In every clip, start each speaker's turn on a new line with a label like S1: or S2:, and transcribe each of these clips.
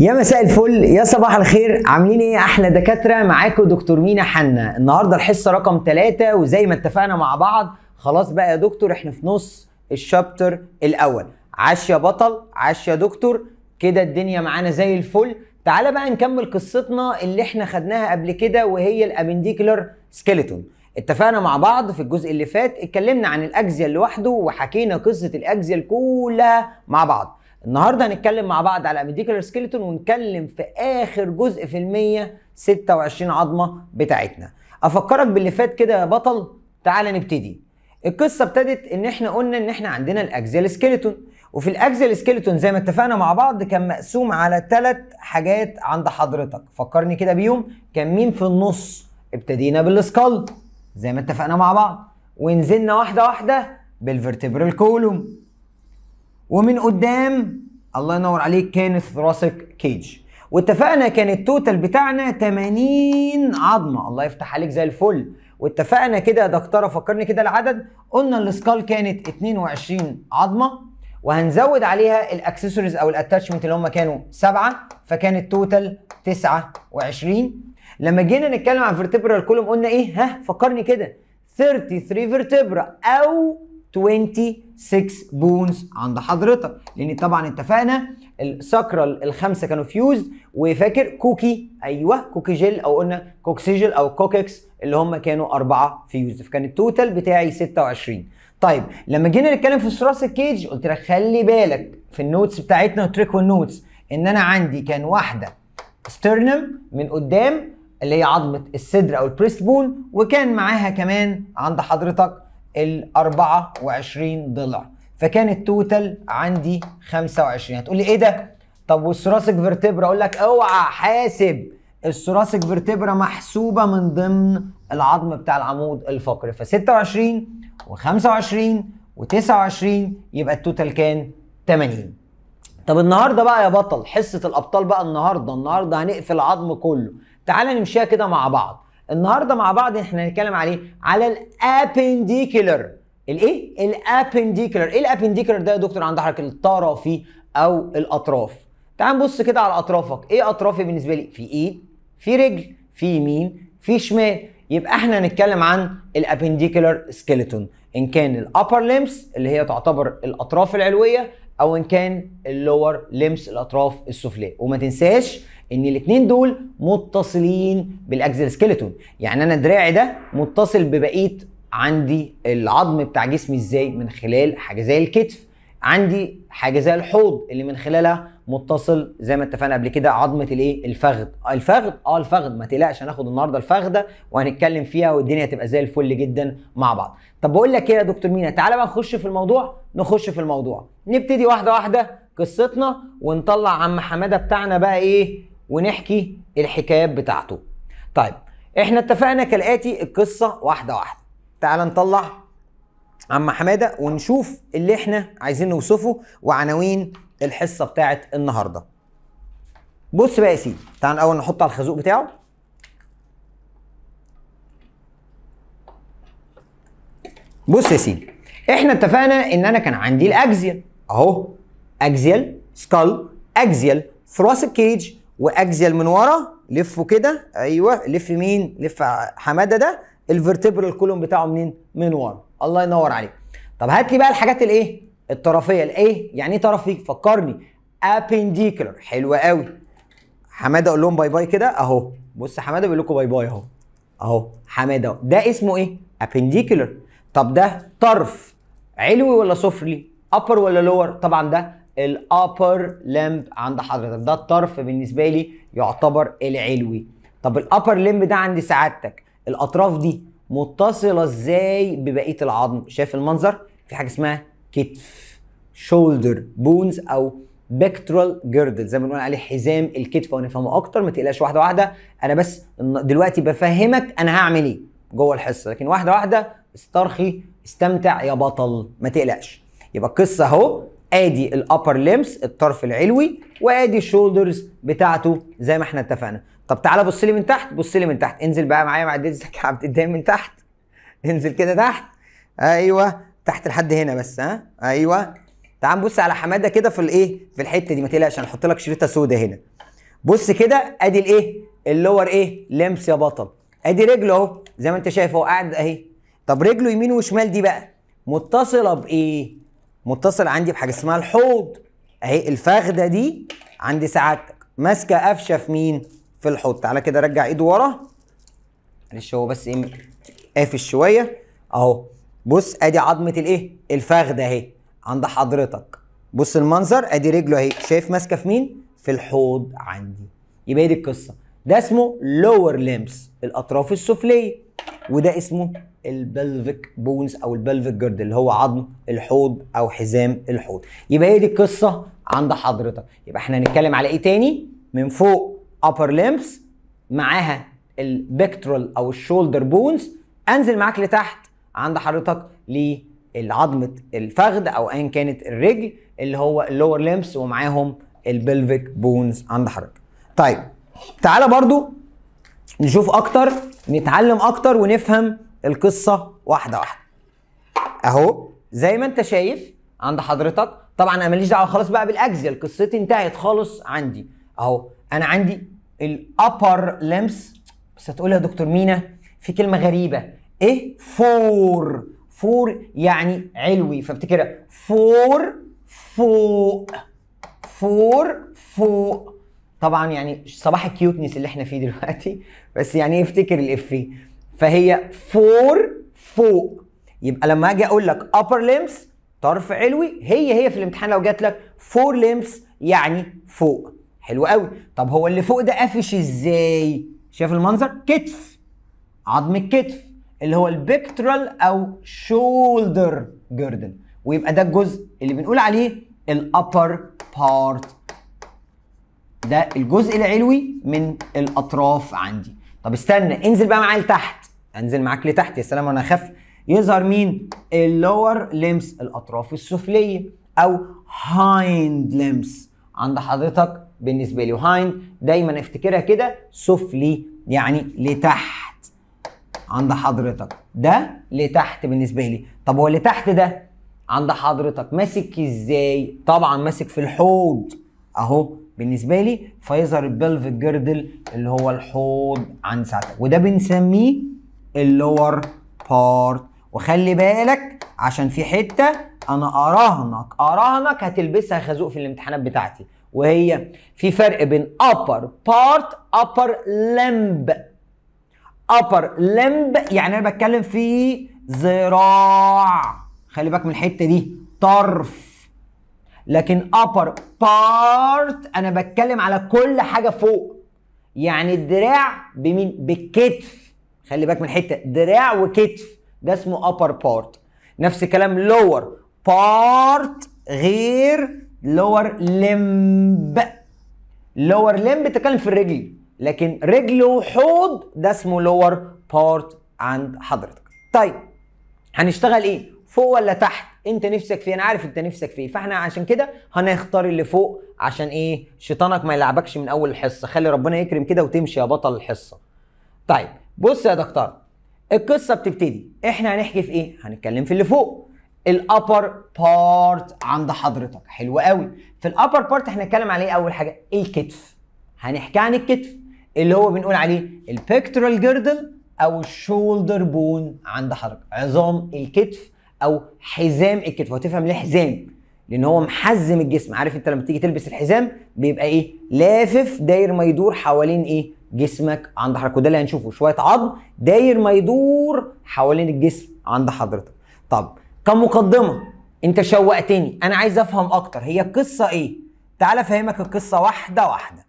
S1: يا مساء الفل يا صباح الخير عاملين ايه احلى دكاتره معاكم دكتور مينا حنا النهارده الحصه رقم 3 وزي ما اتفقنا مع بعض خلاص بقى يا دكتور احنا في نص الشابتر الاول عاش يا بطل عاش يا دكتور كده الدنيا معانا زي الفل تعالى بقى نكمل قصتنا اللي احنا خدناها قبل كده وهي الابنديكولار سكيلتون اتفقنا مع بعض في الجزء اللي فات اتكلمنا عن الاجزيه لوحده وحكينا قصه الاجزيه كلها مع بعض النهارده هنتكلم مع بعض على ميديكال سكيلتون ونتكلم في اخر جزء في المية 26 عظمه بتاعتنا افكرك باللي فات كده يا بطل تعال نبتدي القصه ابتدت ان احنا قلنا ان احنا عندنا الاكزيال سكيلتون وفي الاكزيال سكيلتون زي ما اتفقنا مع بعض كان مقسوم على ثلاث حاجات عند حضرتك فكرني كده بيهم كان مين في النص ابتدينا بالسكال زي ما اتفقنا مع بعض ونزلنا واحده واحده بالفرتبرال كولوم ومن قدام الله ينور عليك كانت راسك كيج واتفقنا كان التوتال بتاعنا 80 عظمه الله يفتح عليك زي الفل واتفقنا كده يا دكتوره فكرني كده العدد قلنا السكال كانت 22 عظمه وهنزود عليها الاكسسوارز او الاتاتشمنت اللي هم كانوا سبعه فكان التوتال 29 لما جينا نتكلم عن فيرتبرال كولوم قلنا ايه ها فكرني كده 33 فيرتبرا او 26 بونز عند حضرتك لان طبعا اتفقنا الساكرال الخمسه كانوا فيوزد وفاكر كوكي ايوه كوكي جيل او قلنا كوكسيجل او كوكيكس اللي هم كانوا اربعه فيوزد فكان التوتال بتاعي 26 طيب لما جينا نتكلم في ثراث الكيج قلت لك خلي بالك في النوتس بتاعتنا وتريك والنوتس ان انا عندي كان واحده ستيرنم من قدام اللي هي عظمه الصدر او البريست بون وكان معاها كمان عند حضرتك ال 24 ضلع فكان التوتال عندي 25 هتقول لي ايه ده؟ طب والثراسك فيرتبرا اقول لك اوعى حاسب الثراسك فيرتبرا محسوبه من ضمن العظم بتاع العمود الفقري ف 26 و25 و29 يبقى التوتال كان 80 طب النهارده بقى يا بطل حصه الابطال بقى النهارده النهارده هنقفل العظم كله تعال نمشيها كده مع بعض النهارده مع بعض احنا هنتكلم عليه على الابنديكولر الايه الابنديكولر ايه الابنديكولر ده يا دكتور عند حضرتك الطرفي او الاطراف تعال نبص كده على اطرافك ايه اطرافي بالنسبه لي في ايد في رجل في يمين في شمال يبقى احنا هنتكلم عن الابنديكولر سكيلتون ان كان الابر ليمس اللي هي تعتبر الاطراف العلويه او ان كان اللور ليمس الاطراف السفليه وما تنساش ان الاثنين دول متصلين بالاكزل سكيلتون يعني انا دراعي ده متصل ببقيه عندي العظم بتاع جسمي ازاي من خلال حاجه زي الكتف عندي حاجه زي الحوض اللي من خلالها متصل زي ما اتفقنا قبل كده عظمه الايه الفخذ الفخذ اه الفخذ ما تقلقش هناخد النهارده الفخذه وهنتكلم فيها والدنيا هتبقى زي الفل جدا مع بعض طب بقول لك ايه يا دكتور مينا تعالى بقى نخش في الموضوع نخش في الموضوع نبتدي واحده واحده قصتنا ونطلع عم حماده بتاعنا بقى ايه ونحكي الحكايات بتاعته طيب احنا اتفقنا كالاتي القصه واحده واحده تعال نطلع عم حماده ونشوف اللي احنا عايزين نوصفه وعناوين الحصه بتاعه النهارده بص بقى يا سيدي تعال الاول نحط على الخازوق بتاعه بص يا سيدي احنا اتفقنا ان انا كان عندي الاكزيال اهو اكزيال سكال اكزيال ثراسك كيج واجزيال من ورا لفه كده ايوه لف مين لف حماده ده الفيرتيبرال كولوم بتاعه منين من ورا الله ينور عليك طب هات لي بقى الحاجات الايه الطرفيه الايه يعني ايه طرفي فكرني ابنديكولر حلوه قوي حماده اقول لهم باي باي كده اهو بص حماده بيقول لكم باي باي اهو اهو حماده ده اسمه ايه ابنديكولر طب ده طرف علوي ولا سفلي ابر ولا لور طبعا ده الابر لمب عند حضرتك ده الطرف بالنسبه لي يعتبر العلوي طب الابر لمب ده عند سعادتك الاطراف دي متصله ازاي ببقيه العظم شايف المنظر في حاجه اسمها كتف شولدر بونز او بكترال جيردل زي ما بنقول عليه حزام الكتف ونفهمه اكتر ما تقلقش واحده واحده انا بس دلوقتي بفهمك انا هعمل ايه جوه الحصه لكن واحده واحده استرخي استمتع يا بطل ما تقلقش يبقى القصه اهو ادي الابر ليمس الطرف العلوي وادي الشولدرز بتاعته زي ما احنا اتفقنا طب تعالى بص لي من تحت بص لي من تحت انزل بقى معايا مع يا عبد الدايم من تحت انزل كده تحت ايوه تحت لحد هنا بس ها ايوه تعال بص على حماده كده في الايه في الحته دي ما تقلقش انا هحط لك شريطه سوداء هنا بص كده ادي الايه اللور ايه لمس يا بطل ادي رجله اهو زي ما انت شايف هو قاعد اهي طب رجله يمين وشمال دي بقى متصله بايه متصل عندي بحاجه اسمها الحوض اهي الفخده دي عند سعادتك ماسكه قفشه في مين في الحوض تعالى كده رجع ايده ورا معلش هو بس ايه قافش شويه اهو بص ادي عظمه الايه الفخده اهي عند حضرتك بص المنظر ادي رجله اهي شايف ماسكه في مين في الحوض عندي يبقى دي القصه ده اسمه لور لمس الاطراف السفليه وده اسمه البلفيك بونز او البلفيك جيرد اللي هو عظم الحوض او حزام الحوض يبقى هي دي القصه عند حضرتك يبقى احنا هنتكلم على ايه تاني من فوق upper limbs معاها البكترال او الشولدر بونز انزل معاك لتحت عند حضرتك لعظمه الفخذ او ايا كانت الرجل اللي هو اللور ليمس ومعاهم البلفيك بونز عند حضرتك طيب تعالى برضو نشوف اكتر نتعلم اكتر ونفهم القصه واحده واحده اهو زي ما انت شايف عند حضرتك طبعا انا ماليش دعوه خالص بقى بالاكزيال قصتي انتهت خالص عندي اهو انا عندي الابر لمس بس هتقول يا دكتور مينا في كلمه غريبه ايه فور فور يعني علوي فافتكرها فور فوق فور فوق طبعا يعني صباح الكيوتنس اللي احنا فيه دلوقتي بس يعني افتكر الافيه فهي فور فوق يبقى لما اجي اقول لك upper limbs طرف علوي هي هي في الامتحان لو جات لك فور limbs يعني فوق حلو قوي طب هو اللي فوق ده قافش ازاي شايف المنظر كتف عظم الكتف اللي هو البكترال او شولدر جردن ويبقى ده الجزء اللي بنقول عليه الابر بارت ده الجزء العلوي من الاطراف عندي طب استنى انزل بقى معايا لتحت انزل معاك لتحت يا سلام وانا اخف يظهر مين اللور لمس الاطراف السفليه او هايند لمس عند حضرتك بالنسبه لي وهايند دايما افتكرها كده سفلي يعني لتحت عند حضرتك ده لتحت بالنسبه لي طب هو لتحت ده عند حضرتك ماسك ازاي طبعا ماسك في الحوض اهو بالنسبه لي فيظهر البلف جيردل اللي هو الحوض عند ساعتك وده بنسميه اللور بارت وخلي بالك عشان في حته انا اراهنك اراهنك هتلبسها خازوق في الامتحانات بتاعتي وهي في فرق بين upper part upper limb upper limb يعني انا بتكلم في ذراع خلي بالك من الحته دي طرف لكن upper part انا بتكلم على كل حاجه فوق يعني الدراع بمين بالكتف خلي بالك من حته دراع وكتف ده اسمه upper part نفس الكلام lower part غير lower limb lower limb بتتكلم في الرجل لكن رجل وحوض ده اسمه lower part عند حضرتك طيب هنشتغل ايه فوق ولا تحت انت نفسك فيه انا عارف انت نفسك فيه فاحنا عشان كده هنختار اللي فوق عشان ايه شيطانك ما يلعبكش من اول الحصه خلي ربنا يكرم كده وتمشي يا بطل الحصه طيب بص يا دكتور القصه بتبتدي احنا هنحكي في ايه هنتكلم في اللي فوق الابر بارت عند حضرتك حلو قوي في الابر بارت احنا هنتكلم عليه إيه اول حاجه الكتف هنحكي عن الكتف اللي هو بنقول عليه البيكتورال جيردل او الشولدر بون عند حضرتك عظام الكتف او حزام الكتف وتفهم ليه حزام لان هو محزم الجسم عارف انت لما تيجي تلبس الحزام بيبقى ايه لافف داير ما يدور حوالين ايه جسمك عند حضرتك وده اللي هنشوفه شويه عظم داير ما يدور حوالين الجسم عند حضرتك طب كمقدمه انت شوقتني انا عايز افهم اكتر هي القصه ايه تعال افهمك القصه واحده واحده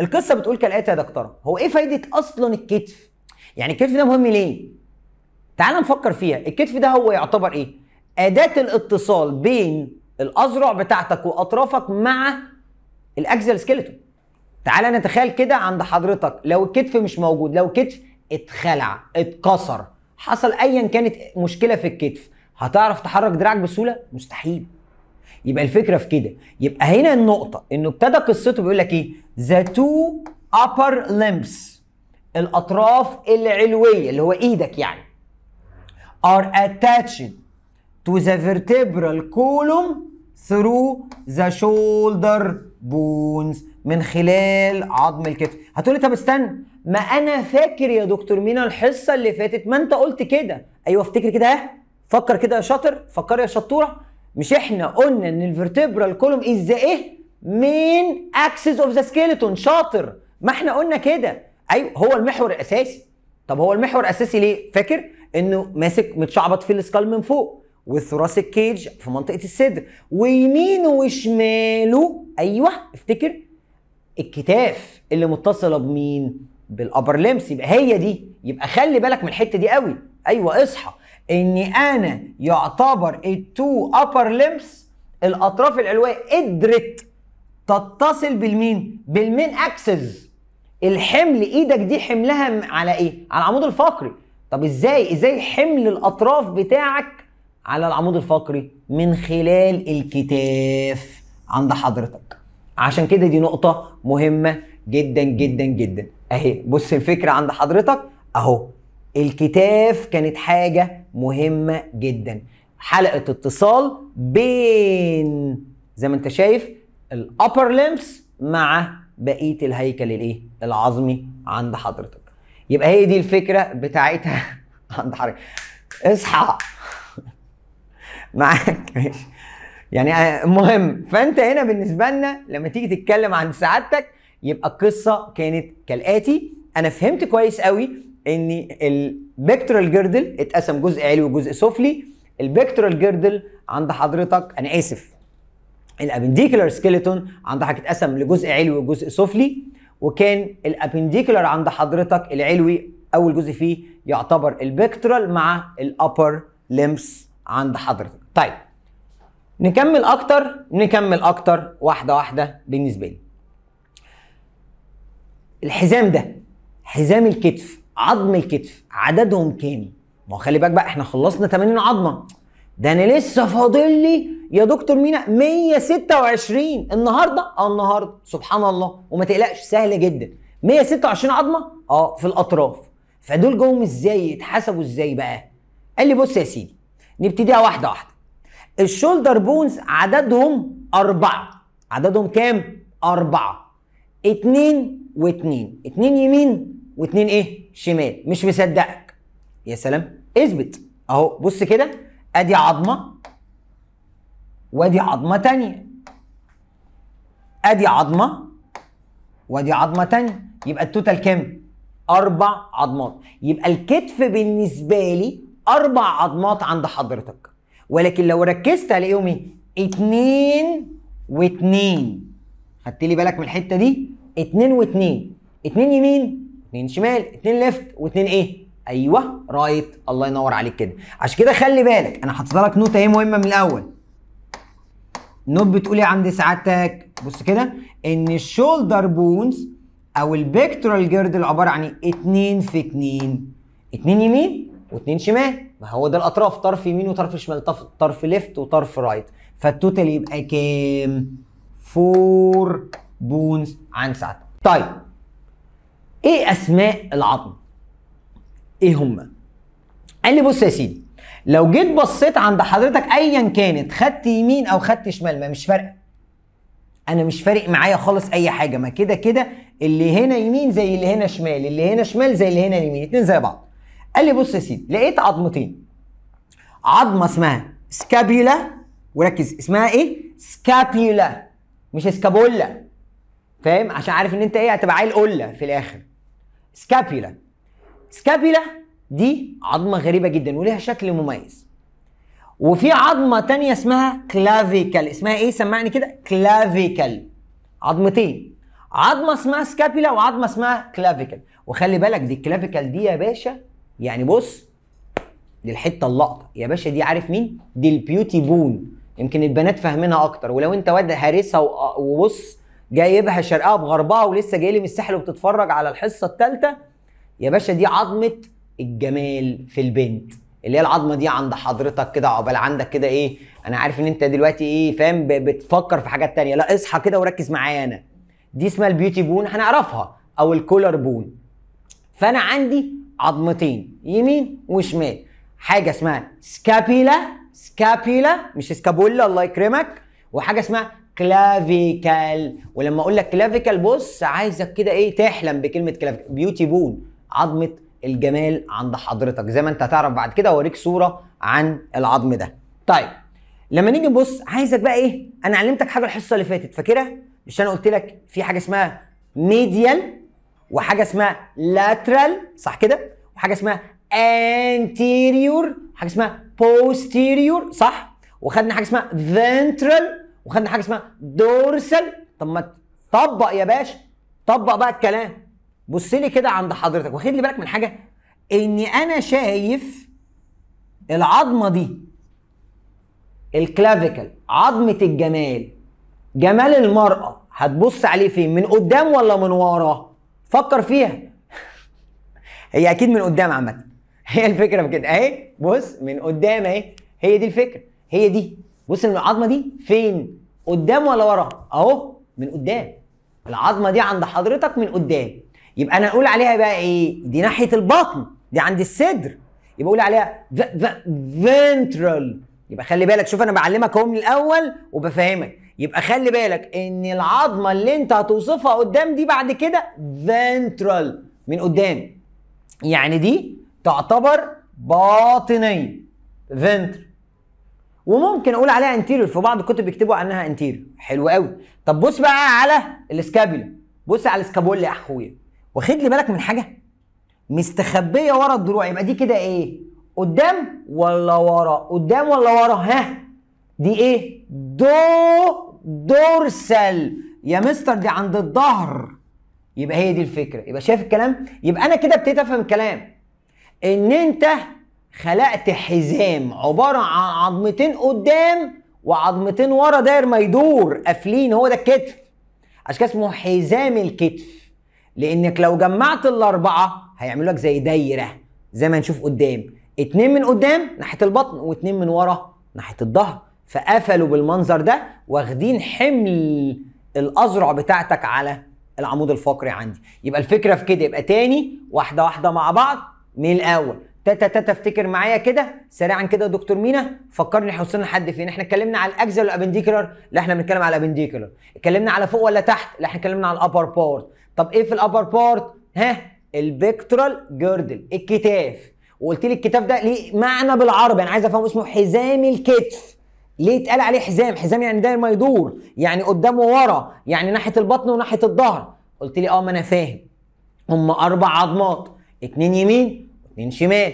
S1: القصه بتقول كالاتي يا دكتوره هو ايه فايده اصلا الكتف يعني الكتف ده مهم ليه تعال نفكر فيها الكتف ده هو يعتبر ايه اداه الاتصال بين الاذرع بتاعتك واطرافك مع الاكزل سكيلتون تعال نتخيل كده عند حضرتك لو الكتف مش موجود لو كتف اتخلع اتكسر حصل ايا كانت مشكله في الكتف هتعرف تحرك دراعك بسهوله مستحيل يبقى الفكره في كده يبقى هنا النقطه انه ابتدى قصته بيقول لك ايه ذا تو upper limbs الاطراف العلويه اللي هو ايدك يعني are attached to the vertebral column through the shoulder bones من خلال عظم الكتف هتقولي طب استنى ما انا فاكر يا دكتور مينا الحصه اللي فاتت ما انت قلت كده ايوه افتكر كده ها فكر كده يا شاطر فكر يا شطوره مش احنا قلنا ان الفرتبرال كولوم از ايه مين اكسس اوف ذا سكيلتون شاطر ما احنا قلنا كده ايوه هو المحور الاساسي طب هو المحور الاساسي ليه فاكر انه ماسك متشعبط في السكال من فوق والثراس كيج في منطقه الصدر ويمينه وشماله ايوه افتكر الكتاف اللي متصله بمين بالابر لمس يبقى هي دي يبقى خلي بالك من الحته دي قوي ايوه اصحى ان انا يعتبر التو ابر لمس الاطراف العلويه قدرت تتصل بالمين بالمين اكسس الحمل ايدك دي حملها على ايه على العمود الفقري طب ازاي ازاي حمل الاطراف بتاعك على العمود الفقري من خلال الكتاف عند حضرتك عشان كده دي نقطه مهمه جدا جدا جدا اهي بص الفكره عند حضرتك اهو الكتاف كانت حاجه مهمه جدا حلقه اتصال بين زي ما انت شايف الابر لمبس مع بقيه الهيكل الايه العظمي عند حضرتك يبقى هي دي الفكره بتاعتها عند حضرتك اصحى معاك ماشي يعني المهم آه، فانت هنا بالنسبه لنا لما تيجي تتكلم عن سعادتك يبقى القصه كانت كالاتي انا فهمت كويس قوي ان البكترال جردل اتقسم جزء علوي وجزء سفلي البكترال جردل عند حضرتك انا اسف الابنديكولار سكيلتون عند حضرتك اتقسم لجزء علوي وجزء سفلي وكان الابنديكولار عند حضرتك العلوي اول جزء فيه يعتبر البكترال مع الابر لمس عند حضرتك طيب نكمل اكتر نكمل اكتر واحده واحده بالنسبه لي الحزام ده حزام الكتف عظم الكتف عددهم كام ما هو خلي بالك بقى احنا خلصنا 80 عظمه ده انا لسه فاضل لي يا دكتور مينا 126 النهارده اه النهارده سبحان الله وما تقلقش سهله جدا 126 عظمه اه في الاطراف فدول جوهم ازاي يتحسبوا ازاي بقى قال لي بص يا سيدي نبتديها واحده واحده الشولدر بونز عددهم أربعة عددهم كام؟ أربعة اتنين واتنين اتنين يمين واتنين ايه؟ شمال مش مصدقك يا سلام اثبت اهو بص كده ادي عظمة وادي عظمة تانية ادي عظمة وادي عظمة تانية يبقى التوتال كام؟ أربع عظمات يبقى الكتف بالنسبة لي أربع عظمات عند حضرتك ولكن لو ركزت هلاقيهم ايه؟ اتنين واتنين خدت لي بالك من الحته دي؟ اتنين واتنين اتنين يمين اتنين شمال اتنين ليفت واتنين ايه؟ ايوه رايت الله ينور عليك كده عشان كده خلي بالك انا حاطط لك نوته ايه مهمه من الاول نوت بتقول ايه عند سعادتك بص كده ان الشولدر بونز او البكترال جيرد عباره عن ايه؟ اتنين في اتنين اتنين يمين واثنين شمال ما هو ده الاطراف طرف يمين وطرف شمال طرف, ليفت وطرف رايت فالتوتال يبقى كام 4 بونز عن ساعتها طيب ايه اسماء العظم ايه هما قال لي بص يا سيدي لو جيت بصيت عند حضرتك ايا كانت خدت يمين او خدت شمال ما مش فارق انا مش فارق معايا خالص اي حاجه ما كده كده اللي هنا يمين زي اللي هنا شمال اللي هنا شمال زي اللي هنا يمين اتنين زي بعض قال لي بص يا سيدي لقيت عظمتين عظمه اسمها سكابيلا وركز اسمها ايه سكابيلا مش سكابولا فاهم عشان عارف ان انت ايه هتبقى عيل قله في الاخر سكابيلا سكابيلا دي عظمه غريبه جدا وليها شكل مميز وفي عظمه تانية اسمها كلافيكال اسمها ايه سمعني كده كلافيكال عظمتين عظمه اسمها سكابيلا وعظمه اسمها كلافيكال وخلي بالك دي الكلافيكال دي يا باشا يعني بص دي الحته اللقطه يا باشا دي عارف مين دي البيوتي بون يمكن البنات فاهمينها اكتر ولو انت واد هارسها وبص جايبها شرقها بغربها ولسه جاي لي من الساحل وبتتفرج على الحصه الثالثه يا باشا دي عظمه الجمال في البنت اللي هي العظمه دي عند حضرتك كده عقبال عندك كده ايه انا عارف ان انت دلوقتي ايه فاهم بتفكر في حاجات تانية لا اصحى كده وركز معايا انا دي اسمها البيوتي بون هنعرفها او الكولر بون فانا عندي عظمتين يمين وشمال حاجه اسمها سكابيلا سكابيلا مش سكابولا الله يكرمك وحاجه اسمها كلافيكال ولما اقول لك كلافيكال بص عايزك كده ايه تحلم بكلمه كلافيكال بيوتي بون عظمه الجمال عند حضرتك زي ما انت هتعرف بعد كده اوريك صوره عن العظم ده طيب لما نيجي نبص عايزك بقى ايه انا علمتك حاجه الحصه اللي فاتت فاكرها مش انا قلت لك في حاجه اسمها ميديال وحاجه اسمها لاترال صح كده وحاجه اسمها anterior حاجه اسمها posterior صح وخدنا حاجه اسمها ventral وخدنا حاجه اسمها dorsal طب ما طبق يا باشا طبق بقى الكلام بص لي كده عند حضرتك واخد لي بالك من حاجه اني انا شايف العظمه دي الكلافيكل عظمه الجمال جمال المراه هتبص عليه فين من قدام ولا من ورا فكر فيها هي اكيد من قدام عامه هي الفكره في كده اهي بص من قدام اهي هي دي الفكره هي دي بص العظمه دي فين قدام ولا ورا اهو من قدام العظمه دي عند حضرتك من قدام يبقى انا اقول عليها بقى ايه دي ناحيه البطن دي عند الصدر يبقى اقول عليها فنترال يبقى خلي بالك شوف انا بعلمك اهو من الاول وبفهمك يبقى خلي بالك ان العظمه اللي انت هتوصفها قدام دي بعد كده فنترال من قدام يعني دي تعتبر باطنيه فنتر وممكن اقول عليها انتيريور في بعض الكتب بيكتبوا عنها انتيريور حلو قوي طب بص بقى على الاسكابيلا بص على الاسكابولا يا اخويا واخد لي بالك من حاجه مستخبيه ورا الدروع يبقى دي كده ايه قدام ولا ورا قدام ولا ورا ها دي ايه دو دورسال يا مستر دي عند الظهر يبقى هي دي الفكره يبقى شايف الكلام يبقى انا كده ابتديت افهم الكلام ان انت خلقت حزام عباره عن عظمتين قدام وعظمتين ورا داير ما يدور قافلين هو ده الكتف عشان كده اسمه حزام الكتف لانك لو جمعت الاربعه هيعملوا لك زي دايره زي ما نشوف قدام اتنين من قدام ناحيه البطن واتنين من ورا ناحيه الظهر فقفلوا بالمنظر ده واخدين حمل الاذرع بتاعتك على العمود الفقري عندي يبقى الفكره في كده يبقى تاني واحده واحده مع بعض من الاول تاتا تاتا افتكر معايا كده سريعا كده يا دكتور مينا فكرني احنا وصلنا لحد فين احنا اتكلمنا على الاجزاء والابنديكولر لا احنا بنتكلم على الابنديكولر اتكلمنا على فوق ولا تحت لا احنا اتكلمنا على الابر بارت طب ايه في الابر بارت ها البكترال جيردل الكتاف وقلت لي الكتاف ده ليه معنى بالعربي انا عايز افهم اسمه حزام الكتف ليه اتقال عليه حزام حزام يعني داير ما يدور يعني قدام وورا يعني ناحيه البطن وناحيه الظهر قلت لي اه ما انا فاهم هم اربع عظمات اتنين يمين واتنين شمال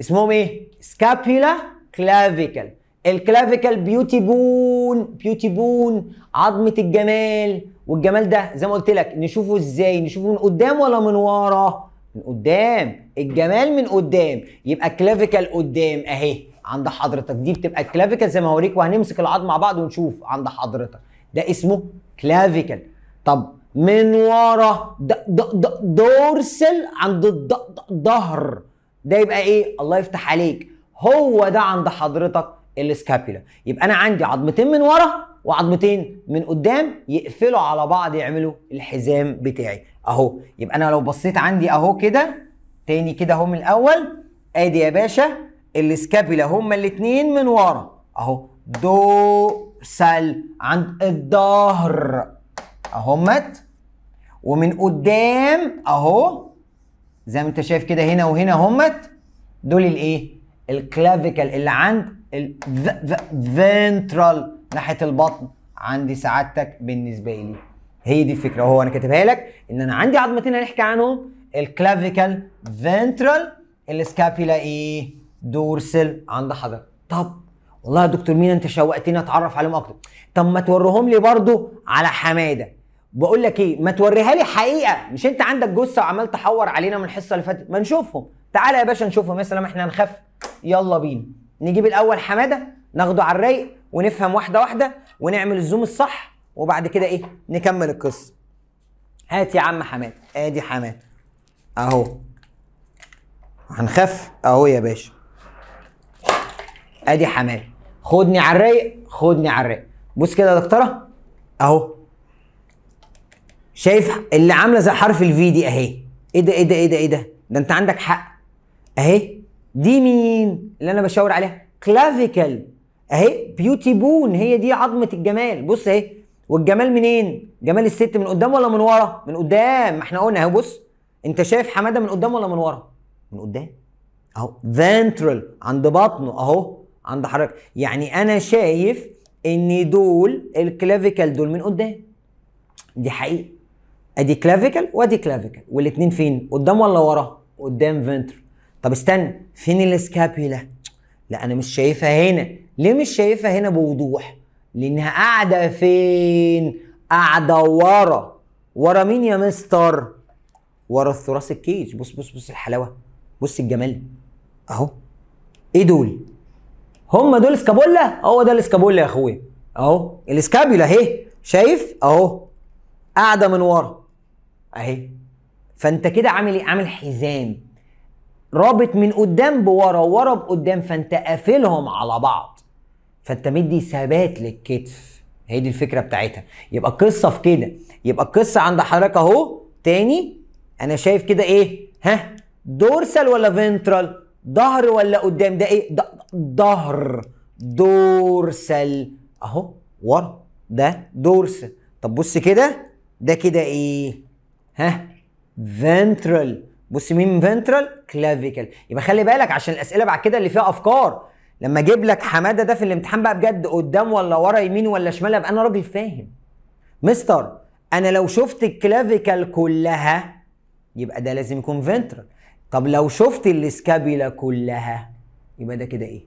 S1: اسمهم ايه سكابيلا كلافيكال. الكلافيكال بيوتي بون بيوتي بون عظمه الجمال والجمال ده زي ما قلت لك نشوفه ازاي نشوفه من قدام ولا من ورا من قدام الجمال من قدام يبقى كلافيكال قدام اهي عند حضرتك دي بتبقى كلافيكال زي ما هوريك وهنمسك العظم مع بعض ونشوف عند حضرتك ده اسمه كلافيكال طب من ورا دورسل عند الظهر ده يبقى ايه الله يفتح عليك هو ده عند حضرتك السكابيولا يبقى انا عندي عظمتين من ورا وعظمتين من قدام يقفلوا على بعض يعملوا الحزام بتاعي اهو يبقى انا لو بصيت عندي اهو كده تاني كده اهو من الاول ادي يا باشا الاسكابيلا هما الاثنين من ورا اهو دوسال عند الظهر اهمت ومن قدام اهو زي ما انت شايف كده هنا وهنا اهمت دول الايه الكلافيكال اللي عند الفنترال ناحيه البطن عندي سعادتك بالنسبه لي هي دي الفكره وهو انا كاتبها لك ان انا عندي عظمتين هنحكي عنهم الكلافيكال فنترال الاسكابيلا ايه دورسل عند حضرتك طب والله يا دكتور مين انت شوقتني اتعرف عليهم اكتر طب ما توريهم لي برضو على حماده بقول لك ايه ما توريها لي حقيقه مش انت عندك جثه وعمال تحور علينا من الحصه اللي فاتت ما نشوفهم تعالى يا باشا نشوفهم يا سلام احنا هنخاف يلا بينا نجيب الاول حماده ناخده على الرايق ونفهم واحده واحده ونعمل الزوم الصح وبعد كده ايه نكمل القصه هات يا عم حماد ادي حماد اهو هنخاف اهو يا باشا ادي حمال خدني على الرايق خدني على الرايق بص كده يا دكتوره اهو شايف اللي عامله زي حرف الفي دي اهي ايه ده ايه ده ايه ده ايه ده ده انت عندك حق اهي دي مين اللي انا بشاور عليها كلافيكال اهي بيوتي بون هي دي عظمه الجمال بص اهي والجمال منين جمال الست من قدام ولا من ورا من قدام ما احنا قلنا اهو بص انت شايف حماده من قدام ولا من ورا من قدام اهو فانترال عند بطنه اهو عند حضرتك يعني انا شايف ان دول الكلافيكال دول من قدام دي حقيقه ادي كلافيكال وادي كلافيكال والاتنين فين قدام ولا ورا قدام فنتر طب استنى فين الاسكابيلا لا انا مش شايفها هنا ليه مش شايفها هنا بوضوح لانها قاعده فين قاعده ورا ورا مين يا مستر ورا الثراس الكيج بص بص بص الحلاوه بص الجمال اهو ايه دول هم دول اسكابولا هو ده الاسكابولا يا اخويا اهو الاسكابيولا اهي شايف اهو قاعده من ورا اهي فانت كده عامل ايه عامل حزام رابط من قدام بورا وورا بقدام فانت قافلهم على بعض فانت مدي ثبات للكتف هي دي الفكره بتاعتها يبقى القصه في كده يبقى القصه عند حضرتك اهو تاني انا شايف كده ايه ها دورسال ولا فنترال ظهر ولا قدام ده ايه ظهر دورسال اهو ورا ده دورس طب بص كده ده كده ايه ها فنترال بص مين فنترال كلافيكال يبقى خلي بالك عشان الاسئله بعد كده اللي فيها افكار لما اجيب لك حماده ده في الامتحان بقى بجد قدام ولا ورا يمين ولا شمال ابقى انا راجل فاهم مستر انا لو شفت الكلافيكال كلها يبقى ده لازم يكون فنترال طب لو شفت الاسكابيلا كلها يبقى ده كده ايه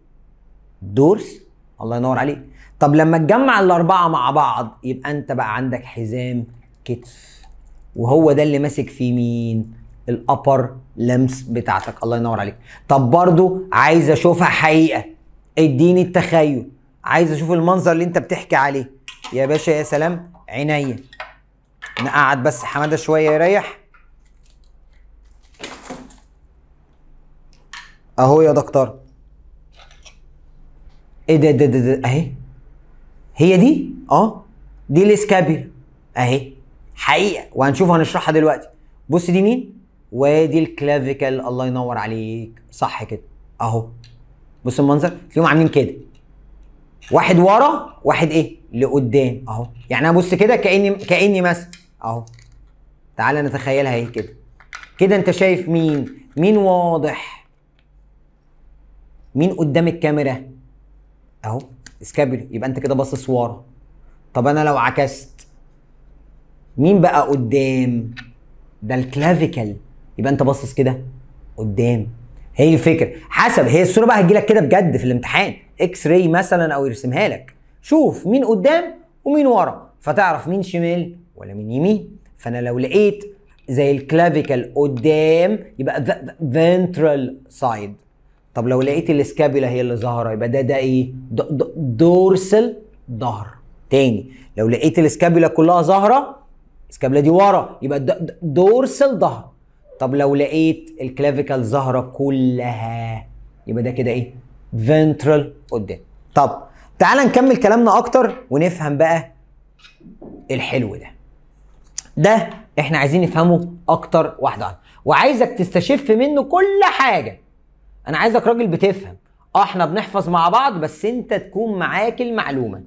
S1: دورس الله ينور عليك طب لما تجمع الاربعه مع بعض يبقى انت بقى عندك حزام كتف وهو ده اللي ماسك فيه مين الابر لمس بتاعتك الله ينور عليك طب برضو عايز اشوفها حقيقه اديني التخيل عايز اشوف المنظر اللي انت بتحكي عليه يا باشا يا سلام عينيا نقعد بس حماده شويه يريح اهو يا دكتور ايه ده ده ده, ده اهي هي دي اه دي الاسكابيا اهي حقيقه وهنشوف هنشرحها دلوقتي بص دي مين وادي الكلافيكال الله ينور عليك صح كده اهو بص المنظر تلاقيهم عاملين كده واحد ورا واحد ايه لقدام اهو يعني انا بص كده كاني كاني مثلا اهو تعالى نتخيلها ايه كده كده انت شايف مين مين واضح مين قدام الكاميرا اهو اسكابل يبقى انت كده باصص ورا طب انا لو عكست مين بقى قدام ده الكلافيكال يبقى انت باصص كده قدام هي الفكره حسب هي الصوره بقى هتجي لك كده بجد في الامتحان اكس راي مثلا او يرسمها لك شوف مين قدام ومين ورا فتعرف مين شمال ولا مين يمين فانا لو لقيت زي الكلافيكال قدام يبقى ذا فينترال سايد طب لو لقيت الاسكابيلا هي اللي ظاهره يبقى ده ده ايه دورسل ظهر تاني لو لقيت الاسكابيلا كلها ظاهره الاسكابيلا دي ورا يبقى دورسل ظهر طب لو لقيت الكلافيكال ظاهره كلها يبقى ده كده ايه فنترال قدام طب تعال نكمل كلامنا اكتر ونفهم بقى الحلو ده ده احنا عايزين نفهمه اكتر واحده واحده وعايزك تستشف منه كل حاجه انا عايزك راجل بتفهم اه احنا بنحفظ مع بعض بس انت تكون معاك المعلومه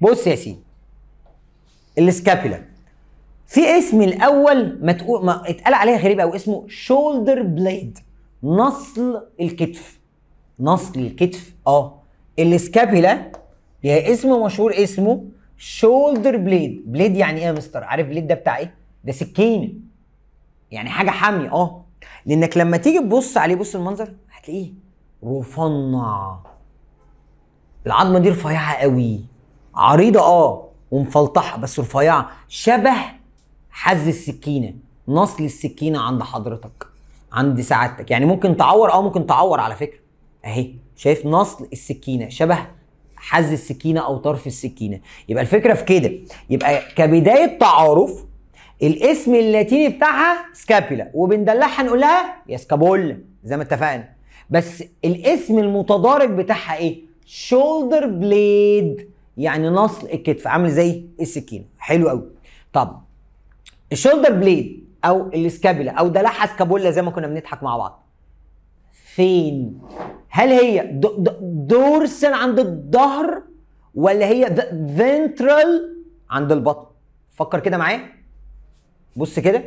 S1: بص يا سيدي السكابيلا في اسم الاول ما تقول ما اتقال عليها غريب او اسمه شولدر بليد نصل الكتف نصل الكتف اه السكابيلا يا اسم مشهور اسمه شولدر بليد بليد يعني ايه يا مستر عارف بليد ده بتاع ايه ده سكينه يعني حاجه حاميه اه لانك لما تيجي تبص عليه بص المنظر هتلاقيه رفنع العظمه دي رفيعه قوي عريضه اه ومفلطحه بس رفيعه شبه حز السكينه نصل السكينه عند حضرتك عند سعادتك يعني ممكن تعور اه ممكن تعور على فكره اهي شايف نصل السكينه شبه حز السكينه او طرف السكينه يبقى الفكره في كده يبقى كبدايه تعارف الاسم اللاتيني بتاعها سكابيلا وبندلعها نقول لها يا سكابولا زي ما اتفقنا بس الاسم المتدارج بتاعها ايه شولدر بليد يعني نصل الكتف عامل زي السكينه حلو قوي طب الشولدر بليد او السكابيلا او دلعها سكابولا زي ما كنا بنضحك مع بعض فين هل هي دورسال عند الظهر ولا هي فنترال عند البطن فكر كده معايا بص كده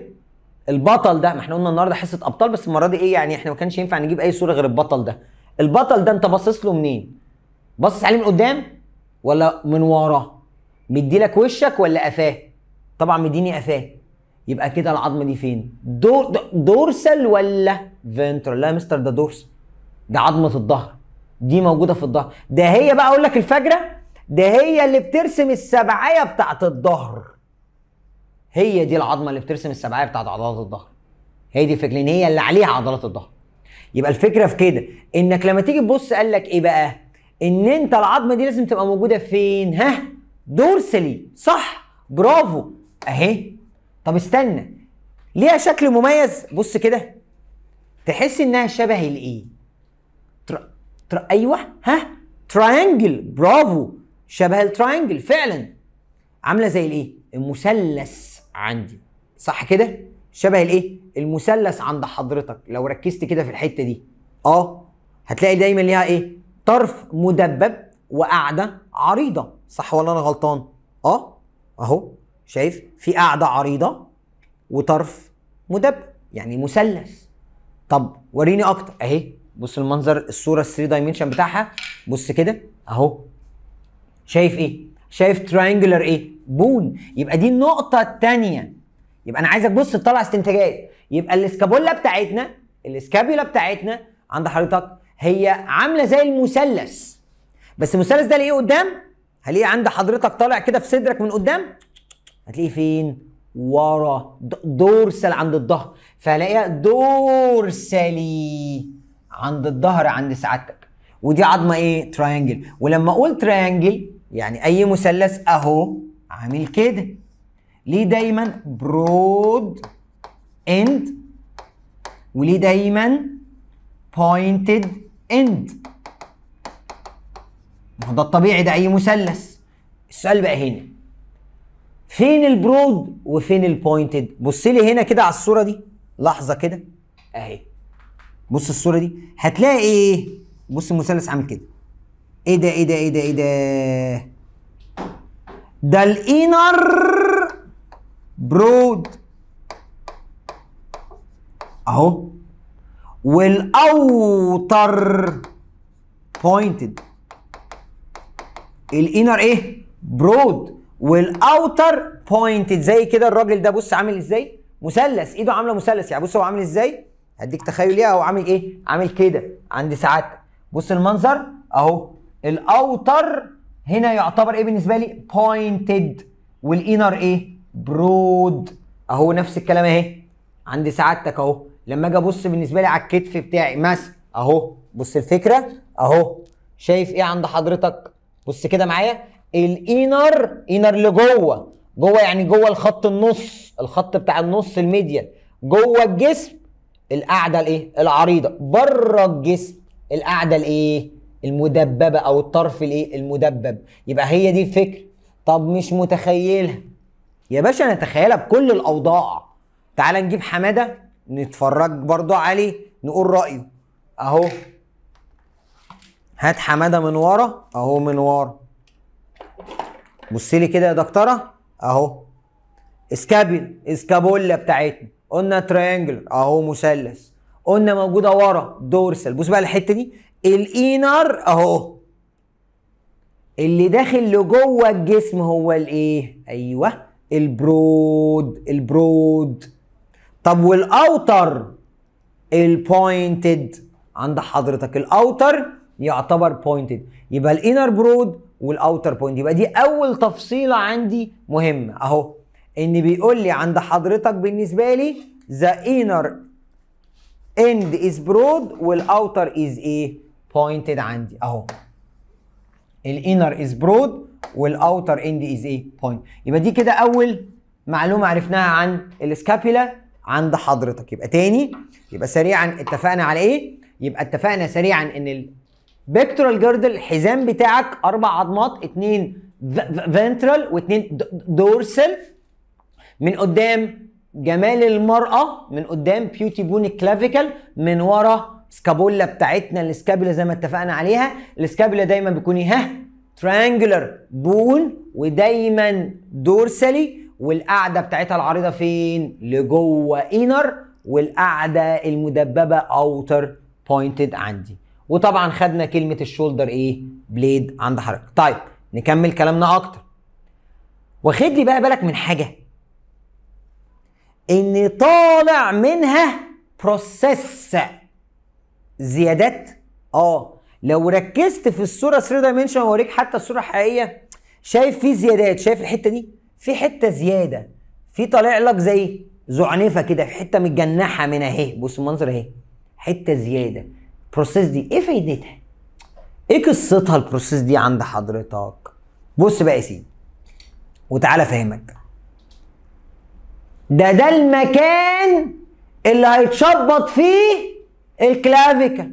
S1: البطل ده ما احنا قلنا النهارده حصه ابطال بس المره دي ايه يعني احنا ما كانش ينفع نجيب اي صوره غير البطل ده البطل ده انت باصص له منين باصص عليه من قدام ولا من ورا مدي لك وشك ولا قفاه طبعا مديني قفاه يبقى كده العظمه دي فين دور دورسال ولا فينتر لا يا مستر ده دورسال ده عظمه الظهر دي موجوده في الظهر ده هي بقى اقول لك الفجره ده هي اللي بترسم السبعيه بتاعت الظهر هي دي العظمه اللي بترسم السبعيه بتاعت عضلات الظهر هي دي الفكره لان هي اللي عليها عضلات الظهر يبقى الفكره في كده انك لما تيجي تبص قال لك ايه بقى ان انت العظمه دي لازم تبقى موجوده فين ها دورسلي صح برافو اهي طب استنى ليها شكل مميز بص كده تحس انها شبه الايه تر... تر... ايوه ها تراينجل برافو شبه التراينجل فعلا عامله زي الايه المثلث عندي صح كده شبه الايه المثلث عند حضرتك لو ركزت كده في الحته دي اه هتلاقي دايما ليها ايه طرف مدبب وقاعده عريضه صح ولا انا غلطان اه اهو شايف في قاعده عريضه وطرف مدبب يعني مثلث طب وريني اكتر اهي بص المنظر الصوره 3 دايمنشن بتاعها بص كده اهو شايف ايه شايف تريانجولار ايه بون يبقى دي النقطه الثانيه يبقى انا عايزك بص تطلع استنتاجات يبقى الاسكابولا بتاعتنا الاسكابولا بتاعتنا عند حضرتك هي عامله زي المثلث بس المثلث ده ليه قدام هلاقيه عند حضرتك طالع كده في صدرك من قدام هتلاقيه فين ورا دورسال عند الظهر فهلاقيها دورسالي عند الظهر عند سعادتك ودي عظمه ايه تراينجل ولما اقول تراينجل يعني اي مثلث اهو عامل كده ليه دايما برود اند وليه دايما pointed end ما ده الطبيعي ده اي مثلث السؤال بقى هنا فين البرود وفين البوينتد بص لي هنا كده على الصوره دي لحظه كده اهي بص الصوره دي هتلاقي ايه بص المثلث عامل كده ايه ده ايه ده ايه ده ايه ده ده الانر برود اهو والاوتر بوينتد الانر ايه برود والاوتر بوينتد زي كده الراجل ده بص عامل ازاي مثلث ايده عامله مثلث يعني بص هو عامل ازاي هديك تخيل ليها هو عامل ايه عامل كده عند ساعات بص المنظر اهو الاوتر هنا يعتبر ايه بالنسبه لي بوينتد والانر ايه برود اهو نفس الكلام اهي عند سعادتك اهو لما اجي ابص بالنسبه لي على الكتف بتاعي مثلا اهو بص الفكره اهو شايف ايه عند حضرتك بص كده معايا الانر انر لجوه جوه يعني جوه الخط النص الخط بتاع النص الميديا جوه الجسم القاعده الايه العريضه بره الجسم القاعده الايه المدببه او الطرف الايه المدبب يبقى هي دي الفكره طب مش متخيلها يا باشا نتخيلها بكل الاوضاع تعال نجيب حماده نتفرج برضه عليه نقول رايه اهو هات حماده من ورا اهو من ورا بصيلي لي كده يا دكتوره اهو اسكابل اسكابولا بتاعتنا قلنا تريانجل اهو مثلث قلنا موجوده ورا دورسال بص بقى الحته دي الانر اهو اللي داخل لجوه الجسم هو الايه ايوه البرود البرود طب والاوتر البوينتد عند حضرتك الاوتر يعتبر بوينتد يبقى الانر برود والاوتر بوينت يبقى دي اول تفصيله عندي مهمه اهو ان بيقول لي عند حضرتك بالنسبه لي ذا انر اند از برود والاوتر از ايه pointed عندي اهو الانر از برود والاوتر اند از ايه بوينت يبقى دي كده اول معلومه عرفناها عن الاسكابيلا عند حضرتك يبقى تاني يبقى سريعا اتفقنا على ايه يبقى اتفقنا سريعا ان البيكتورال جردل الحزام بتاعك اربع عضمات اتنين فنترال واتنين دورسل من قدام جمال المرأة من قدام بيوتي بون الكلافيكال من ورا السكابولا بتاعتنا السكابولا زي ما اتفقنا عليها السكابولا دايما بيكون إيه؟ ها ترانجلر بون ودايما دورسالي والقعده بتاعتها العريضه فين لجوه انر والقعده المدببه اوتر بوينتد عندي وطبعا خدنا كلمه الشولدر ايه بليد عند حضرتك طيب نكمل كلامنا اكتر واخد لي بقى بالك من حاجه ان طالع منها بروسيس زيادات اه لو ركزت في الصوره 3 دايمنشن واوريك حتى الصوره الحقيقيه شايف في زيادات شايف الحته دي في حته زياده في طالع لك زي زعنفه كده في حته متجنحه من اهي بص المنظر اهي حته زياده البروسيس دي ايه فايدتها ايه قصتها البروسيس دي عند حضرتك بص بقى يا سيدي وتعالى افهمك ده ده المكان اللي هيتشبط فيه الكلافيكا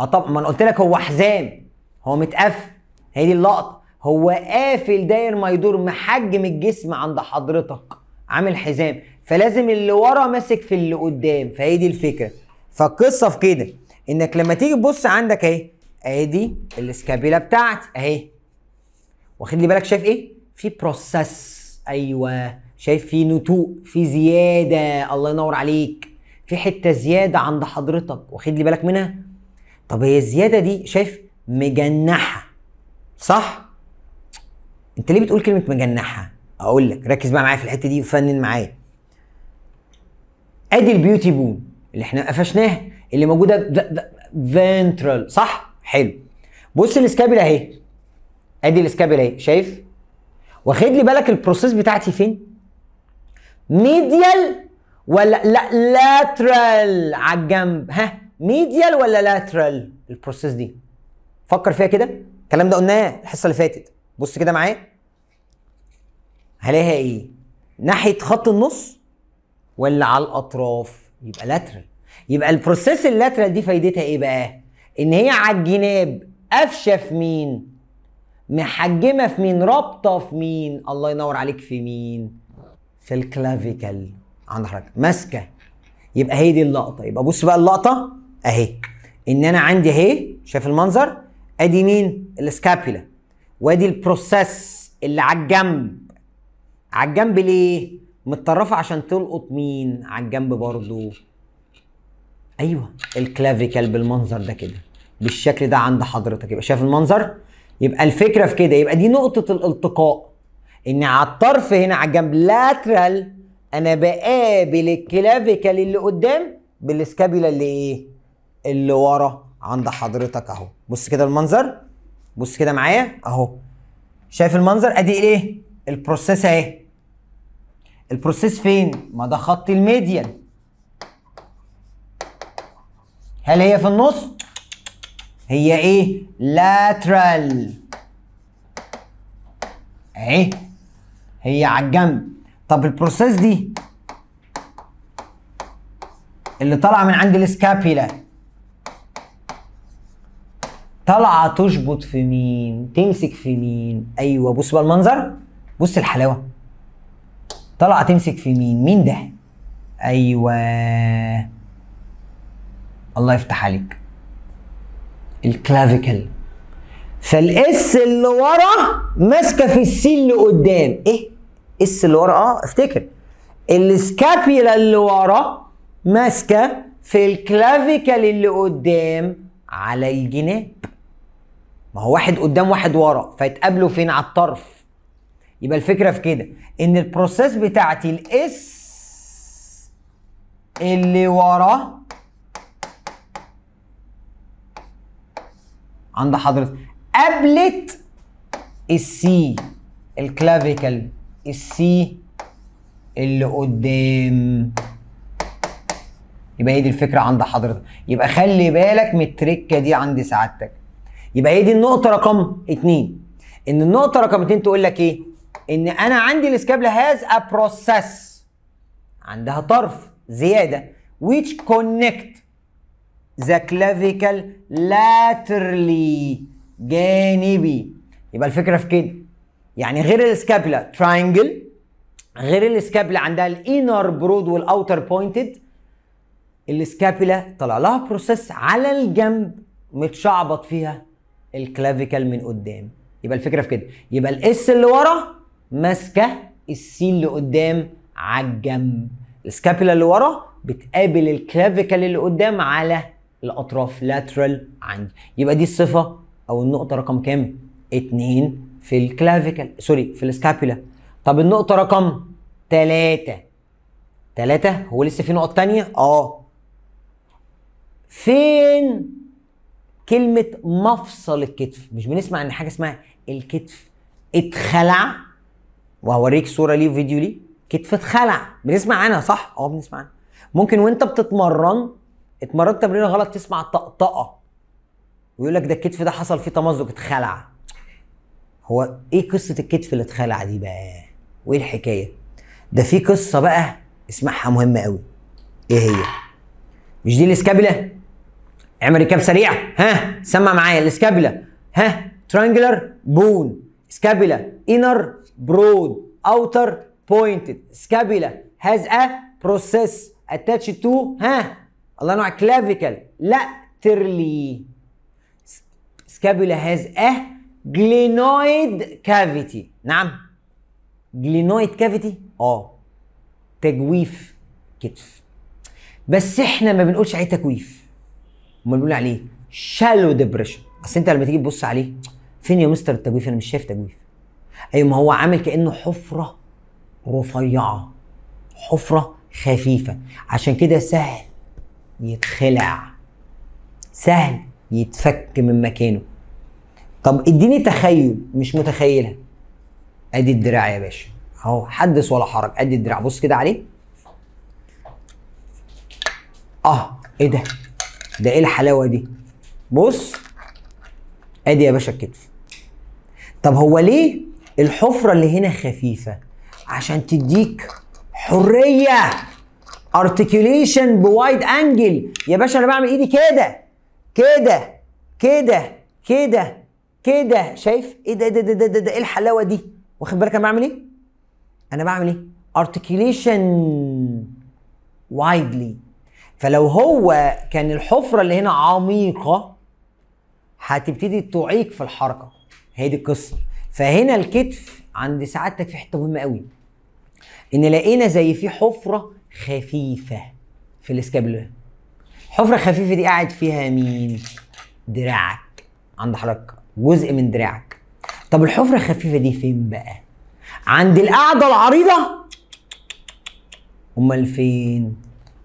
S1: اه طب ما انا قلت لك هو حزام هو متقفل هي دي اللقطه هو قافل داير ما يدور محجم الجسم عند حضرتك عامل حزام فلازم اللي ورا ماسك في اللي قدام فهي دي الفكره فالقصه في كده انك لما تيجي تبص عندك اهي ادي الاسكابيلا بتاعتي اهي واخد لي بالك شايف ايه في بروسس ايوه شايف في نتوء في زياده الله ينور عليك في حته زياده عند حضرتك واخد لي بالك منها طب هي الزياده دي شايف مجنحه صح انت ليه بتقول كلمه مجنحه اقول لك ركز بقى معايا في الحته دي وفنن معايا ادي البيوتي بون اللي احنا قفشناها اللي موجوده فنترال صح حلو بص الاسكابيلا اهي ادي الاسكابيلا اهي شايف واخد لي بالك البروسيس بتاعتي فين ميديال ولا لا لاترال على الجنب ها ميديال ولا لاترال البروسيس دي فكر فيها كده الكلام ده قلناه الحصه اللي فاتت بص كده معايا هلاقيها ايه ناحيه خط النص ولا على الاطراف يبقى لاترال يبقى البروسيس اللاترال دي فايدتها ايه بقى ان هي على الجناب قافشه في مين محجمه في مين رابطه في مين الله ينور عليك في مين في الكلافيكال عند حضرتك ماسكه يبقى هي دي اللقطه يبقى بص بقى اللقطه اهي ان انا عندي اهي شايف المنظر ادي مين السكابيلا وادي البروسيس اللي على الجنب على الجنب ليه متطرفه عشان تلقط مين على الجنب برضو ايوه الكلافيكال بالمنظر ده كده بالشكل ده عند حضرتك يبقى شايف المنظر يبقى الفكره في كده يبقى دي نقطه الالتقاء ان على الطرف هنا على الجنب لاترال انا بقابل الكلافيكال اللي قدام بالسكابيلا اللي ايه اللي ورا عند حضرتك اهو بص كده المنظر بص كده معايا اهو شايف المنظر ادي ايه البروسيس اهي البروسيس فين ما ده خط الميديان هل هي في النص هي ايه لاترال اهي هي على الجنب طب البروسيس دي اللي طالعه من عند السكابيلا طالعه تشبط في مين تمسك في مين ايوه بص بقى المنظر بص الحلاوه طالعه تمسك في مين مين ده ايوه الله يفتح عليك الكلافيكل فالاس اللي ورا ماسكه في السي اللي قدام ايه اس اللي ورا اه افتكر السكابيلا اللي ورا ماسكه في الكلافيكال اللي قدام على الجناب ما هو واحد قدام واحد ورا فيتقابلوا فين على الطرف يبقى الفكره في كده ان البروسيس بتاعتي الاس اللي ورا عند حضرتك قابلت السي الكلافيكال السي اللي قدام يبقى هي دي الفكره عند حضرتك يبقى خلي بالك من التركه دي عند سعادتك يبقى هي دي النقطه رقم اتنين ان النقطه رقم اتنين تقول لك ايه ان انا عندي الاسكابلا هاز ا بروسيس عندها طرف زياده which connect the clavicle laterally جانبي يبقى الفكره في كده يعني غير السكابلا تراينجل غير السكابلا عندها الانر برود والاوتر بوينتد السكابلا طلع لها بروسيس على الجنب متشعبط فيها الكلافيكال من قدام يبقى الفكره في كده يبقى الاس اللي ورا ماسكه السي اللي قدام على الجنب السكابلا اللي ورا بتقابل الكلافيكال اللي قدام على الاطراف لاترال عندي يبقى دي الصفه او النقطه رقم كام اتنين في الكلافيكال سوري في السكابولا طب النقطة رقم تلاتة تلاتة هو لسه في نقط تانية؟ اه فين كلمة مفصل الكتف؟ مش بنسمع ان حاجة اسمها الكتف اتخلع وهوريك صورة ليه وفيديو ليه كتف اتخلع بنسمع عنها صح؟ اه بنسمع عنها ممكن وانت بتتمرن اتمرنت تمرين غلط تسمع طقطقة ويقول لك ده الكتف ده حصل فيه تمزق اتخلع هو ايه قصه الكتف اللي اتخلع دي بقى وايه الحكايه ده في قصه بقى اسمعها مهمه قوي ايه هي مش دي الاسكابيلا اعمل ركاب سريع ها سمع معايا الاسكابيلا ها ترانجلر بون سكابيلا انر برود اوتر بوينتد سكابيلا هاز ا بروسيس اتاتش تو ها الله نوع كلافيكال لا ترلي سكابيلا هاز ا جلينويد كافيتي نعم جلينويد كافيتي اه تجويف كتف بس احنا ما بنقولش عليه تجويف امال بنقول عليه شالو ديبريشن اصل انت لما تيجي تبص عليه فين يا مستر التجويف انا مش شايف تجويف ايوه ما هو عامل كانه حفره رفيعه حفره خفيفه عشان كده سهل يتخلع سهل يتفك من مكانه طب اديني تخيل مش متخيلها ادي الدراع يا باشا اهو حدث ولا حرج ادي الدراع بص كده عليه اه ايه ده ده ايه الحلاوه دي بص ادي يا باشا الكتف طب هو ليه الحفره اللي هنا خفيفه عشان تديك حريه ارتكيوليشن بوايد انجل يا باشا انا بعمل ايدي كده كده كده كده كده شايف ايه ده إيه ده إيه ده ده إيه ده ايه الحلاوه دي واخد بالك انا بعمل ايه انا بعمل ايه ارتكيليشن وايدلي فلو هو كان الحفرة اللي هنا عميقة هتبتدي تعيق في الحركة هي دي القصة فهنا الكتف عند سعادتك في حتة مهمة قوي إن لقينا زي في حفرة خفيفة في الاسكابلو حفرة خفيفة دي قاعد فيها مين؟ دراعك عند حضرتك جزء من دراعك طب الحفره الخفيفه دي فين بقى عند القاعده العريضه امال فين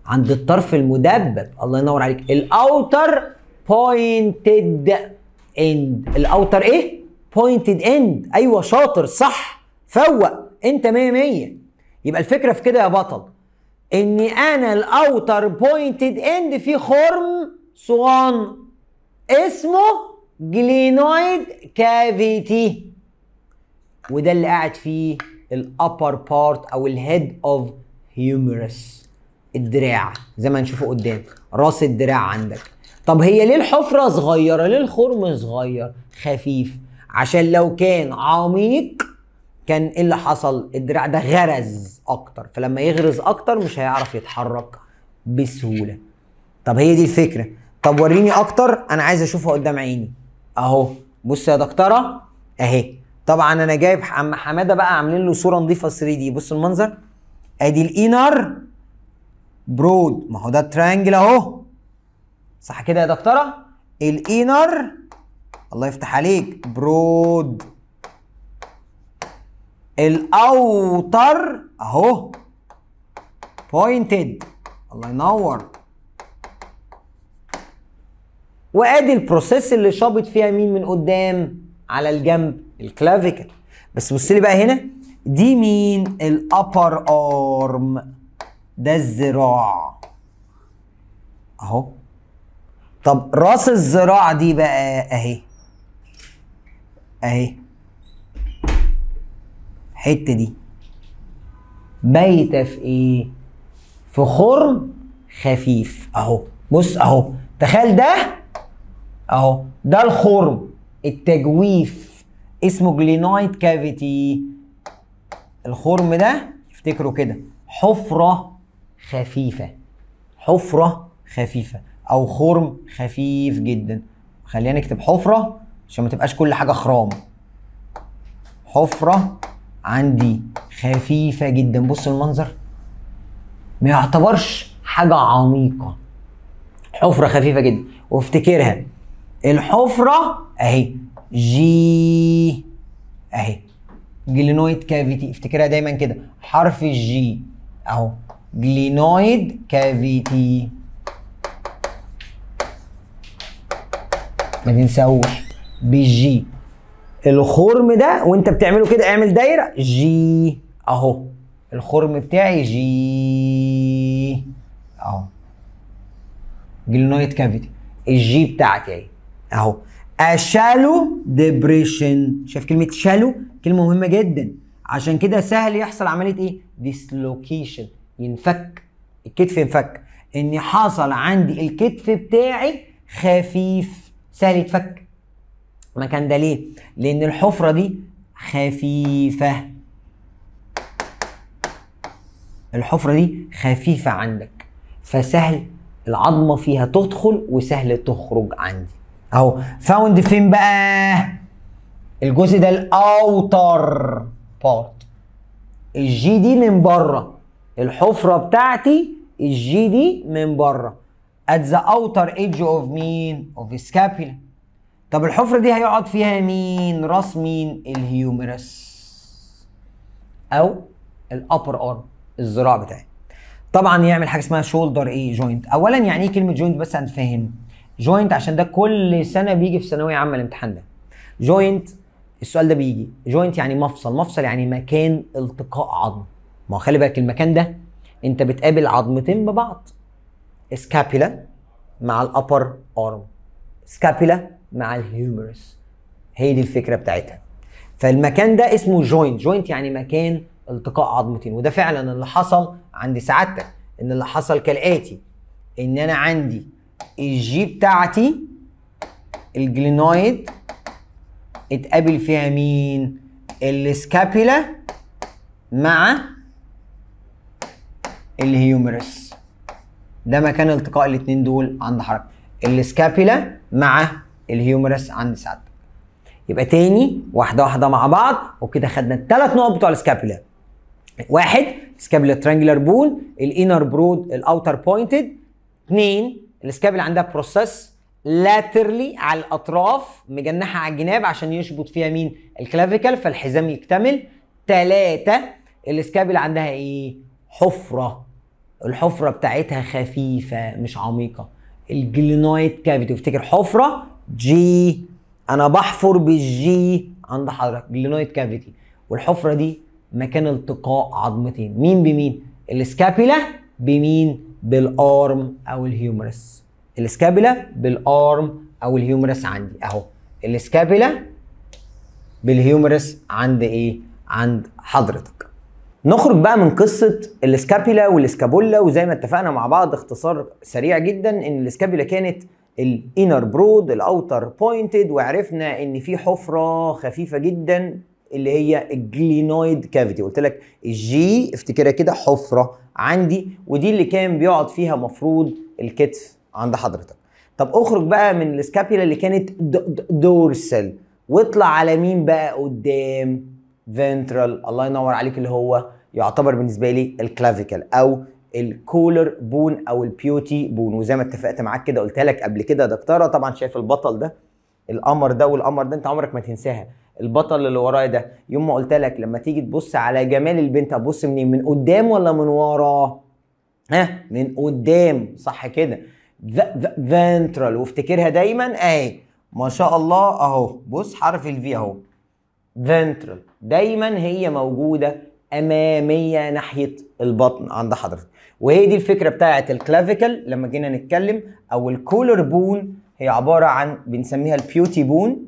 S1: عند الطرف المدبب الله ينور عليك الاوتر بوينتد اند الاوتر ايه بوينتد اند ايوه شاطر صح فوق انت 100 100 يبقى الفكره في كده يا بطل ان انا الاوتر بوينتد اند في خرم صغان اسمه جلينويد كافيتي وده اللي قاعد فيه الابر بارت او الهيد اوف هيومرس الدراع زي ما هنشوفه قدام راس الدراع عندك طب هي ليه الحفره صغيره ليه الخرم صغير خفيف عشان لو كان عميق كان ايه اللي حصل الدراع ده غرز اكتر فلما يغرز اكتر مش هيعرف يتحرك بسهوله طب هي دي الفكره طب وريني اكتر انا عايز اشوفها قدام عيني اهو بص يا دكتوره اهي طبعا انا جايب عم حماده بقى عاملين له صوره نظيفه 3 دي بص المنظر ادي الانر برود ما هو ده الترانجل اهو صح كده يا دكتوره الانر الله يفتح عليك برود الاوتر اهو بوينتد الله ينور وادي البروسيس اللي شابط فيها مين من قدام على الجنب الكلافيكل بس بص لي بقى هنا دي مين الابر ارم ده الذراع اهو طب راس الذراع دي بقى اهي اهي الحته دي بايته في ايه في خرم خفيف اهو بص اهو تخيل ده اهو ده الخرم التجويف اسمه جلينايت كافيتي الخرم ده افتكروا كده حفرة خفيفة حفرة خفيفة أو خرم خفيف جدا خلينا نكتب حفرة عشان ما تبقاش كل حاجة خرام حفرة عندي خفيفة جدا بص المنظر ما يعتبرش حاجة عميقة حفرة خفيفة جدا وافتكرها الحفره اهي جي اهي جلينويد كافيتي افتكرها دايما كده حرف الجي اهو جلينويد كافيتي ما تنساهوش بالجي الخرم ده وانت بتعمله كده اعمل دايره جي اهو الخرم بتاعي جي اهو جلينويد كافيتي الجي بتاعتي اهي اهو اشالو ديبريشن شايف كلمه شالو كلمه مهمه جدا عشان كده سهل يحصل عمليه ايه ديسلوكيشن ينفك الكتف ينفك ان حصل عندي الكتف بتاعي خفيف سهل يتفك المكان ده ليه لان الحفره دي خفيفه الحفره دي خفيفه عندك فسهل العظمه فيها تدخل وسهل تخرج عندي اهو فاوند فين بقى الجزء ده الاوتر بارت الجي دي من بره الحفره بتاعتي الجي دي من بره at the outer edge of مين of scapula طب الحفره دي هيقعد فيها مين راس مين الهيومرس او الابر ارم الذراع بتاعي طبعا يعمل حاجه اسمها شولدر ايه جوينت اولا يعني ايه كلمه جوينت بس هنفهم جوينت عشان ده كل سنه بيجي في ثانويه عامه الامتحان ده جوينت السؤال ده بيجي جوينت يعني مفصل مفصل يعني مكان التقاء عظم ما هو خلي بالك المكان ده انت بتقابل عظمتين ببعض سكابيلا مع الابر ارم سكابيلا مع الهيومرس هي دي الفكره بتاعتها فالمكان ده اسمه جوينت جوينت يعني مكان التقاء عظمتين وده فعلا اللي حصل عند سعادتك ان اللي حصل كالاتي ان انا عندي الجي بتاعتي الجلينويد اتقابل فيها مين السكابيلا مع الهيومرس ده مكان التقاء الاثنين دول عند حركة السكابيلا مع الهيومرس عند سعد يبقى تاني واحده واحده مع بعض وبكده خدنا الثلاث نقط بتوع السكابيلا واحد سكابيلا ترانجلر بون الانر برود الاوتر بوينتد اثنين السكابل عندها بروسس لاترلي على الاطراف مجنحه على الجناب عشان يشبط فيها مين الكلافيكال فالحزام يكتمل ثلاثة السكابل عندها ايه حفره الحفره بتاعتها خفيفه مش عميقه الجلينويد كافيتي افتكر حفره جي انا بحفر بالجي عند حضرتك جلينويد كافيتي والحفره دي مكان التقاء عظمتين مين بمين السكابيلا بمين بالارم او الهيومرس الاسكابيلا بالارم او الهيومرس عندي اهو الاسكابيلا بالهيومرس عند ايه عند حضرتك نخرج بقى من قصه الاسكابيلا والاسكابولا وزي ما اتفقنا مع بعض اختصار سريع جدا ان الاسكابيلا كانت الانر برود الاوتر بوينتد وعرفنا ان في حفره خفيفه جدا اللي هي الجلينويد كافيتي قلت لك الجي افتكرها كده حفره عندي ودي اللي كان بيقعد فيها مفروض الكتف عند حضرتك طب اخرج بقى من السكابيلا اللي كانت دورسال واطلع على مين بقى قدام فنترال الله ينور عليك اللي هو يعتبر بالنسبه لي الكلافيكال او الكولر بون او البيوتي بون وزي ما اتفقت معاك كده قلتها لك قبل كده يا دكتوره طبعا شايف البطل ده القمر ده والقمر ده انت عمرك ما تنساها البطل اللي ورايا ده يوم ما قلت لك لما تيجي تبص على جمال البنت هتبص منين من قدام ولا من ورا ها من قدام صح كده فانترال وافتكرها دايما اهي ما شاء الله اهو بص حرف الفي اهو فانترال دايما هي موجوده اماميه ناحيه البطن عند حضرتك وهي دي الفكره بتاعه الكلافيكل لما جينا نتكلم او الكولر بون هي عباره عن بنسميها البيوتي بون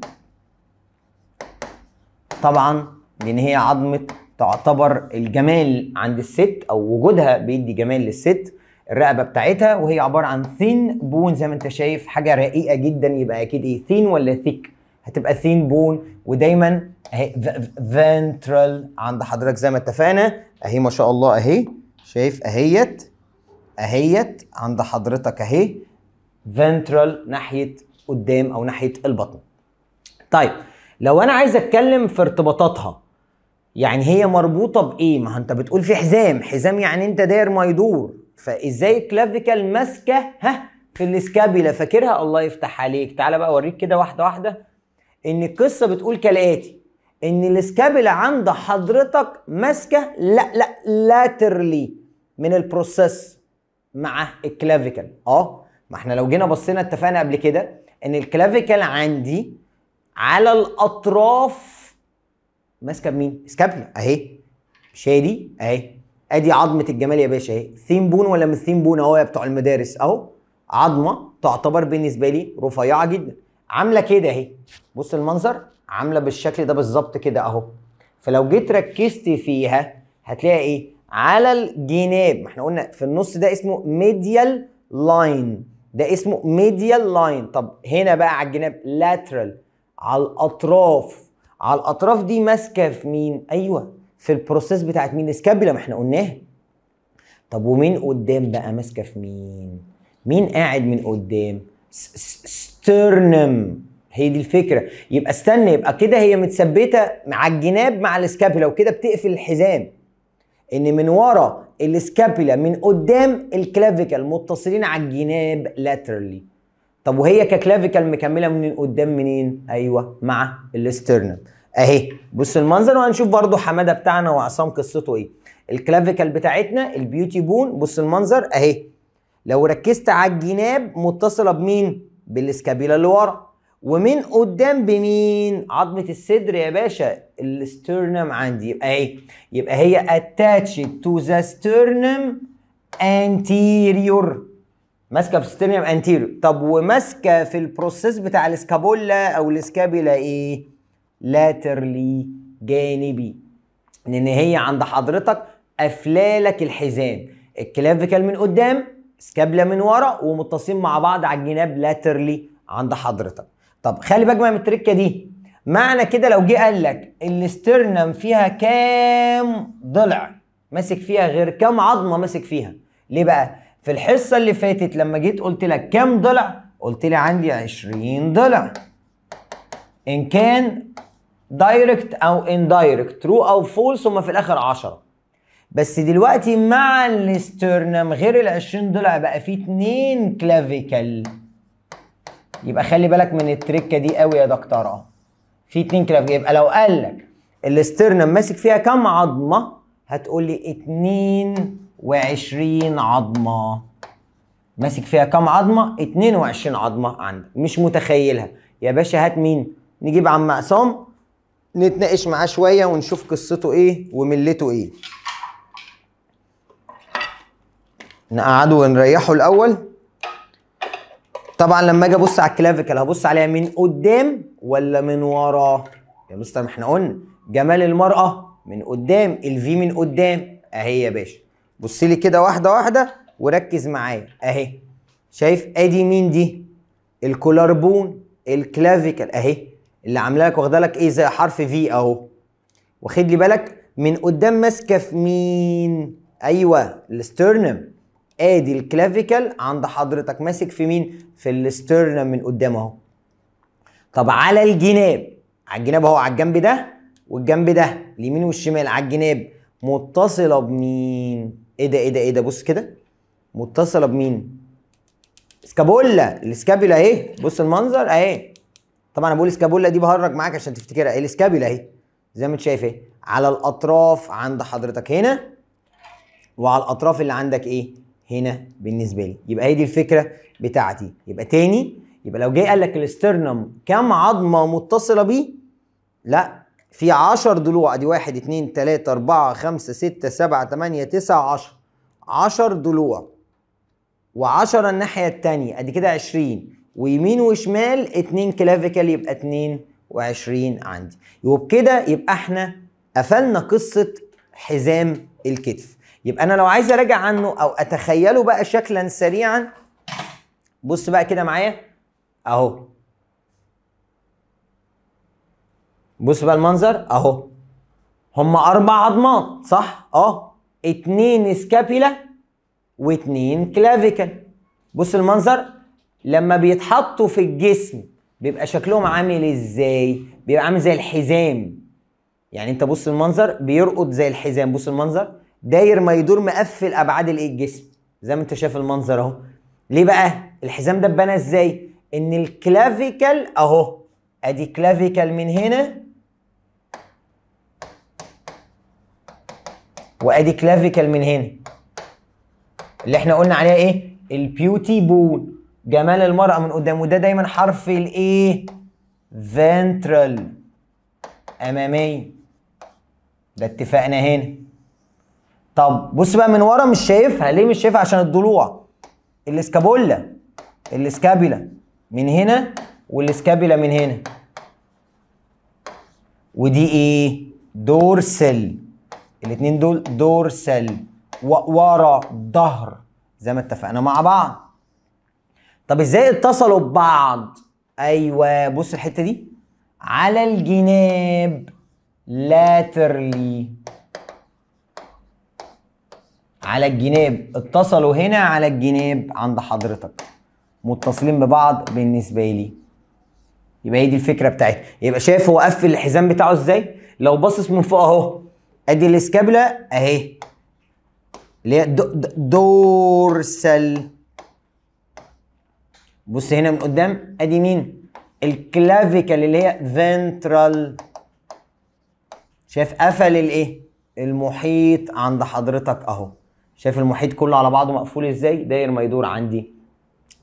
S1: طبعا لان هي عظمه تعتبر الجمال عند الست او وجودها بيدي جمال للست الرقبه بتاعتها وهي عباره عن ثين بون زي ما انت شايف حاجه رقيقه جدا يبقى اكيد ايه ثين ولا ثيك هتبقى ثين بون ودايما اهي فانترال عند حضرتك زي ما اتفقنا اهي ما شاء الله اهي شايف اهيت اهيت عند حضرتك اهي فانترال ناحيه قدام او ناحيه البطن طيب لو انا عايز اتكلم في ارتباطاتها يعني هي مربوطه بايه ما انت بتقول في حزام حزام يعني انت داير ما يدور فازاي الكلافيكال ماسكه ها في الاسكابيلا فاكرها الله يفتح عليك تعالى بقى اوريك كده واحده واحده ان القصه بتقول كالاتي ان الاسكابيلا عند حضرتك ماسكه لا لا لاترلي من البروسيس مع الكلافيكال اه ما احنا لو جينا بصينا اتفقنا قبل كده ان الكلافيكال عندي على الاطراف ماسكه بمين؟ سكابلا اهي مش هي دي اهي ادي عظمه الجمال يا باشا اهي ثيم بون ولا مش ثيم بون اهو يا بتوع المدارس اهو عظمه تعتبر بالنسبه لي رفيعه جدا عامله كده اهي بص المنظر عامله بالشكل ده بالظبط كده اهو فلو جيت ركزت فيها هتلاقي ايه على الجناب ما احنا قلنا في النص ده اسمه ميديال لاين ده اسمه ميديال لاين طب هنا بقى على الجناب لاترال على الاطراف على الاطراف دي ماسكه في مين ايوه في البروسيس بتاعت مين سكابيلا ما احنا قلناها طب ومين قدام بقى ماسكه في مين مين قاعد من قدام سترنم هي دي الفكره يبقى استنى يبقى كده هي متثبته مع الجناب مع السكابيلا وكده بتقفل الحزام ان من ورا السكابيلا من قدام الكلافيكال متصلين على الجناب لاترالي طب وهي ككلافيكال مكمله من قدام منين؟ ايوه مع الاسترنال اهي بص المنظر وهنشوف برضو حماده بتاعنا وعصام قصته ايه الكلافيكال بتاعتنا البيوتي بون بص المنظر اهي لو ركزت على الجناب متصله بمين؟ بالاسكابيلا اللي ورا ومن قدام بمين عظمه الصدر يا باشا الاسترنم عندي يبقى ايه يبقى هي اتاتش تو ذا sternum anterior ماسكه في السترنيوم انتيريور طب وماسكه في البروسيس بتاع الاسكابولا او الاسكابيلا ايه لاترلي جانبي لان هي عند حضرتك قافله لك الحزام الكلافيكال من قدام سكابلا من ورا ومتصلين مع بعض على الجناب لاترلي عند حضرتك طب خلي بالك من التركه دي معنى كده لو جه قال لك الاسترنم فيها كام ضلع ماسك فيها غير كام عظمه ماسك فيها ليه بقى في الحصه اللي فاتت لما جيت قلت لك كام ضلع قلت لي عندي 20 ضلع ان كان دايركت او اندايركت ترو او فولس هما في الاخر 10 بس دلوقتي مع الاسترنم غير ال 20 ضلع بقى فيه 2 كلافيكال يبقى خلي بالك من التركه دي قوي يا دكتوره في 2 كلافيكال يبقى لو قال لك الاسترنم ماسك فيها كام عظمه هتقول لي 2 وعشرين عظمه ماسك فيها كام عظمه 22 عظمه عندك مش متخيلها يا باشا هات مين نجيب عم عصام نتناقش معاه شويه ونشوف قصته ايه وملته ايه نقعده ونريحه الاول طبعا لما اجي ابص على الكلافيكال هبص عليها من قدام ولا من ورا يا مستر احنا قلنا جمال المراه من قدام الفي من قدام اهي يا باشا بص لي كده واحده واحده وركز معايا اهي شايف ادي مين دي الكولاربون الكلافيكال اهي اللي عامله لك واخده لك ايه زي حرف في اهو واخد لي بالك من قدام ماسكه في مين ايوه الاسترنم ادي الكلافيكال عند حضرتك ماسك في مين في الاسترنم من قدام اهو طب على الجناب على الجناب اهو على الجنب ده والجنب ده اليمين والشمال على الجناب متصله بمين ايه ده ايه ده ايه ده بص كده متصله بمين سكابولا الاسكابولا اهي بص المنظر اهي طبعا انا بقول سكابولا دي بهرج معاك عشان تفتكرها ايه الاسكابولا اهي زي ما انت شايف ايه على الاطراف عند حضرتك هنا وعلى الاطراف اللي عندك ايه هنا بالنسبه لي يبقى هي دي الفكره بتاعتي يبقى تاني يبقى لو جاي قال لك الاسترنم كم عظمه متصله بيه لا في 10 ضلوع ادي 1 2 3 4 5 6 7 8 9 10 10 ضلوع و10 الناحية التانية ادي كده 20 ويمين وشمال 2 كلافيكال يبقى 22 عندي وبكده يبقى احنا قفلنا قصة حزام الكتف يبقى انا لو عايز اراجع عنه او اتخيله بقى شكلا سريعا بص بقى كده معايا اهو بص بقى المنظر اهو هما اربع عضمات صح اه اتنين سكابيلا واتنين كلافيكال بص المنظر لما بيتحطوا في الجسم بيبقى شكلهم عامل ازاي بيبقى عامل زي الحزام يعني انت بص المنظر بيرقد زي الحزام بص المنظر داير ما يدور مقفل ابعاد الايه الجسم زي ما انت شايف المنظر اهو ليه بقى الحزام ده اتبنى ازاي ان الكلافيكال اهو ادي كلافيكال من هنا وادي كلافيكال من هنا اللي احنا قلنا عليها ايه البيوتي بون جمال المرأة من قدام وده دايما حرف الايه فنترال امامية ده اتفقنا هنا طب بص بقى من ورا مش شايفها ليه مش شايفها عشان الضلوع الاسكابولا الاسكابيلا من هنا والاسكابيلا من هنا ودي ايه دورسل الاثنين دول دورسال ورا ظهر زي ما اتفقنا مع بعض طب ازاي اتصلوا ببعض ايوه بص الحته دي على الجناب لاترلي على الجناب اتصلوا هنا على الجناب عند حضرتك متصلين ببعض بالنسبه لي يبقى هي دي الفكره بتاعتها يبقى شايف هو قفل الحزام بتاعه ازاي لو باصص من فوق اهو ادي الاسكابلا اهي اللي هي دورسال بص هنا من قدام ادي مين الكلافيكال اللي هي فنترال شايف قفل الايه المحيط عند حضرتك اهو شايف المحيط كله على بعضه مقفول ازاي داير ما يدور عندي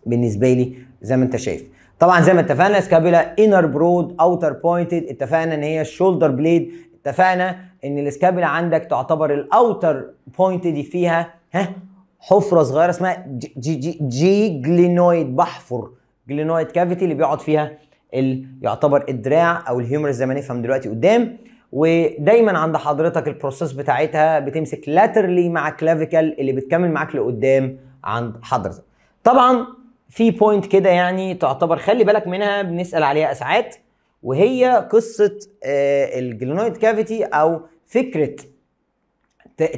S1: بالنسبه لي زي ما انت شايف طبعا زي ما اتفقنا سكابيلا انر برود اوتر بوينتد اتفقنا ان هي الشولدر بليد اتفقنا ان الاسكابلا عندك تعتبر الاوتر بوينت دي فيها ها حفره صغيره اسمها جي, جي, جي جلينويد بحفر جلينويد كافيتي اللي بيقعد فيها ال... يعتبر الدراع او الهيومر زي ما نفهم دلوقتي قدام ودايما عند حضرتك البروسيس بتاعتها بتمسك لاترلي مع كلافيكال اللي بتكمل معاك لقدام عند حضرتك طبعا في بوينت كده يعني تعتبر خلي بالك منها بنسال عليها ساعات وهي قصه آه، الجلينويد كافيتي او فكره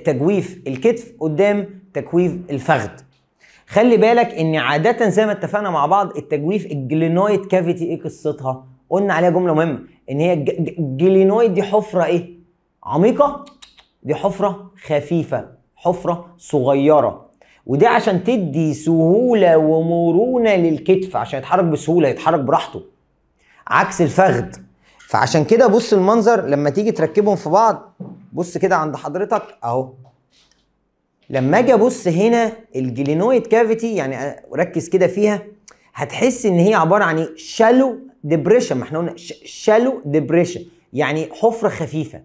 S1: تجويف الكتف قدام تكويف الفخذ خلي بالك ان عاده زي ما اتفقنا مع بعض التجويف الجلينويد كافيتي ايه قصتها قلنا عليها جمله مهمه ان هي الجلينويد دي حفره ايه عميقه دي حفره خفيفه حفره صغيره ودي عشان تدي سهوله ومرونه للكتف عشان يتحرك بسهوله يتحرك براحته عكس الفخذ فعشان كده بص المنظر لما تيجي تركبهم في بعض بص كده عند حضرتك اهو لما اجي ابص هنا الجلينويد كافيتي يعني ركز كده فيها هتحس ان هي عباره عن ايه شالو ديبريشن ما احنا قلنا شالو ديبريشن يعني حفره خفيفه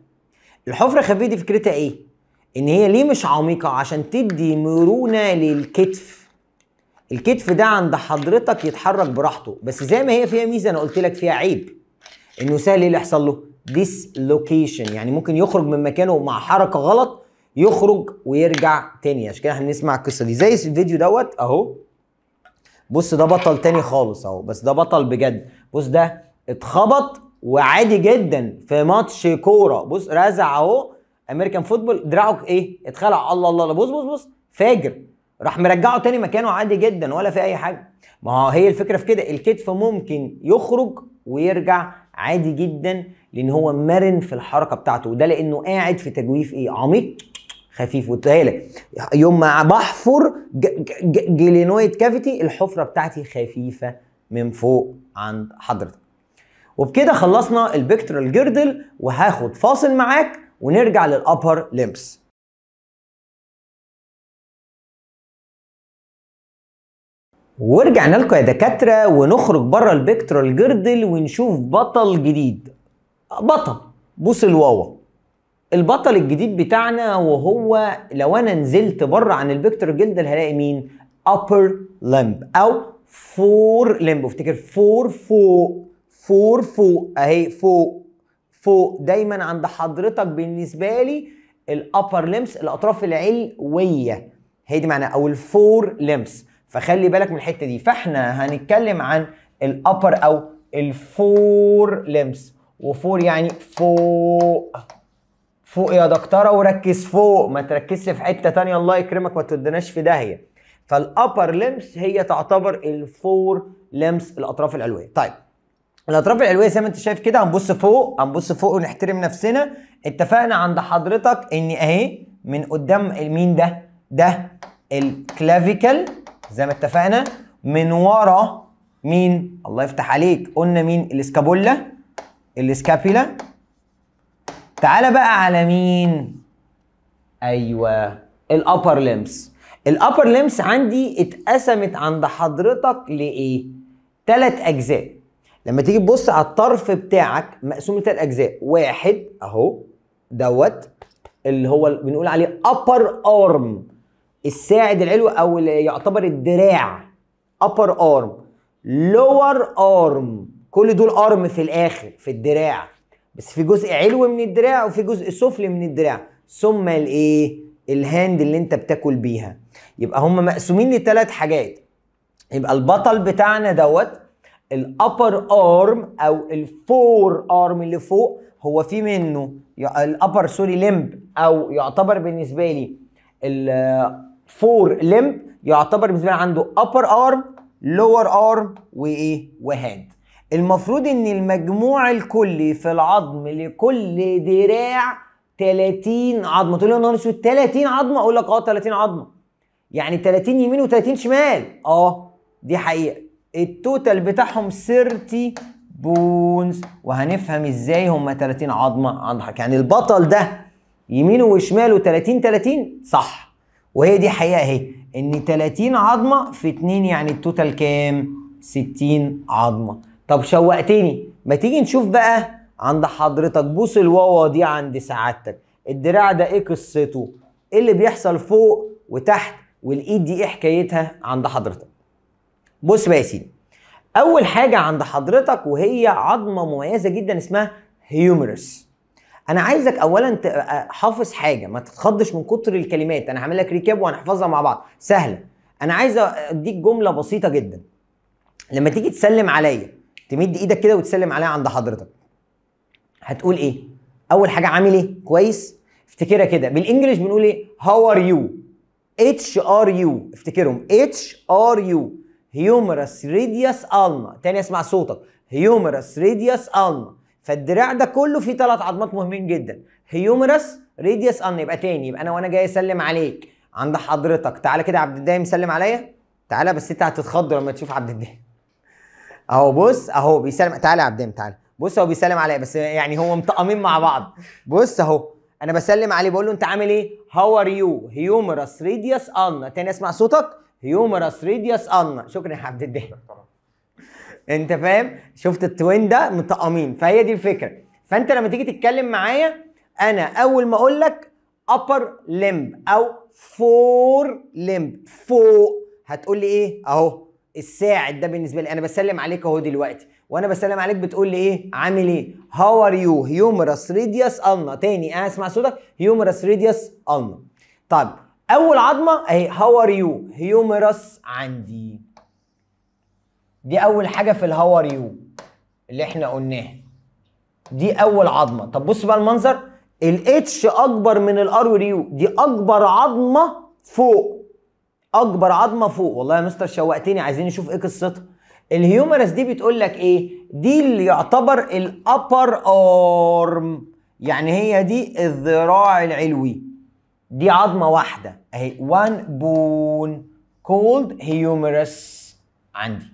S1: الحفره الخفيفه دي فكرتها ايه ان هي ليه مش عميقه عشان تدي مرونه للكتف الكتف ده عند حضرتك يتحرك براحته بس زي ما هي فيها ميزه انا قلت لك فيها عيب انه سهل ايه اللي يحصل له ديسلوكيشن يعني ممكن يخرج من مكانه مع حركه غلط يخرج ويرجع تاني عشان كده احنا بنسمع القصه دي زي الفيديو دوت اهو بص ده بطل تاني خالص اهو بس ده بطل بجد بص ده اتخبط وعادي جدا في ماتش كوره بص رزع اهو امريكان فوتبول دراعه ايه اتخلع الله الله بص بص بص فاجر راح مرجعه تاني مكانه عادي جدا ولا في اي حاجه ما هي الفكره في كده الكتف ممكن يخرج ويرجع عادي جدا لان هو مرن في الحركه بتاعته وده لانه قاعد في تجويف ايه عميق خفيف وتهالك يوم ما بحفر جلينويد كافيتي الحفره بتاعتي خفيفه من فوق عند حضرتك وبكده خلصنا البكترال جردل وهاخد فاصل معاك ونرجع للابر ليمبس ورجعنا لكم يا دكاتره ونخرج بره البكترال جردل ونشوف بطل جديد بطل بص الواوا البطل الجديد بتاعنا وهو لو انا نزلت بره عن البكتر جلد هلاقي مين upper limb او فور limb افتكر فور فوق فور فوق اهي فوق فوق دايما عند حضرتك بالنسبه لي الابر لمس الاطراف العلويه هي دي معناها او الفور لمس فخلي بالك من الحته دي فاحنا هنتكلم عن الابر او الفور لمس وفور يعني فوق فوق يا دكتوره وركز فوق ما تركزش في حته تانية الله يكرمك ما تودناش في داهيه فالابر لمس هي تعتبر الفور لمس الاطراف العلويه طيب الاطراف العلويه زي ما انت شايف كده هنبص فوق هنبص فوق ونحترم نفسنا اتفقنا عند حضرتك ان اهي من قدام مين ده ده الكلافيكل زي ما اتفقنا من ورا مين الله يفتح عليك قلنا مين الاسكابولا الاسكابيلا تعالى بقى على مين ايوه الابر لمس الابر لمس عندي اتقسمت عند حضرتك لايه ثلاث اجزاء لما تيجي تبص على الطرف بتاعك مقسوم لثلاث اجزاء واحد اهو دوت اللي هو بنقول عليه ابر ارم الساعد العلوي او اللي يعتبر الدراع ابر ارم لور ارم كل دول ارم في الاخر في الدراع بس في جزء علو من الدراع وفي جزء سفلي من الدراع ثم الايه الهاند اللي انت بتاكل بيها يبقى هم مقسومين لثلاث حاجات يبقى البطل بتاعنا دوت الابر ارم او الفور ارم اللي فوق هو في منه الابر سوري لمب او يعتبر بالنسبه لي الفور لمب يعتبر بالنسبه لي عنده ابر ارم لور ارم وايه وهاند المفروض ان المجموع الكلي في العظم لكل دراع 30 عظمه تقول لي يا نهار اسود 30 عظمه اقول لك اه 30 عظمه يعني 30 يمين و30 شمال اه دي حقيقه التوتال بتاعهم 30 بونز وهنفهم ازاي هم 30 عظمه عند حضرتك يعني البطل ده يمينه وشماله 30 30 صح وهي دي حقيقه اهي ان 30 عظمه في 2 يعني التوتال كام 60 عظمه طب شوقتني ما تيجي نشوف بقى عند حضرتك بوس الواوا دي عند سعادتك الدراع ده ايه قصته ايه اللي بيحصل فوق وتحت والايد دي ايه حكايتها عند حضرتك بص بقى يا سيدي اول حاجه عند حضرتك وهي عظمه مميزه جدا اسمها هيومرس انا عايزك اولا حافظ حاجه ما تتخضش من كتر الكلمات انا هعمل لك ريكاب وهنحفظها مع بعض سهله انا عايز اديك جمله بسيطه جدا لما تيجي تسلم عليا تمد ايدك كده وتسلم عليها عند حضرتك هتقول ايه اول حاجه عامل ايه كويس افتكرها كده بالانجلش بنقول ايه هاو ار يو اتش ار يو افتكرهم اتش ار يو هيومرس ريديوس الما تاني اسمع صوتك هيومرس ريديوس الما فالدراع ده كله فيه ثلاث عظمات مهمين جدا هيومرس ريديوس الما يبقى تاني يبقى انا وانا جاي اسلم عليك عند حضرتك تعالى كده عبد الدايم سلم عليا تعالى بس انت هتتخض لما تشوف عبد الدايم اهو بص اهو بيسلم تعالى يا عبدان تعالى بص هو بيسلم عليا بس يعني هو مطقمين مع بعض بص اهو انا بسلم عليه بقول له انت عامل ايه هاو ار يو هيومرس ريديوس ان تاني اسمع صوتك هيومرس ريديوس ان شكرا يا عبد الدين انت فاهم شفت التوين ده مطقمين فهي دي الفكره فانت لما تيجي تتكلم معايا انا اول ما اقول لك upper limb او فور limb فوق هتقول لي ايه اهو الساعد ده بالنسبه لي انا بسلم عليك اهو دلوقتي وانا بسلم عليك بتقول لي ايه عامل ايه هاو ار يو هيومرس ريديوس النا تاني اسمع صوتك هيومرس ريديوس النا طب اول عظمه اهي هاو ار يو هيومرس عندي دي اول حاجه في الهاو ار يو اللي احنا قلناها دي اول عظمه طب بص بقى المنظر الاتش اكبر من الار واليو دي اكبر عظمه فوق اكبر عظمه فوق والله يا مستر شوقتني عايزين نشوف ايه قصتها الهيومرس دي بتقول لك ايه دي اللي يعتبر الابر ارم يعني هي دي الذراع العلوي دي عظمه واحده اهي وان بون كولد هيومرس عندي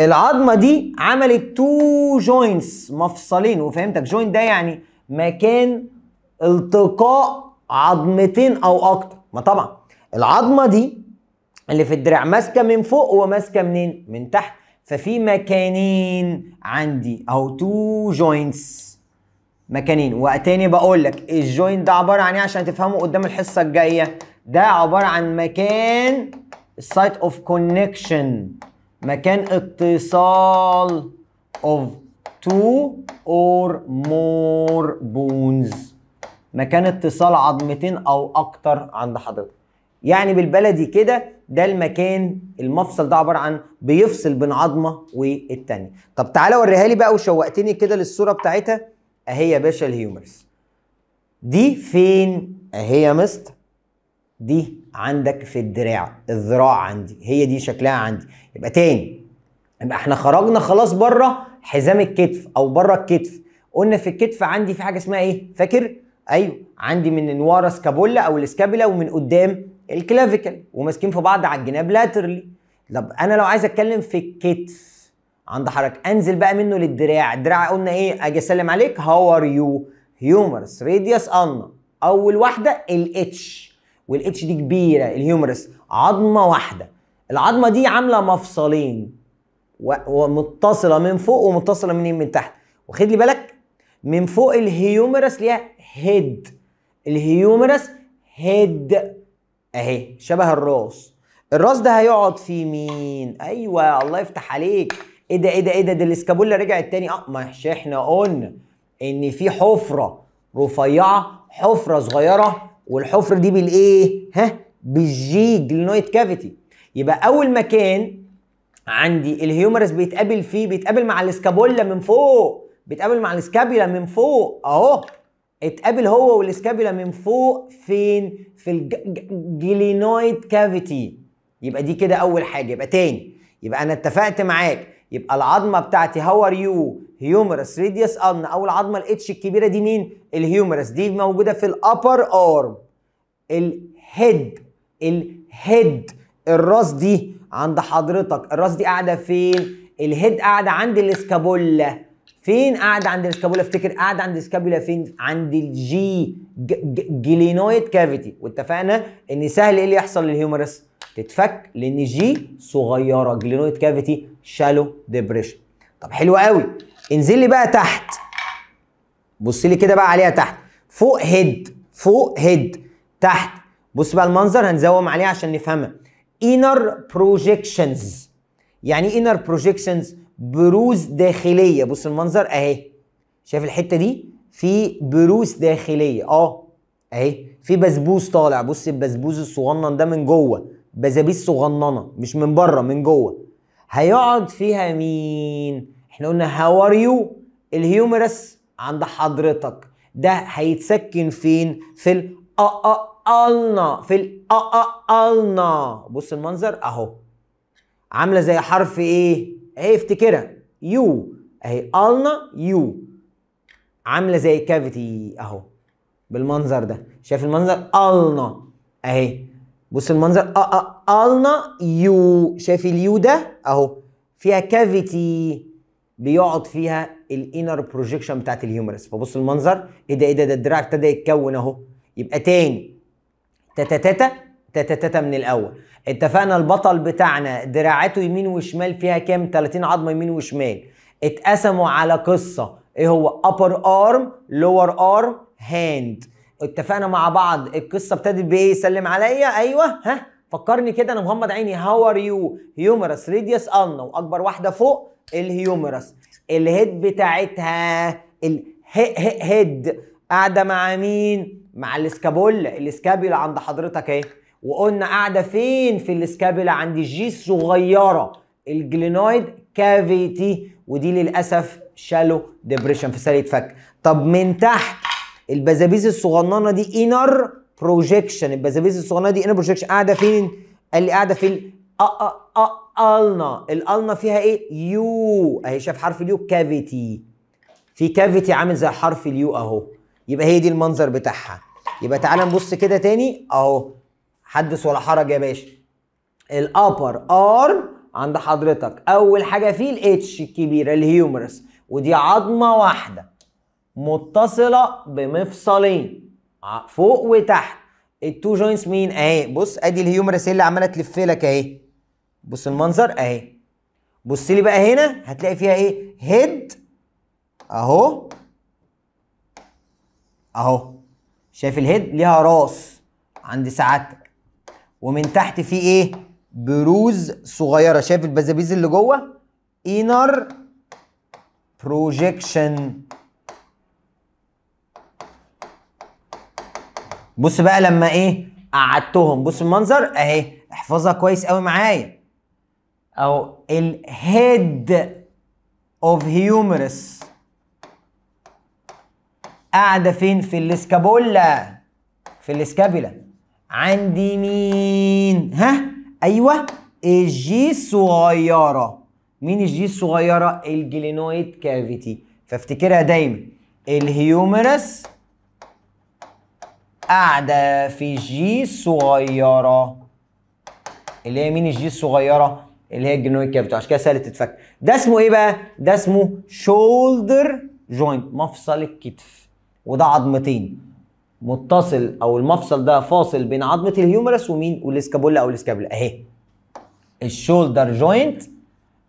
S1: العظمه دي عملت تو جوينتس مفصلين وفهمتك جوينت ده يعني مكان التقاء عظمتين او اكتر ما طبعا العظمه دي اللي في الدراع ماسكه من فوق وماسكه منين من تحت ففي مكانين عندي او تو جوينتس مكانين وتاني بقول لك الجوينت ده عباره عن ايه عشان تفهمه قدام الحصه الجايه ده عباره عن مكان السايت اوف كونكشن مكان اتصال اوف تو اور مور بونز مكان اتصال عظمتين او اكتر عند حضرتك يعني بالبلدي كده ده المكان المفصل ده عباره عن بيفصل بين عظمه والتانيه طب تعالى وريها لي بقى وشوقتني كده للصوره بتاعتها اهي يا باشا الهيومرس دي فين اهي يا مستر دي عندك في الدراع الذراع عندي هي دي شكلها عندي يبقى تاني يبقى احنا خرجنا خلاص بره حزام الكتف او بره الكتف قلنا في الكتف عندي في حاجه اسمها ايه فاكر ايوه عندي من ورا سكابولا او الاسكابولا ومن قدام الكلافيكال وماسكين في بعض على الجناب لاترلي طب انا لو عايز اتكلم في الكتف عند حركة انزل بقى منه للدراع الدراع قلنا ايه اجي اسلم عليك هاو ار يو هيومرس راديوس انا اول واحده الاتش والاتش دي كبيره الهيومرس عظمه واحده العظمه دي عامله مفصلين ومتصله من فوق ومتصله منين من تحت واخد لي بالك من فوق الهيومرس ليها هيد الهيومرس هيد اهي شبه الراس الراس ده هيقعد في مين ايوه الله يفتح عليك ايه ده ايه ده ايه ده ده الاسكابولا رجعت تاني اه ما احنا قلنا ان في حفره رفيعه حفره صغيره والحفره دي بالايه ها بالجي جلينويد كافيتي يبقى اول مكان عندي الهيومرس بيتقابل فيه بيتقابل مع الاسكابولا من فوق بيتقابل مع الاسكابولا من فوق اهو اتقابل هو والاسكابيلا من فوق فين في الجلينويد كافيتي يبقى دي كده اول حاجه يبقى تاني يبقى انا اتفقت معاك يبقى العظمه بتاعتي هاو ار يو هيومرس ريديوس ارن اول العظمه الاتش الكبيره دي مين الهيومرس دي موجوده في الابر ارم الهيد الهيد الراس دي عند حضرتك الراس دي قاعده فين الهيد قاعده عند الاسكابولا فين قاعد عند السكابولا افتكر قاعد عند السكابولا فين عند الجي جلينويد كافيتي واتفقنا ان سهل ايه اللي يحصل للهيومرس تتفك لان جي صغيره جلينويد كافيتي شالو ديبريشن طب حلو قوي انزل لي بقى تحت بص لي كده بقى عليها تحت فوق هيد فوق هيد تحت بص بقى المنظر هنزوم عليه عشان نفهمها انر بروجيكشنز يعني انر بروجيكشنز بروز داخليه بص المنظر اهي شايف الحته دي في بروز داخليه اه اهي في بسبوس طالع بص البسبوس الصغنن ده من جوه بزابيس صغننه مش من بره من جوه هيقعد فيها مين احنا قلنا هاو ار يو الهيومرس عند حضرتك ده هيتسكن فين في الأقلنا في الأقلنا بص المنظر اهو عامله زي حرف ايه اهي افتكرها يو اهي النا يو عامله زي كافيتي اهو بالمنظر ده شايف المنظر النا اهي بص المنظر النا يو شايف اليو ده اهو فيها كافيتي بيقعد فيها الانر بروجيكشن بتاعت الهيومرس فبص المنظر ايه ده ايه ده ده الدراع ابتدى يتكون اهو يبقى تاني تاتا تاتا تاتا تاتا من الاول اتفقنا البطل بتاعنا دراعاته يمين وشمال فيها كام 30 عظمه يمين وشمال اتقسموا على قصه ايه هو upper arm lower arm hand اتفقنا مع بعض القصه ابتدت بايه سلم عليا ايوه ها فكرني كده انا محمد عيني هاو ار يو هيومرس ريديوس النا واكبر واحده فوق الهيومرس الهيد بتاعتها الهيد قاعده مع مين مع الاسكابولا الاسكابولا عند حضرتك اهي وقلنا قاعده فين في السكابيلا عند الجي صغيره الجلينويد كافيتي ودي للاسف شالو ديبريشن في ساليه فك طب من تحت البذابيز الصغننه دي انر بروجيكشن البذابيز الصغننه دي انر بروجيكشن قاعده فين قال لي قاعده في الالنا الالنا فيها ايه يو اهي شاف حرف اليو كافيتي في كافيتي عامل زي حرف اليو اهو يبقى هي دي المنظر بتاعها يبقى تعالى نبص كده تاني اهو حدث ولا حرج يا باشا الابر ار عند حضرتك اول حاجه فيه الاتش الكبيره الهيومرس ودي عظمه واحده متصله بمفصلين فوق وتحت التو جوينتس مين اهي بص ادي الهيومرس اللي عماله تلف لك اهي بص المنظر اهي بص لي بقى هنا هتلاقي فيها ايه هيد اهو اهو شايف الهيد ليها راس عند سعادتك ومن تحت في ايه بروز صغيره شايف البذابيز اللي جوه inner projection بص بقى لما ايه قعدتهم بص المنظر اهي احفظها كويس قوي معايا او الهيد اوف هيومرس قاعده فين في الاسكابولا في الاسكابيلا عند مين ها ايوه الجي الصغيره مين الجي الصغيره الجلينويد كافيتي فافتكرها دايما الهيومرس قاعده في جي الصغيره اللي هي مين الجي الصغيره اللي هي الجلينويد كافيتي عشان كده سهلة تتفك ده اسمه ايه بقى ده اسمه شولدر جوينت مفصل الكتف وده عظمتين متصل او المفصل ده فاصل بين عظمه الهيومرس ومين والاسكابولا او الاسكابولا اهي الشولدر جوينت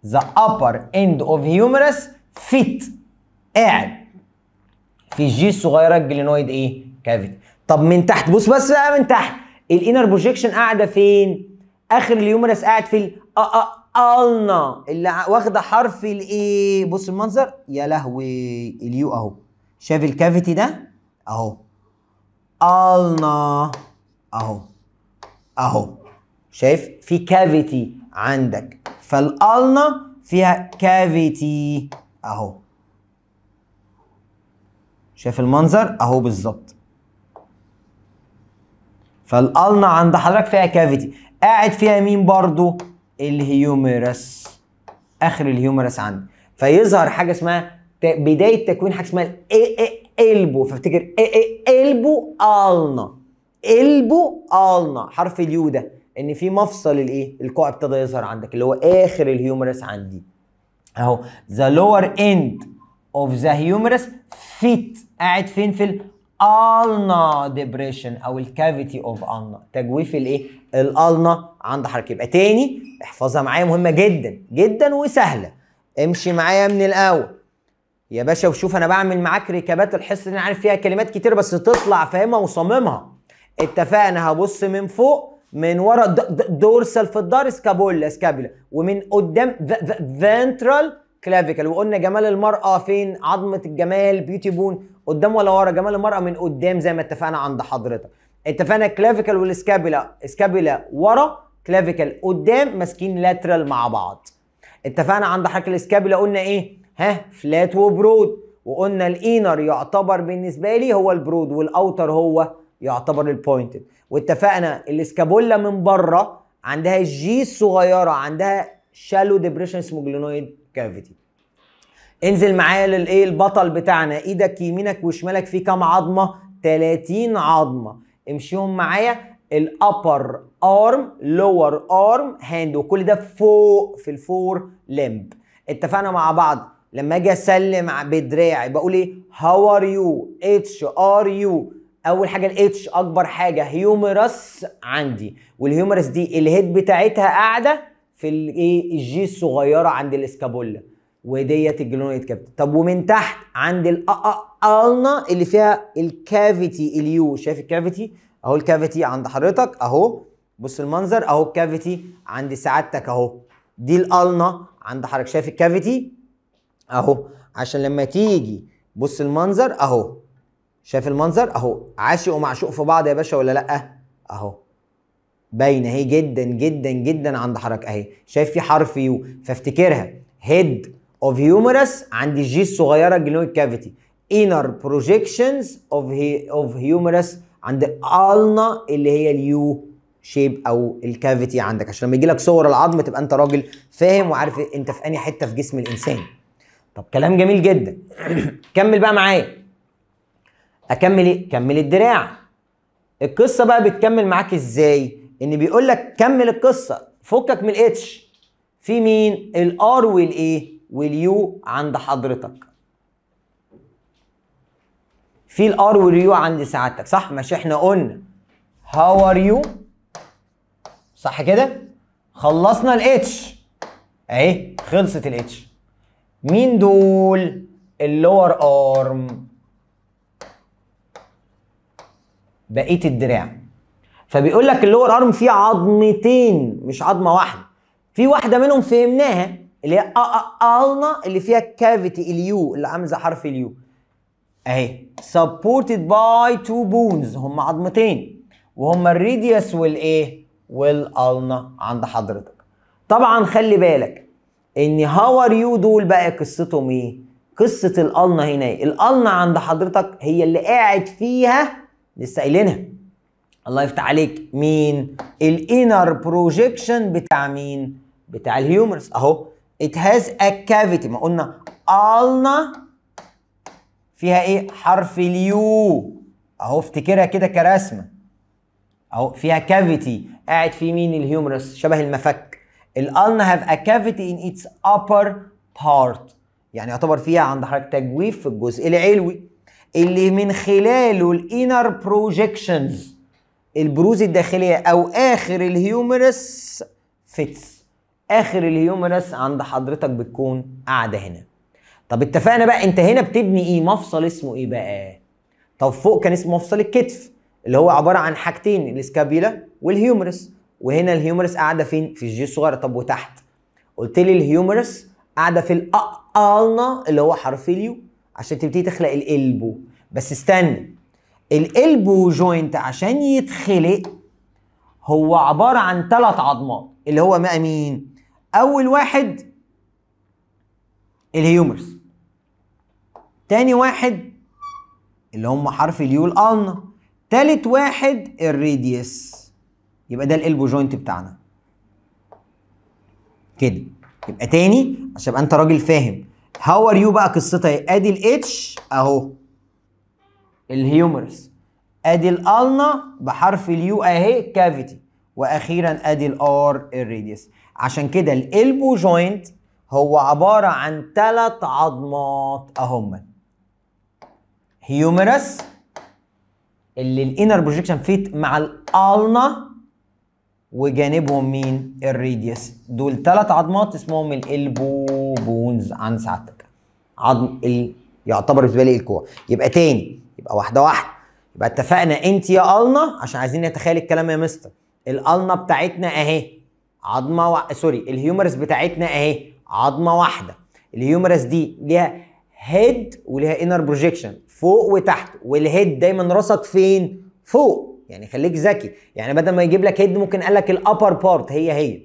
S1: ذا upper end of هيومرس fit قاعد في الجي الصغيره الجلينويد ايه كافيتي طب من تحت بص بس بقى من تحت الانر بروجيكشن قاعده فين اخر الهيومرس قاعد في الالنا آه، آه، اللي واخده حرف الايه بص المنظر يا لهوي اليو اهو شايف الكافيتي ده اهو قالنا اهو اهو شايف في كافيتي عندك فالقالنا فيها كافيتي اهو شايف المنظر اهو بالظبط فالالنا عند حضرتك فيها كافيتي قاعد فيها مين برضو الهيوميرس اخر الهيوميرس عندي فيظهر حاجه اسمها بدايه تكوين حاجه اسمها الاي قلبه فافتكر إيه، إيه، قلبه قالنا قلبه قالنا حرف اليو ده ان في مفصل الايه الكوع ابتدى يظهر عندك اللي هو اخر الهيومرس عندي اهو ذا لور اند اوف ذا هيومرس فيت قاعد فين في الالنا ديبريشن او الكافيتي اوف النا تجويف الايه الالنا عند حركه يبقى تاني احفظها معايا مهمه جدا جدا وسهله امشي معايا من الاول يا باشا وشوف انا بعمل معاك ركابات الحصه اللي انا عارف فيها كلمات كتير بس تطلع فاهمها وصممها اتفقنا هبص من فوق من ورا دورسال في الدار سكابولا سكابولا ومن قدام فانترال كلافيكال وقلنا جمال المراه فين عظمه الجمال بيوتي بون قدام ولا ورا جمال المراه من قدام زي ما اتفقنا عند حضرتك اتفقنا الكلافيكال والسكابولا سكابولا ورا كلافيكال قدام ماسكين لاترال مع بعض اتفقنا عند حضرتك السكابولا قلنا ايه ها فلات وبرود وقلنا الانر يعتبر بالنسبه لي هو البرود والاوتر هو يعتبر البوينتد واتفقنا الاسكابولا من بره عندها الجي الصغيره عندها شالو ديبريشن سموجلينويد كافيتي انزل معايا للايه البطل بتاعنا ايدك يمينك وشمالك في كام عظمه 30 عظمه امشيهم معايا الابر ارم لور ارم هاند وكل ده فوق في الفور لمب اتفقنا مع بعض لما اجي اسلم بدراعي بقول ايه هاو ار يو اتش ار يو اول حاجه الاتش اكبر حاجه هيومرس عندي والهيومرس دي الهيد بتاعتها قاعده في الايه الجي الصغيره عند الاسكابولا وديت الجلونيت كابتن طب ومن تحت عند الالنا اللي فيها الكافيتي اليو شايف الكافيتي اهو الكافيتي عند حضرتك اهو بص المنظر اهو الكافيتي عند سعادتك اهو دي الالنا عند حضرتك شايف الكافيتي اهو عشان لما تيجي بص المنظر اهو شايف المنظر اهو عاشق ومعشوق في بعض يا باشا ولا لا اهو باينه اهي جدا جدا جدا عند حركه اهي شايف في حرف يو فافتكرها هيد اوف هيومرس عند الجي الصغيره جلوي كافيتي انر بروجيكشنز اوف اوف هيومرس عند الالنا اللي هي اليو شيب او الكافيتي عندك عشان لما يجي لك صور العظم تبقى انت راجل فاهم وعارف انت في انهي حته في جسم الانسان طب كلام جميل جدا كمل بقى معايا اكمل ايه كمل الدراع القصه بقى بتكمل معاك ازاي ان بيقول لك كمل القصه فكك من الاتش في مين الار والايه واليو عند حضرتك في الار واليو عند سعادتك صح مش احنا قلنا هاو ار يو صح كده خلصنا الاتش اهي خلصت الاتش مين دول اللور ارم بقيه الدراع فبيقول لك اللور ارم فيه عظمتين مش عظمه واحده في واحده منهم فهمناها اللي هي النا اللي فيها الكافيتي اليو اللي عامل زي حرف اليو اهي سبورتد باي تو بونز هم عظمتين وهم الريديوس والايه والالنا عند حضرتك طبعا خلي بالك ان هاو ار يو دول بقى قصتهم ايه؟ قصه الالنا هنا ايه؟ الالنا عند حضرتك هي اللي قاعد فيها لسه قايلينها الله يفتح عليك مين؟ الانر بروجيكشن بتاع مين؟ بتاع الهيومرس اهو it has a cavity ما قلنا النا فيها ايه؟ حرف اليو اهو افتكرها كده كرسمه اهو فيها كافيتي قاعد فيه مين الهيومرس شبه المفك الالنا هاف ا كافيتي ان اتس upper part يعني يعتبر فيها عند حضرتك تجويف في الجزء العلوي اللي من خلاله الانر بروجيكشنز البروز الداخليه او اخر الهيومرس فيتس اخر الهيومرس عند حضرتك بتكون قاعده هنا طب اتفقنا بقى انت هنا بتبني ايه مفصل اسمه ايه بقى طب فوق كان اسمه مفصل الكتف اللي هو عباره عن حاجتين الاسكابيلا والهيومرس وهنا الهيومرس قاعده فين في الجي الصغير طب وتحت قلت لي الهيومرس قاعده في الالنا اللي هو حرف اليو عشان تبتدي تخلق الالبو بس استنى الالبو جوينت عشان يتخلق هو عباره عن ثلاث عظمات اللي هو بقى مين اول واحد الهيومرس تاني واحد اللي هم حرف اليو الالنا تالت واحد الراديوس يبقى ده الالبو جوينت بتاعنا كده يبقى تاني عشان يبقى انت راجل فاهم هاو ار يو بقى قصتها ايه ادي الاتش اهو الهيومرس ادي الالنا بحرف اليو اهي كافيتي واخيرا ادي الار الراديوس عشان كده الالبو جوينت هو عباره عن ثلاث عظمات اهم هيومرس اللي الانر بروجكشن فيت مع الالنا وجانبهم مين الريديس دول تلات عظمات اسمهم الالبو بونز عن ساعتك عظم ال... يعتبر بالنسبه لي الكوع يبقى تاني يبقى واحده واحده يبقى اتفقنا انت يا النا عشان عايزين نتخيل الكلام يا مستر الالنا بتاعتنا اهي عظمه و... سوري الهيومرس بتاعتنا اهي عظمه واحده الهيومرس دي ليها هيد وليها انر بروجيكشن فوق وتحت والهيد دايما رصد فين فوق يعني خليك ذكي يعني بدل ما يجيب لك هيد ممكن قال لك الابر بارت هي هي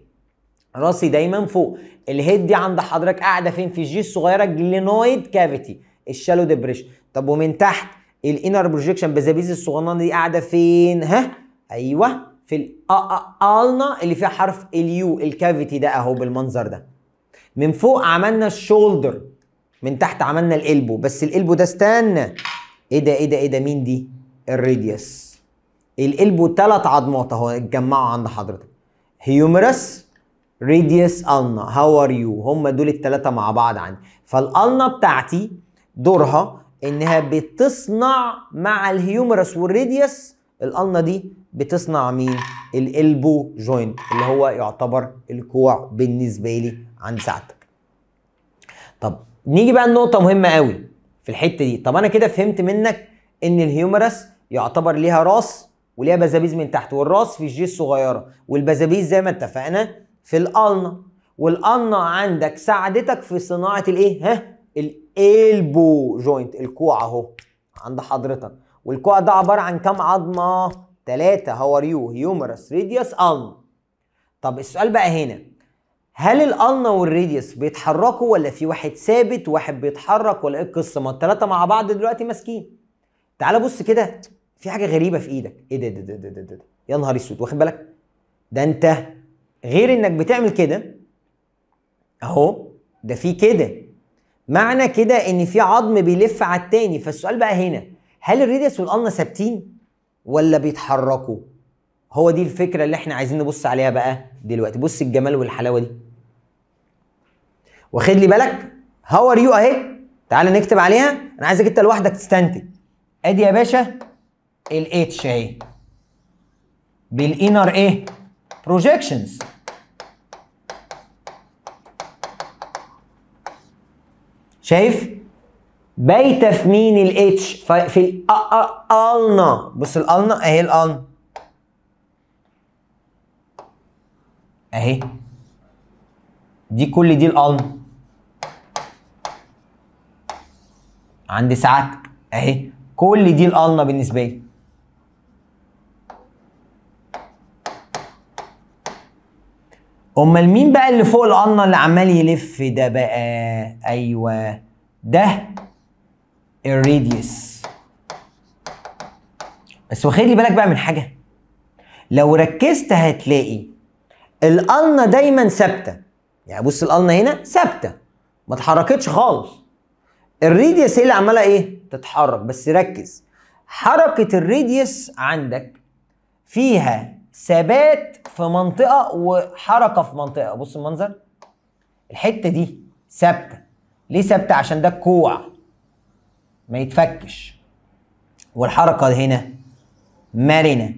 S1: راسي دايما فوق الهيد دي عند حضرتك قاعده فين في الجي الصغيره جلينويد كافيتي الشالو ديبريشن طب ومن تحت الانر بروجيكشن بزابيز الصغننه دي قاعده فين ها ايوه في الالنا اللي فيها حرف اليو الكافيتي ده اهو بالمنظر ده من فوق عملنا الشولدر من تحت عملنا الالبو بس الالبو ده استنى ايه ده ايه ده ايه ده مين دي الراديوس القلب ثلاث عضمات اهو اتجمعوا عند حضرتك هيومرس ريديوس النا هاو ار يو هم دول الثلاثه مع بعض عندي فالالنا بتاعتي دورها انها بتصنع مع الهيومرس والريديوس الالنا دي بتصنع مين الالبو جوينت اللي هو يعتبر الكوع بالنسبه لي عند ساعتك طب نيجي بقى لنقطه مهمه قوي في الحته دي طب انا كده فهمت منك ان الهيومرس يعتبر ليها راس وليها بزابيز من تحت والراس في الجي الصغيره والبزابيز زي ما اتفقنا في الالنا والالنا عندك ساعدتك في صناعه الايه ها الالبو جوينت الكوع اهو عند حضرتك والكوع ده عباره عن كام عظمه ثلاثه ريو هيومرس ريديوس قلنه طب السؤال بقى هنا هل الالنا والريديوس بيتحركوا ولا في واحد ثابت واحد بيتحرك ولا ايه القصه ما الثلاثه مع بعض دلوقتي ماسكين تعال بص كده في حاجه غريبه في ايدك ايه ده ده ده ده ده, ده, يا نهار اسود واخد بالك ده انت غير انك بتعمل كده اهو ده في كده معنى كده ان في عظم بيلف على التاني فالسؤال بقى هنا هل الريديوس والقلنا ثابتين ولا بيتحركوا هو دي الفكره اللي احنا عايزين نبص عليها بقى دلوقتي بص الجمال والحلاوه دي واخد لي بالك هاو ار يو اهي تعالى نكتب عليها انا عايزك انت لوحدك تستنتج ادي يا باشا الاتش اهي بالانر ايه بروجكشنز شايف بايته في مين الاتش في الالنا بص الالنا اهي الالنا اهي دي كل دي الالنا عند ساعتك اهي كل دي الالنا بالنسبه لي امال مين بقى اللي فوق القنه اللي عمال يلف ده بقى ايوه ده الراديوس بس واخد لي بالك بقى من حاجه لو ركزت هتلاقي القنا دايما ثابته يعني بص القنا هنا ثابته ما اتحركتش خالص الريديوس هي اللي عماله ايه تتحرك بس ركز حركه الريديوس عندك فيها ثبات في منطقه وحركه في منطقه بص المنظر الحته دي ثابته ليه ثابته عشان ده الكوع ما يتفكش والحركه هنا مرنه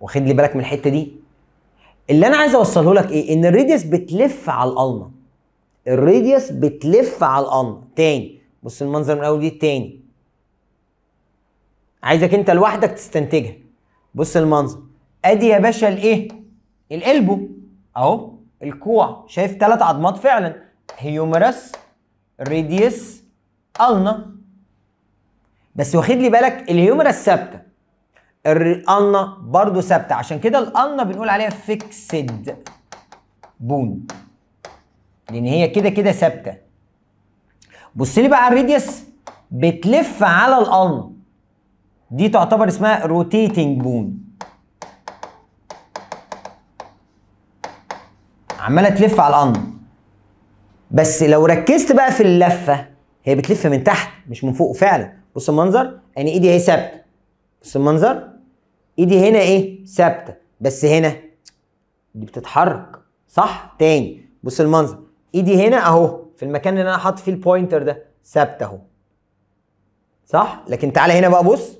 S1: واخد لي بالك من الحته دي اللي انا عايز اوصله لك ايه ان الراديوس بتلف على القلمه الراديوس بتلف على القلمه تاني بص المنظر من الاول دي تاني عايزك انت لوحدك تستنتجها بص المنظر ادي يا باشا الايه الالبو اهو الكوع شايف ثلاث عضمات فعلا هيومرس ريديس النا بس واخد لي بالك الهيومرس ثابته الالنا برضو ثابته عشان كده الالنا بنقول عليها فيكسد بون لان هي كده كده ثابته بص لي بقى على الريديوس بتلف على الالنا دي تعتبر اسمها روتيتنج بون عماله تلف على الامر بس لو ركزت بقى في اللفه هي بتلف من تحت مش من فوق فعلا بص المنظر يعني ايدي اهي ثابته بص المنظر ايدي هنا ايه ثابته بس هنا دي بتتحرك صح تاني بص المنظر ايدي هنا اهو في المكان اللي انا حاطط فيه البوينتر ده ثابته اهو صح لكن تعالى هنا بقى بص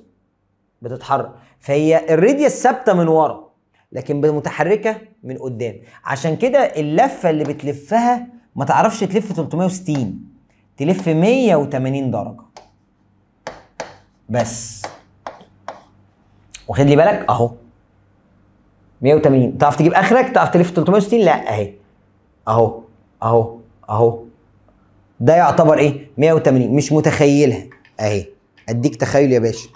S1: بتتحرك فهي الراديوس ثابته من ورا لكن متحركه من قدام عشان كده اللفه اللي بتلفها ما تعرفش تلف 360 تلف 180 درجه بس واخد لي بالك اهو 180 تعرف تجيب اخرك تعرف تلف 360 لا اهي اهو اهو اهو ده يعتبر ايه 180 مش متخيلها اهي اديك تخيل يا باشا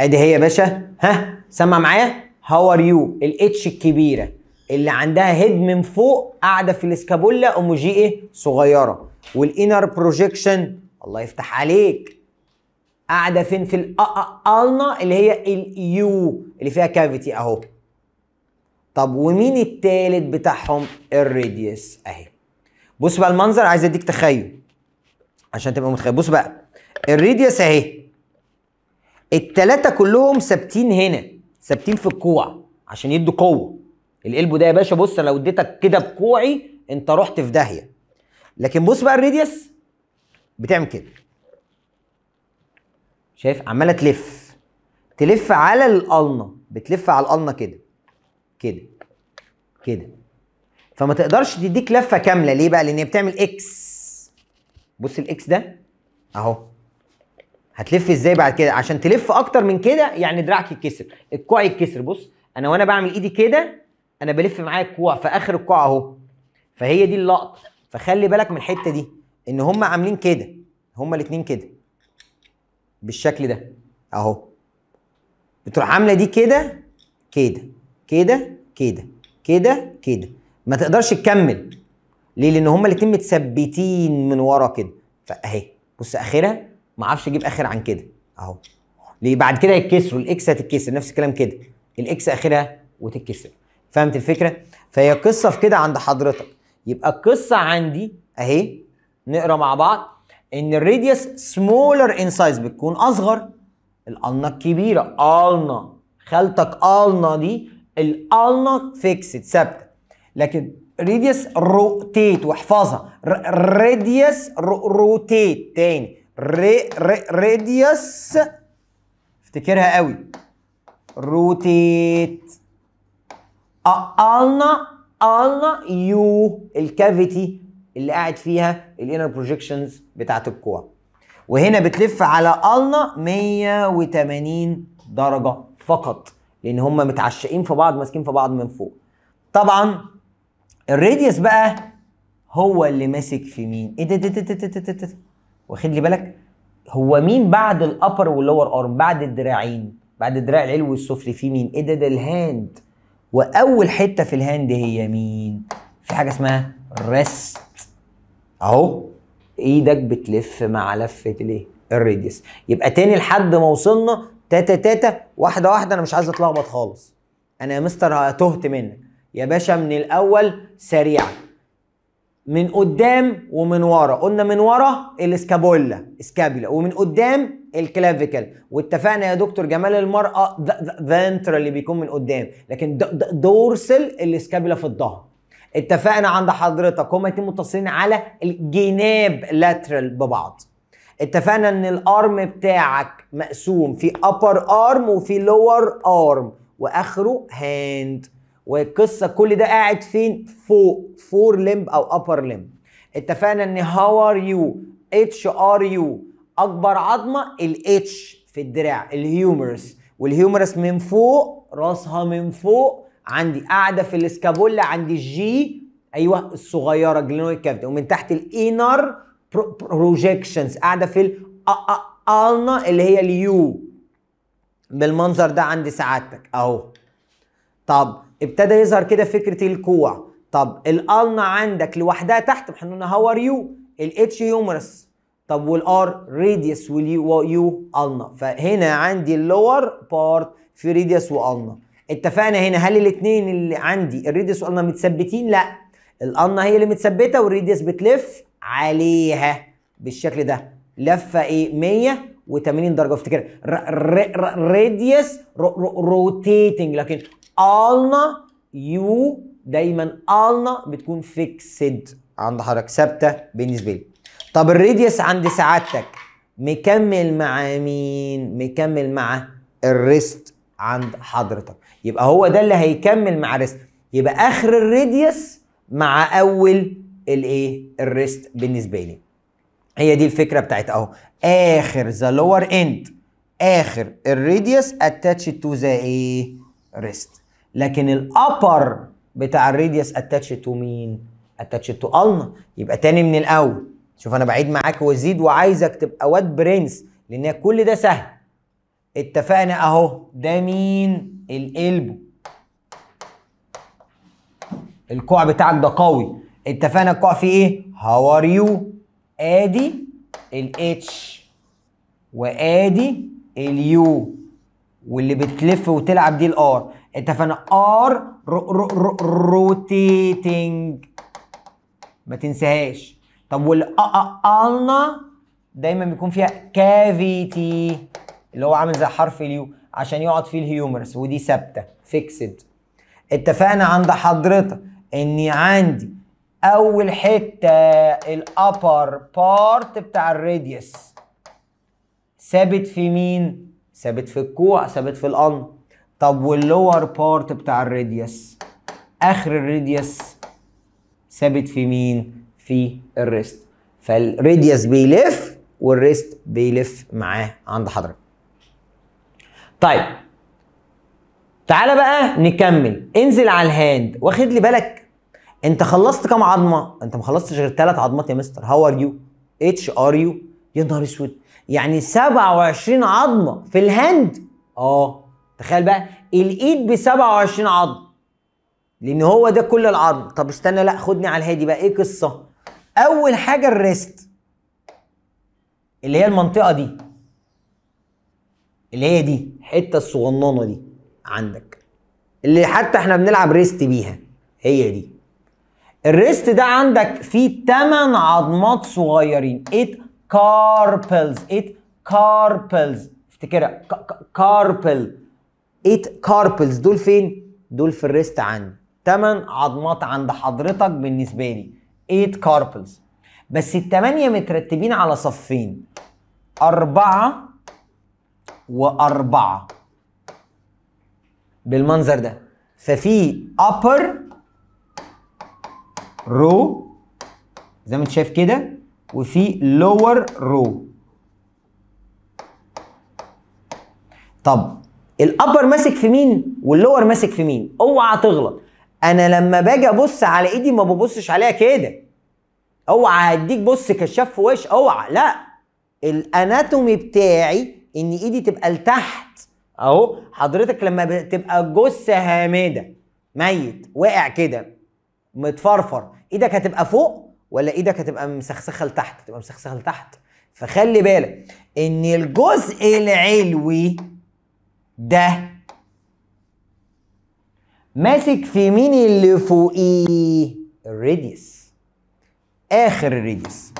S1: ادي هي يا باشا ها سمع معايا هاو ار يو الاتش الكبيره اللي عندها هيد من فوق قاعده في الاسكابولا اوموجي جي ايه صغيره والانر بروجيكشن الله يفتح عليك قاعده فين في الالنا اللي هي اليو اللي فيها كافيتي اهو طب ومين التالت بتاعهم الراديوس اهي بص بقى المنظر عايز اديك تخيل عشان تبقى متخيل بص بقى الراديوس اهي التلاتة كلهم ثابتين هنا ثابتين في الكوع عشان يدوا قوه القلبو ده يا باشا بص لو اديتك كده بكوعي انت رحت في داهيه لكن بص بقى الراديوس بتعمل كده شايف عماله تلف تلف على القلنه بتلف على القلنه كده كده كده فما تقدرش تديك لفه كامله ليه بقى لان هي بتعمل اكس بص الاكس ده اهو هتلف ازاي بعد كده عشان تلف اكتر من كده يعني دراعك يتكسر الكوع يتكسر بص انا وانا بعمل ايدي كده انا بلف معايا الكوع في اخر الكوع اهو فهي دي اللقطه فخلي بالك من الحته دي ان هم عاملين كده هما الاثنين كده بالشكل ده اهو بتروح عامله دي كده كده كده كده كده كده ما تقدرش تكمل ليه لان هما الاثنين متثبتين من ورا كده فاهي بص اخرها ما اعرفش اجيب اخر عن كده اهو ليه بعد كده يتكسر الاكس هتتكسر نفس الكلام كده الاكس اخرها وتتكسر فهمت الفكره فهي قصه في كده عند حضرتك يبقى القصه عندي اهي نقرا مع بعض ان الراديوس سمولر ان سايز بتكون اصغر الالنا الكبيره النا خالتك النا دي الالنا فيكسد ثابته لكن راديوس روتيت واحفظها راديوس روتيت تاني ري ري ريديوس افتكرها قوي روتيت قلنا قلنا يو الكافيتي اللي قاعد فيها الانر بروجيكشنز بتاعت الكوع وهنا بتلف على قلنا 180 درجه فقط لان هم متعشقين في بعض ماسكين في بعض من فوق طبعا الراديوس بقى هو اللي ماسك في مين ايه ده ده ده ده ده ده ده. واخد لي بالك هو مين بعد الابر واللور ارم بعد الدراعين بعد الدراع العلوي والسفلي في مين ايه ده ده الهاند واول حته في الهاند هي مين في حاجه اسمها ريست اهو ايدك بتلف مع لفه الايه الراديوس يبقى تاني لحد ما وصلنا تاتا تاتا واحده واحده انا مش عايز اتلخبط خالص انا يا مستر تهت منك يا باشا من الاول سريعا من قدام ومن ورا قلنا من ورا الاسكابولا اسكابولا ومن قدام الكلافيكال واتفقنا يا دكتور جمال المرأة فانترال اللي بيكون من قدام لكن دورسل الاسكابولا في الظهر اتفقنا عند حضرتك هما اتنين متصلين على الجناب لاترال ببعض اتفقنا ان الارم بتاعك مقسوم في ابر ارم وفي لور ارم واخره هاند والقصه كل ده قاعد فين فوق فور لمب او ابر ليمب اتفقنا ان هاو ار يو اتش ار يو اكبر عظمه الاتش في الدراع الهيومرس والهيومرس من فوق راسها من فوق عندي قاعده في الاسكابولا عندي الجي ايوه الصغيره جلينويد كافيتي ومن تحت الانر بروجكشنز قاعده في الالنا اللي هي اليو بالمنظر ده عندي سعادتك اهو طب ابتدى يظهر كده فكره الكوع طب الالنا عندك لوحدها تحت قلنا هاو ار يو الاتش هيومرس طب والار ريديوس واليو النا فهنا عندي اللور بارت في ريديوس والنا اتفقنا هنا هل الاثنين اللي عندي الريديوس والنا متثبتين لا الالنا هي اللي متثبته والريديوس بتلف عليها بالشكل ده لفه ايه 100 و80 درجه افتكر راديوس روتيتنج لكن النا يو دايما النا بتكون فيكسد عند حضرتك ثابته بالنسبه لي طب الراديوس عند سعادتك مكمل مع مين مكمل مع الريست عند حضرتك يبقى هو ده اللي هيكمل مع الريست يبقى اخر الراديوس مع اول الايه الريست بالنسبه لي هي دي الفكره بتاعت اهو اخر ذا لور اند اخر الريديوس اتاتش تو ذا ايه ريست لكن الابر بتاع الريديوس اتاتش تو مين اتاتش تو النا يبقى تاني من الاول شوف انا بعيد معاك وازيد وعايزك تبقى واد برنس لان كل ده سهل اتفقنا اهو ده مين القلبو الكوع بتاعك ده قوي اتفقنا الكوع فيه ايه هاو ار يو ادي الاتش وادي اليو واللي بتلف وتلعب دي الار اتفقنا ار روتيتنج ما تنساهاش طب والالنا دايما بيكون فيها كافيتي اللي هو عامل زي حرف اليو عشان يقعد فيه الهيومرس ودي ثابته فيكسد اتفقنا عند حضرتك اني عندي اول حته الابر بارت بتاع الراديوس ثابت في مين ثابت في الكوع ثابت في القن طب واللور بارت بتاع الراديوس اخر الراديوس ثابت في مين في الريست فالراديوس بيلف والريست بيلف معاه عند حضرتك طيب تعالى بقى نكمل انزل على الهاند واخد لي بالك انت خلصت كام عظمه انت ما خلصتش غير ثلاث عظمات يا مستر هاو ار يو اتش ار يو يا نهار اسود يعني 27 عظمه في الهاند اه تخيل بقى الايد ب 27 عظم لان هو ده كل العظم طب استنى لا خدني على الهادي بقى ايه قصه اول حاجه الريست اللي هي المنطقه دي اللي هي دي الحته الصغننه دي عندك اللي حتى احنا بنلعب ريست بيها هي دي الريست ده عندك فيه 8 عظمات صغيرين 8 كاربلز 8 كاربلز افتكرها كاربل 8 كاربلز دول فين؟ دول في الريست عندي 8 عظمات عند حضرتك بالنسبه لي 8 كاربلز بس الثمانيه مترتبين على صفين أربعة وأربعة بالمنظر ده ففي upper رو زي ما انت شايف كده وفي لور رو طب الابر ماسك في مين واللور ماسك في مين اوعى تغلط انا لما باجي ابص على ايدي ما ببصش عليها كده اوعى هديك بص كشاف في وش اوعى لا الاناتومي بتاعي ان ايدي تبقى لتحت اهو حضرتك لما تبقى جثه هامده ميت واقع كده متفرفر ايدك هتبقى فوق ولا ايدك هتبقى مسخسخه لتحت هتبقى مسخسخه لتحت فخلي بالك ان الجزء العلوي ده ماسك في مين اللي فوقيه الريديس اخر الريديس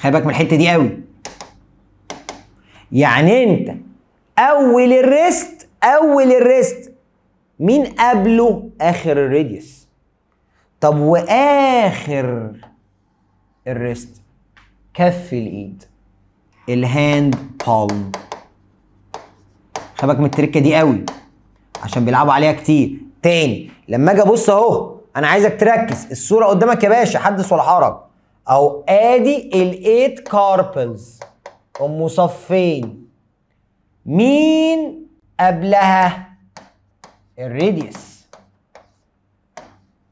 S1: خلي بالك من الحته دي قوي يعني انت اول الريست اول الريست مين قبله اخر الريديوس طب واخر الريست كف الايد الهاند بالم خبك من التركه دي قوي عشان بيلعبوا عليها كتير تاني لما اجي ابص اهو انا عايزك تركز الصوره قدامك يا باشا حدث ولا حرج او ادي الايت كاربلز هم صفين مين قبلها الريديوس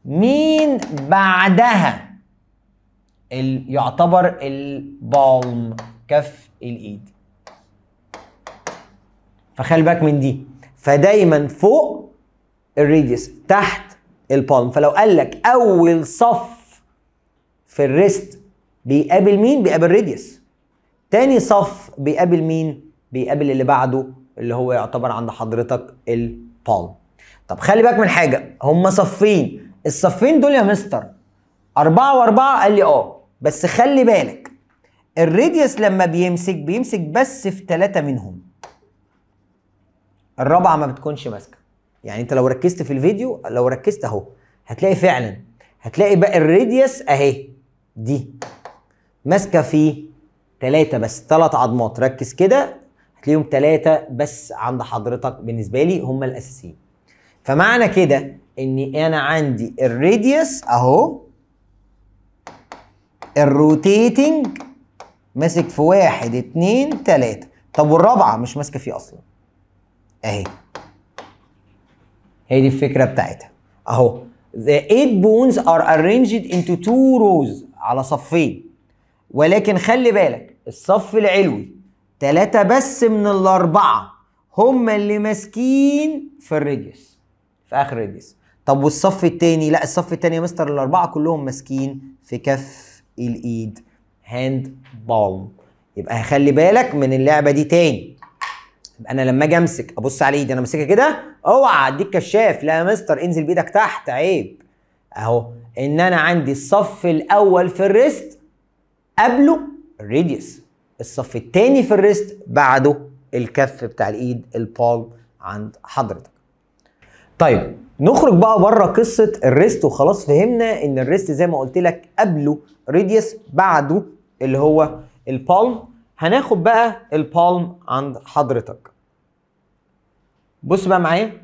S1: مين بعدها ال يعتبر البالم كف الايد فخلي بالك من دي فدايما فوق الريديوس تحت البالم فلو قال لك اول صف في الريست بيقابل مين بيقابل الريديوس تاني صف بيقابل مين بيقابل اللي بعده اللي هو يعتبر عند حضرتك البالم طب خلي بالك من حاجه هم صفين الصفين دول يا مستر أربعة وأربعة قال لي أه بس خلي بالك الراديوس لما بيمسك بيمسك بس في ثلاثة منهم الرابعة ما بتكونش ماسكة يعني أنت لو ركزت في الفيديو لو ركزت أهو هتلاقي فعلا هتلاقي بقى الراديوس أهي دي ماسكة في ثلاثة بس ثلاث عضمات ركز كده تلاقيهم ثلاثه بس عند حضرتك بالنسبه لي هم الاساسيين فمعنى كده إن انا عندي الراديوس اهو الروتيتنج ماسك في واحد اتنين تلاته طب والرابعه مش ماسكه فيه اصلا اهي هي دي الفكره بتاعتها اهو the eight bones are arranged into two rows على صفين ولكن خلي بالك الصف العلوي ثلاثة بس من الأربعة هم اللي ماسكين في الريديوس في آخر الريديوس طب والصف التاني لا الصف التاني يا مستر الأربعة كلهم ماسكين في كف الإيد هاند بالم يبقى خلي بالك من اللعبة دي تاني انا لما اجي امسك ابص على ايدي انا ماسكها كده اوعى اديك كشاف لا يا مستر انزل بايدك تحت عيب اهو ان انا عندي الصف الاول في الريست قبله الريديوس الصف الثاني في الريست بعده الكف بتاع الايد البالم عند حضرتك طيب نخرج بقى بره قصه الريست وخلاص فهمنا ان الريست زي ما قلت لك قبله ريديوس بعده اللي هو البالم هناخد بقى البالم عند حضرتك بص بقى معايا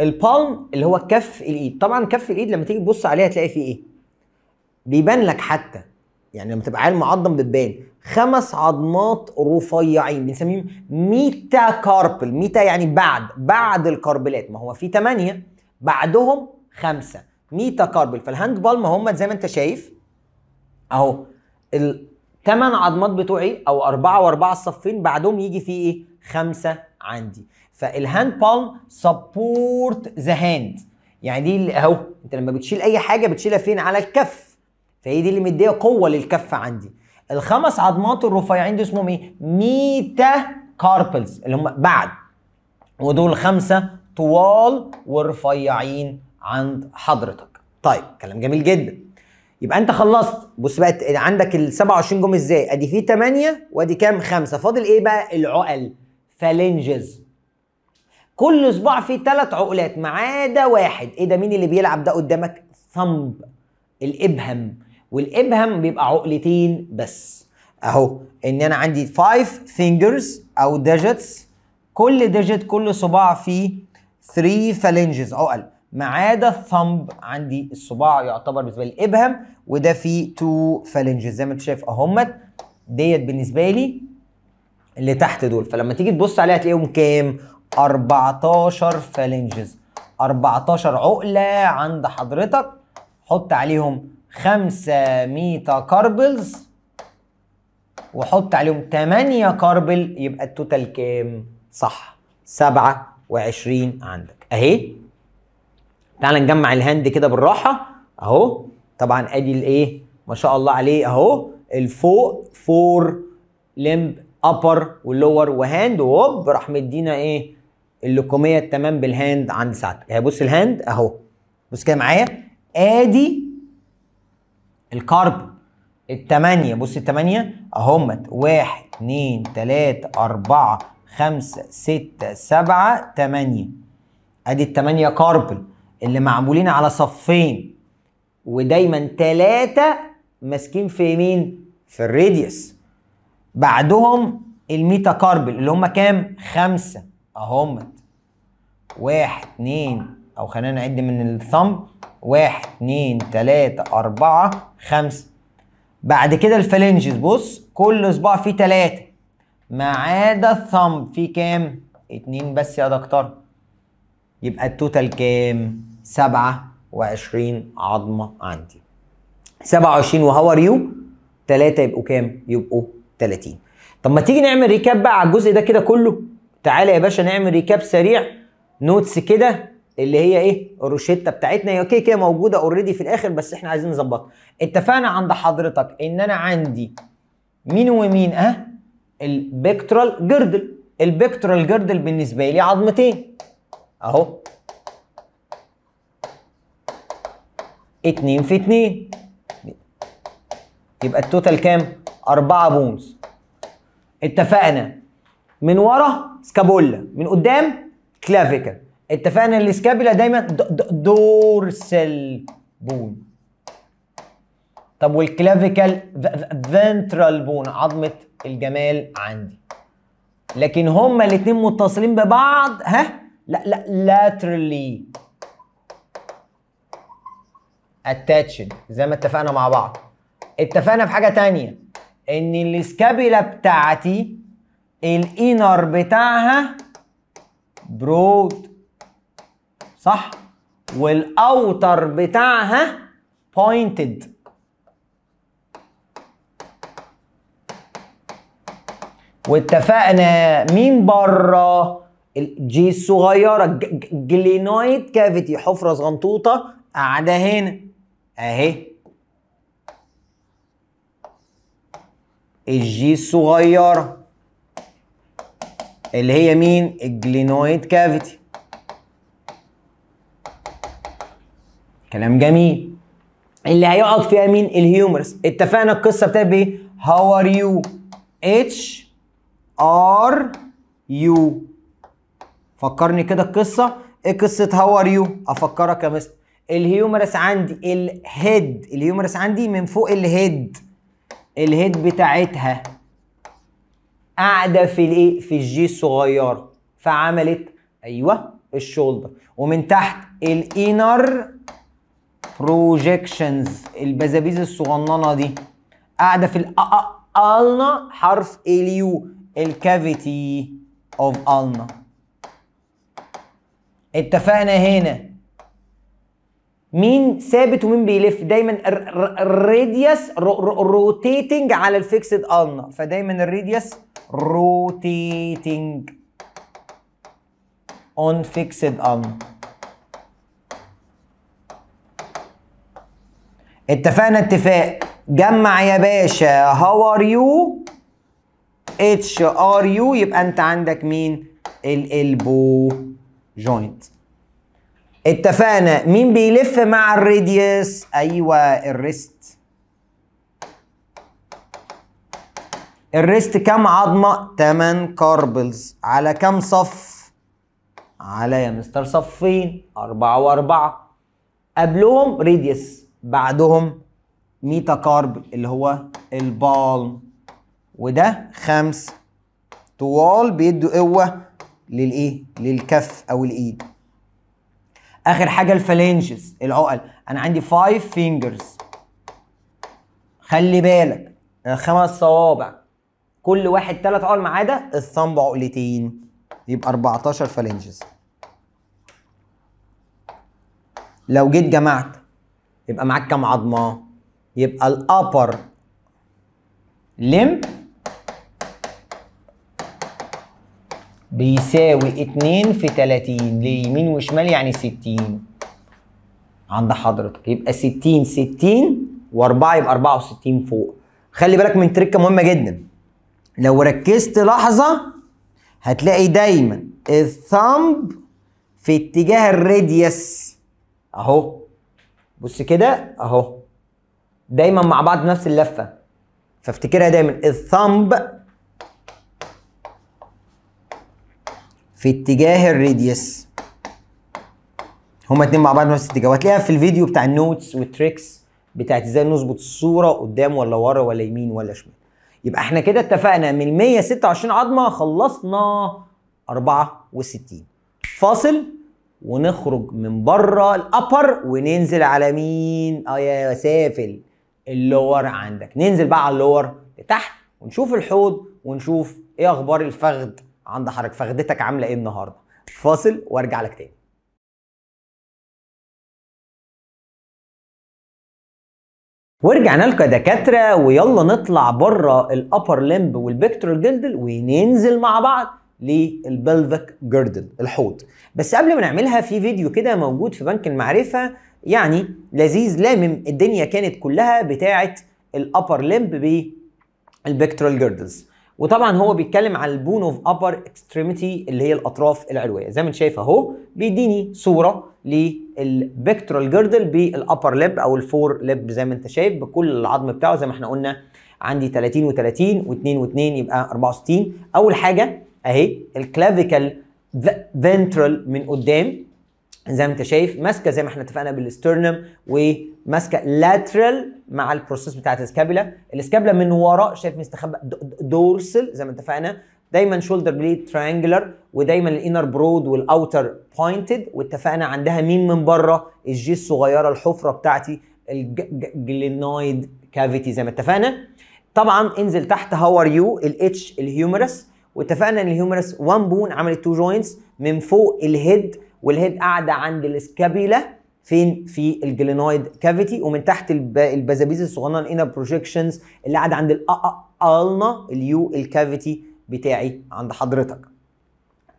S1: البالم اللي هو كف الايد طبعا كف الايد لما تيجي تبص عليها هتلاقي فيه ايه بيبان لك حتى يعني لما تبقى عيل معضم بتبان خمس عظمات رفيعين بنسميهم ميتا كاربل ميتا يعني بعد بعد الكاربلات ما هو في ثمانية بعدهم خمسة ميتا كاربل فالهاند بالم هم زي ما انت شايف اهو الثمان عظمات بتوعي او أربعة وأربعة الصفين بعدهم يجي في ايه خمسة عندي فالهاند بالم سبورت ذا هاند يعني دي اهو انت لما بتشيل اي حاجة بتشيلها فين على الكف فهي دي اللي مديه قوة للكف عندي الخمس عظمات الرفيعين دول اسمهم ايه؟ ميتا كاربلز اللي هم بعد ودول خمسه طوال ورفيعين عند حضرتك. طيب كلام جميل جدا. يبقى انت خلصت بص بقى عندك ال 27 جم ازاي؟ ادي فيه 8 وادي كام؟ 5 فاضل ايه بقى؟ العقل فالنجز كل صباع فيه ثلاث عقلات ما عدا واحد ايه ده مين اللي بيلعب ده قدامك؟ ثمب الابهم والابهام بيبقى عقلتين بس اهو ان انا عندي 5 فينجرز او ديجيتس كل ديجيت كل صباع فيه 3 فالنجز عقل ما عدا الثمب عندي الصباع يعتبر بالنسبه لي ابهم وده فيه 2 فالنجز زي ما انت شايف اهمت ديت بالنسبه لي اللي تحت دول فلما تيجي تبص عليها هتلاقيهم كام 14 فالنجز 14 عقله عند حضرتك حط عليهم خمسة ميتا كاربلز وحط عليهم 8 كاربل يبقى التوتال كام؟ صح 27 عندك اهي تعال نجمع الهاند كده بالراحه اهو طبعا ادي الايه؟ ما شاء الله عليه اهو الفوق فور لمب ابر واللور وهاند ووب راح مدينا ايه؟ اللوكوميه التمام بالهاند عند سعادتك بص الهاند اهو بص كده معايا ادي الكارب التمانية بص التمانية اهمت واحد اتنين تلاتة أربعة خمسة ستة سبعة تمانية ادي التمانية كارب اللي معمولين على صفين ودايما تلاتة ماسكين في مين؟ في الريديوس بعدهم الميتا كارب اللي هم كام؟ خمسة اهمت واحد اتنين او خلينا نعد من الثمب واحد اتنين تلاتة أربعة خمسة بعد كده الفالنجز بص كل صباع فيه تلاتة ما عدا الثمب فيه كام؟ اتنين بس يا دكتور يبقى التوتال كام؟ سبعة وعشرين عظمة عندي سبعة وعشرين وهو ريو تلاتة يبقوا كام؟ يبقوا تلاتين طب ما تيجي نعمل ريكاب بقى على الجزء ده كده كله تعالى يا باشا نعمل ريكاب سريع نوتس كده اللي هي ايه الروشته بتاعتنا هي كده كده موجوده اوريدي في الاخر بس احنا عايزين نظبطها اتفقنا عند حضرتك ان انا عندي مين ومين اه البكترال جردل البكترال جردل بالنسبه لي عظمتين اهو اتنين في اتنين يبقى التوتال كام اربعة بونز اتفقنا من ورا سكابولا من قدام كلافيكال اتفقنا ان الاسكابيلا دايما دورسال بون طب والكلافيكال فنترال بون عظمه الجمال عندي لكن هما الاثنين متصلين ببعض ها لا لا لاترلي اتاتشد زي ما اتفقنا مع بعض اتفقنا في حاجه تانية ان الاسكابيلا بتاعتي الانر بتاعها برود صح والاوتر بتاعها pointed واتفقنا مين بره الجي الصغيره جلينويد كافيتي حفره صغنطوطه قاعده هنا اهي الجي الصغيره اللي هي مين الجلينويد كافيتي كلام جميل اللي هيقعد فيها مين الهيومرس اتفقنا القصه بتاعت بايه هاو ار يو اتش ار يو فكرني كده القصه ايه قصه هاو ار يو افكرك يا مستر الهيومرس عندي الهيد الهيومرس عندي من فوق الهيد الهيد بتاعتها قاعده في الايه في الجي الصغيره فعملت ايوه الشولدر ومن تحت الانر projections البذابيز الصغننه دي قاعده في الالنا حرف اليو الكافيتي اوف النا اتفقنا هنا مين ثابت ومين بيلف دايما الراديوس روتيتنج على الفيكسد النا فدايما الراديوس روتيتنج اون فيكسد النا اتفقنا اتفاق جمع يا باشا هاو ار يو اتش ار يو يبقى انت عندك مين الالبو جوينت اتفقنا مين بيلف مع الريديوس ايوه الريست الريست كام عظمه 8 كاربلز على كام صف على يا مستر صفين 4 و4 قبلهم ريديس بعدهم ميتا كارب اللي هو البالم وده خمس طوال بيدوا قوه للايه للكف او الايد اخر حاجه الفالنجز العقل انا عندي 5 فينجرز خلي بالك خمس صوابع كل واحد ثلاث عقل ما عدا الثمب عقلتين يبقى 14 فالنجز لو جيت جمعت يبقى معاك كام عظمه يبقى الابر لم بيساوي 2 في 30 ليمين وشمال يعني 60 عند حضرتك يبقى 60 60 و4 يبقى 64 فوق خلي بالك من تركه مهمه جدا لو ركزت لحظه هتلاقي دايما الثمب في اتجاه الراديوس اهو بص كده اهو دايما مع بعض نفس اللفه فافتكرها دايما الثامب في اتجاه الراديوس هما اتنين مع بعض نفس الاتجاه وهتلاقيها في الفيديو بتاع النوتس والتريكس بتاعت ازاي نظبط الصوره قدام ولا ورا ولا يمين ولا شمال يبقى احنا كده اتفقنا من 126 عظمه خلصنا 64 فاصل ونخرج من بره الابر وننزل على مين اه يا سافل اللور عندك ننزل بقى على اللور لتحت ونشوف الحوض ونشوف ايه اخبار الفخد عند حضرتك فخدتك عامله ايه النهارده فاصل وارجع لك تاني ورجعنا لكم يا دكاتره ويلا نطلع بره الابر لمب والبكترال جلدل وننزل مع بعض للبلفك جردل الحوض بس قبل ما نعملها في فيديو كده موجود في بنك المعرفه يعني لذيذ لامم الدنيا كانت كلها بتاعه الابر لمب بالبكترال جردلز وطبعا هو بيتكلم على البون اوف ابر اكستريميتي اللي هي الاطراف العلويه زي ما انت شايف اهو بيديني صوره للبكترال جردل بالابر ليب او الفور ليب زي ما انت شايف بكل العظم بتاعه زي ما احنا قلنا عندي 30 و30 و2 و2 يبقى 64 اول حاجه اهي الكلافيكال فنترال من قدام زي ما انت شايف ماسكه زي ما احنا اتفقنا بالاسترنم وماسكه لاترال مع البروسيس بتاعت السكابيلا السكابيلا من وراء شايف مستخبى دورسل زي ما اتفقنا دايما شولدر بليد ترانجلر ودايما الانر برود والاوتر بوينتد واتفقنا عندها مين من بره الجي الصغيره الحفره بتاعتي الجلينويد كافيتي زي ما اتفقنا طبعا انزل تحت هاو ار يو الاتش الهيومرس واتفقنا ان الهيومرس 1 بون عملت 2 جوينتس من فوق الهيد والهيد قاعده عند الاسكابيلا فين في الجلينويد كافيتي ومن تحت البازابيز الصغننه لقينا بروجيكشنز اللي قاعده عند الالنا اليو الكافيتي بتاعي عند حضرتك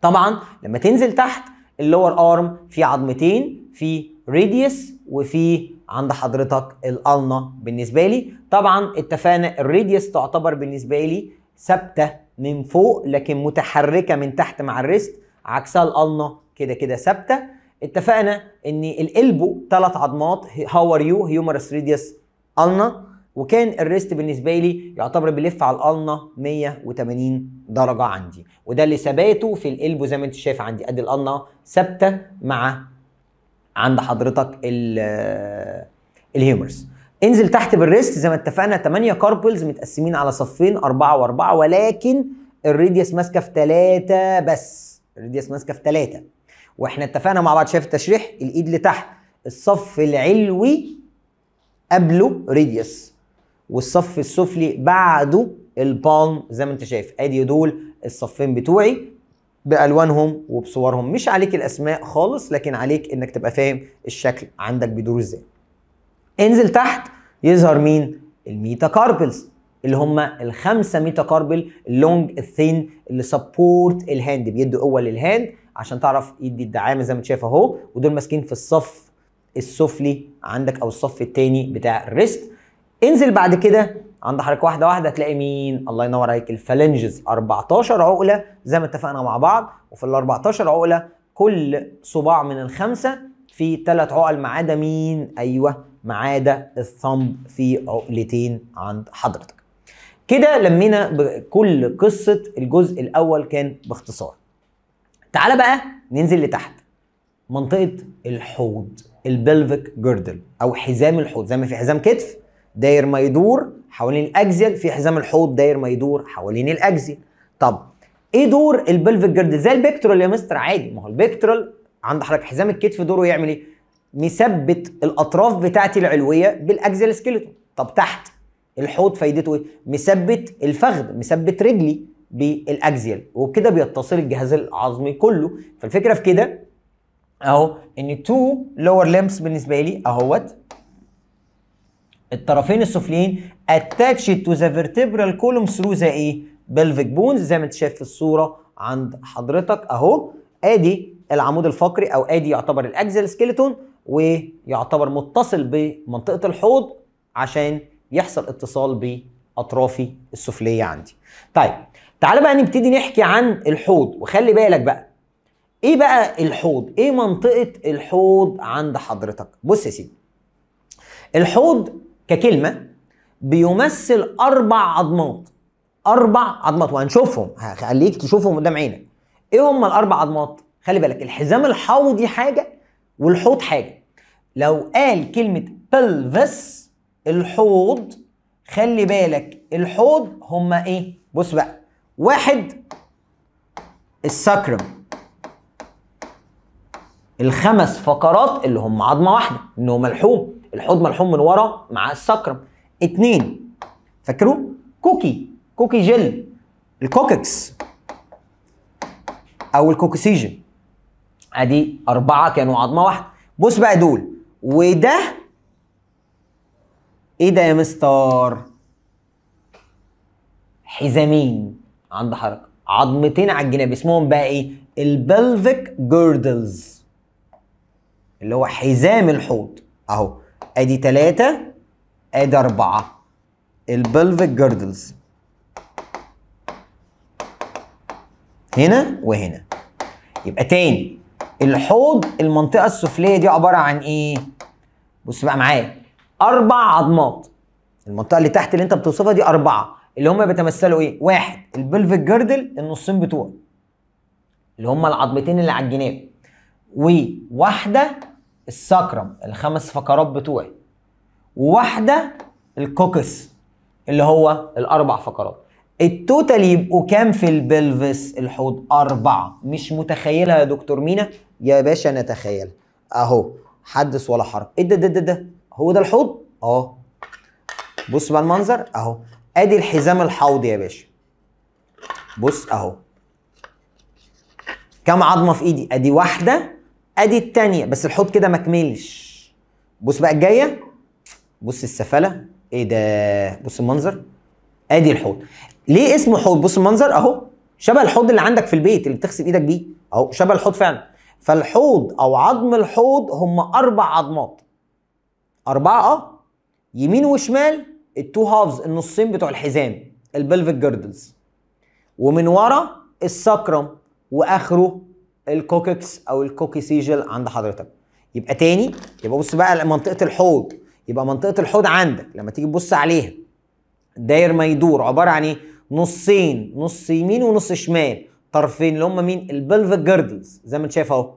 S1: طبعا لما تنزل تحت اللور ارم في عظمتين في ريديوس وفي عند حضرتك الالنا بالنسبه لي طبعا اتفقنا الريديوس تعتبر بالنسبه لي ثابته من فوق لكن متحركه من تحت مع الريست عكسها الالنا كده كده ثابته اتفقنا ان الالبو ثلاث عضمات هاو ار يو هيومرس ريديوس النا وكان الريست بالنسبه لي يعتبر بيلف على الالنا 180 درجه عندي وده اللي ثباته في الالبو زي ما انت شايف عندي ادي الالنا ثابته مع عند حضرتك الهيومرس انزل تحت بالريست زي ما اتفقنا 8 كاربلز متقسمين على صفين 4 و4 ولكن الريديوس ماسكه في 3 بس الريديوس ماسكه في 3 واحنا اتفقنا مع بعض شايف التشريح الايد لتحت الصف العلوي قبله ريديوس والصف السفلي بعده البالم زي ما انت شايف ادي دول الصفين بتوعي بالوانهم وبصورهم مش عليك الاسماء خالص لكن عليك انك تبقى فاهم الشكل عندك بيدور ازاي انزل تحت يظهر مين الميتا اللي هم الخمسه ميتا كاربل اللونج الثين اللي سبورت الهاند بيدوا قوه للهاند عشان تعرف يدي الدعامه زي ما انت شايف اهو ودول ماسكين في الصف السفلي عندك او الصف الثاني بتاع الريست انزل بعد كده عند حركه واحده واحده هتلاقي مين الله ينور عليك الفالنجز 14 عقله زي ما اتفقنا مع بعض وفي ال 14 عقله كل صباع من الخمسه في ثلاث عقل ما عدا مين ايوه ما عدا الثمب في عقلتين عند حضرتك كده لمينا كل قصة الجزء الأول كان باختصار تعالى بقى ننزل لتحت منطقة الحوض البلفيك جردل أو حزام الحوض زي ما في حزام كتف داير ما يدور حوالين الأجزيال في حزام الحوض داير ما يدور حوالين الأجزيال طب ايه دور البلفيك جردل زي البكترال يا مستر عادي ما هو البكترال عند حضرتك حزام الكتف دوره يعمل ايه مثبت الاطراف بتاعتي العلويه بالاكزيال سكيلتون طب تحت الحوض فايدته ايه مثبت الفخذ مثبت رجلي بالاكزيال وبكده بيتصل الجهاز العظمي كله فالفكره في كده اهو ان تو لور لمس بالنسبه لي اهوت الطرفين السفليين اتاتش تو ذا فيرتبرال كولوم ثرو ذا ايه بلفيك بونز زي ما انت شايف في الصوره عند حضرتك اهو ادي العمود الفقري او ادي يعتبر الاكزيال سكيلتون ويعتبر متصل بمنطقه الحوض عشان يحصل اتصال باطرافي السفليه عندي. طيب تعالى بقى نبتدي نحكي عن الحوض وخلي بالك بقى ايه بقى الحوض؟ ايه منطقه الحوض عند حضرتك؟ بص يا سيدي الحوض ككلمه بيمثل اربع عظمات اربع عظمات وهنشوفهم هخليك تشوفهم قدام عينك ايه هم الاربع عظمات خلي بالك الحزام الحوضي حاجه والحوض حاجه لو قال كلمة pelvis الحوض خلي بالك الحوض هما ايه؟ بص بقى واحد الساكرم الخمس فقرات اللي هم عظمة واحدة انه ملحوم الحوض ملحوم من ورا مع الساكرم اتنين فاكروا كوكي كوكي جل الكوكس او الكوكسيجن ادي اربعه كانوا عظمه واحده بص بقى دول وده ايه ده يا مستر حزامين عند حركه عظمتين على الجناب اسمهم بقى ايه البلفيك جيردلز اللي هو حزام الحوض اهو ادي ثلاثة ادي اربعة البلفيك جيردلز هنا وهنا يبقى تاني الحوض المنطقة السفلية دي عبارة عن ايه بص بقى معايا اربع عظمات المنطقه اللي تحت اللي انت بتوصفها دي اربعه اللي هم بيتمثلوا ايه واحد البلفيك جردل النصين بتوع اللي هم العظمتين اللي على الجناب وواحده الساكرم الخمس فقرات بتوعي وواحده الكوكس اللي هو الاربع فقرات التوتال يبقوا كام في البلفس الحوض أربعة مش متخيلها يا دكتور مينا يا باشا نتخيل أهو حدث ولا حرج ايه ده ده ده ده هو ده الحوض اه بص بقى المنظر اهو ادي الحزام الحوضي يا باشا بص اهو كم عظمه في ايدي ادي واحده ادي الثانيه بس الحوض كده ما كملش بص بقى الجايه بص السفله ايه ده بص المنظر ادي الحوض ليه اسمه حوض بص المنظر اهو شبه الحوض اللي عندك في البيت اللي بتغسل ايدك بيه اهو شبه الحوض فعلا فالحوض او عظم الحوض هم اربع عظمات اربعه اه يمين وشمال التو هافز النصين بتوع الحزام البلفيك جردلز ومن ورا السكرم واخره الكوكس او الكوكسيجل عند حضرتك يبقى تاني يبقى بص بقى منطقه الحوض يبقى منطقه الحوض عندك لما تيجي تبص عليها داير ما يدور عباره عن ايه نصين نص يمين ونص شمال طرفين اللي هم مين البلفيك جيردلز زي ما انت شايف اهو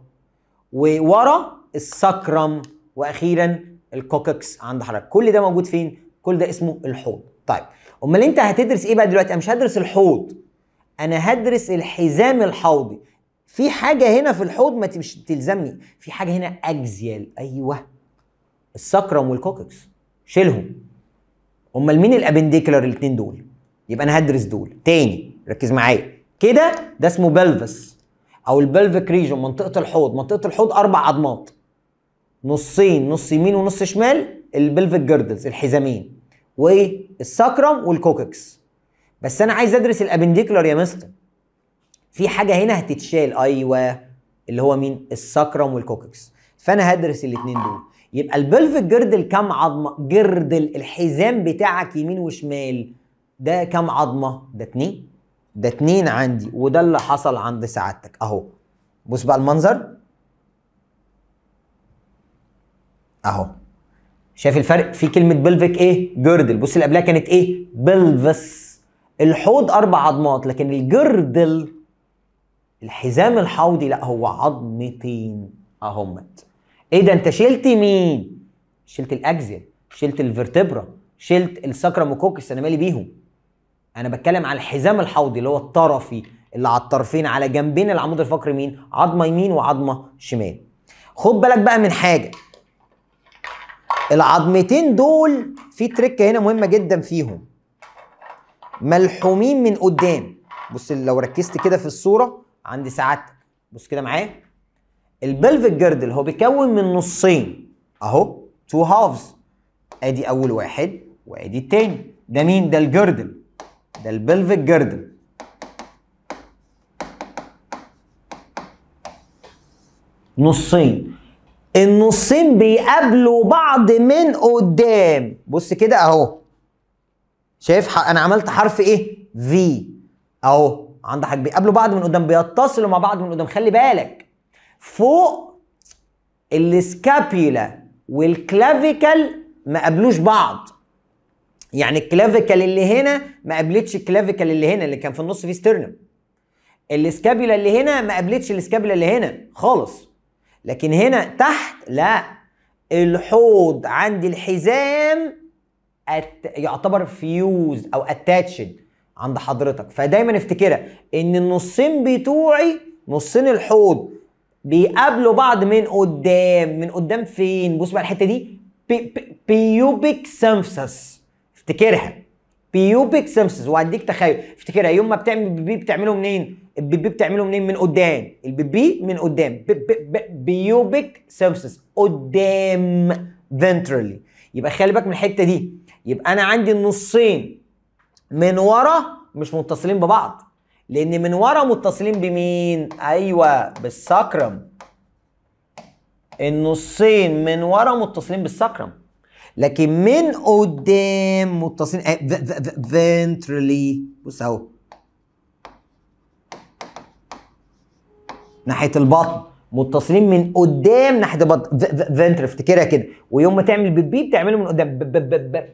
S1: وورا السكرم واخيرا الكوكس عند حضرتك كل ده موجود فين كل ده اسمه الحوض طيب امال انت هتدرس ايه بقى دلوقتي انا مش هدرس الحوض انا هدرس الحزام الحوضي في حاجه هنا في الحوض ما مش تلزمني في حاجه هنا اجزيال ايوه السكرم والكوكس شيلهم امال مين الابنديكلر الاثنين دول يبقى انا هدرس دول تاني ركز معايا كده ده اسمه بلفس او البلفيك ريجون منطقه الحوض منطقه الحوض اربع عضمات نصين نص يمين ونص شمال البلفيك جيردلز الحزامين وايه الساكرم والكوككس بس انا عايز ادرس الابنديكولار يا مستر في حاجه هنا هتتشال ايوه اللي هو مين الساكرم والكوككس فانا هدرس الاثنين دول يبقى البلفيك جيردل كام عظمه جردل الحزام بتاعك يمين وشمال ده كام عظمه ده اتنين ده اتنين عندي وده اللي حصل عند سعادتك اهو بص بقى المنظر اهو شايف الفرق في كلمه بلفيك ايه جردل بص اللي قبلها كانت ايه بلفس الحوض اربع عضمات لكن الجردل الحزام الحوضي لا هو عضمتين اهمت ايه ده انت شلت مين شلت الاجزل شلت الفرتبرا شلت الساكراموكوكس انا مالي بيهم انا بتكلم على الحزام الحوضي اللي هو الطرفي اللي على الطرفين على جنبين العمود الفقري مين عظمه يمين وعظمه شمال خد بالك بقى من حاجه العظمتين دول في تريكه هنا مهمه جدا فيهم ملحومين من قدام بص لو ركزت كده في الصوره عند سعادتك بص كده معايا البلفيك جردل هو بيكون من نصين اهو تو هافز ادي اول واحد وادي التاني ده مين ده الجردل ده البلفيك جاردن نصين النصين بيقابلوا بعض من قدام بص كده اهو شايف انا عملت حرف ايه في اهو عند حاجه بيقابلوا بعض من قدام بيتصلوا مع بعض من قدام خلي بالك فوق السكابيلا والكلافيكال ما قابلوش بعض يعني الكلافيكال اللي هنا ما قابلتش الكلافيكال اللي هنا اللي كان في النص فيه ستيرنم الاسكابيولا اللي هنا ما قابلتش الاسكابيولا اللي هنا خالص لكن هنا تحت لا الحوض عند الحزام أت... يعتبر فيوز او اتاتشد عند حضرتك فدايما افتكرها ان النصين بتوعي نصين الحوض بيقابلوا بعض من قدام من قدام فين بص بقى الحته دي بي... بي... بيوبيك سنفسس افتكرها بيوبك سيمسز وهديك تخيل افتكرها يوم ما بتعمل بيبي بتعمله منين البيبي بتعمله منين من قدام البيبي من قدام بيوبك سيمسز قدام فنترالي يبقى خلي بالك من الحته دي يبقى انا عندي النصين من ورا مش متصلين ببعض لان من ورا متصلين بمين ايوه بالسكرم النصين من ورا متصلين بالسكرم لكن من قدام متصلين آه، فنترالي بص اهو ناحيه البطن متصلين من قدام ناحيه البطن فنتر افتكرها كده ويوم ما تعمل بيبي بتعمله من قدام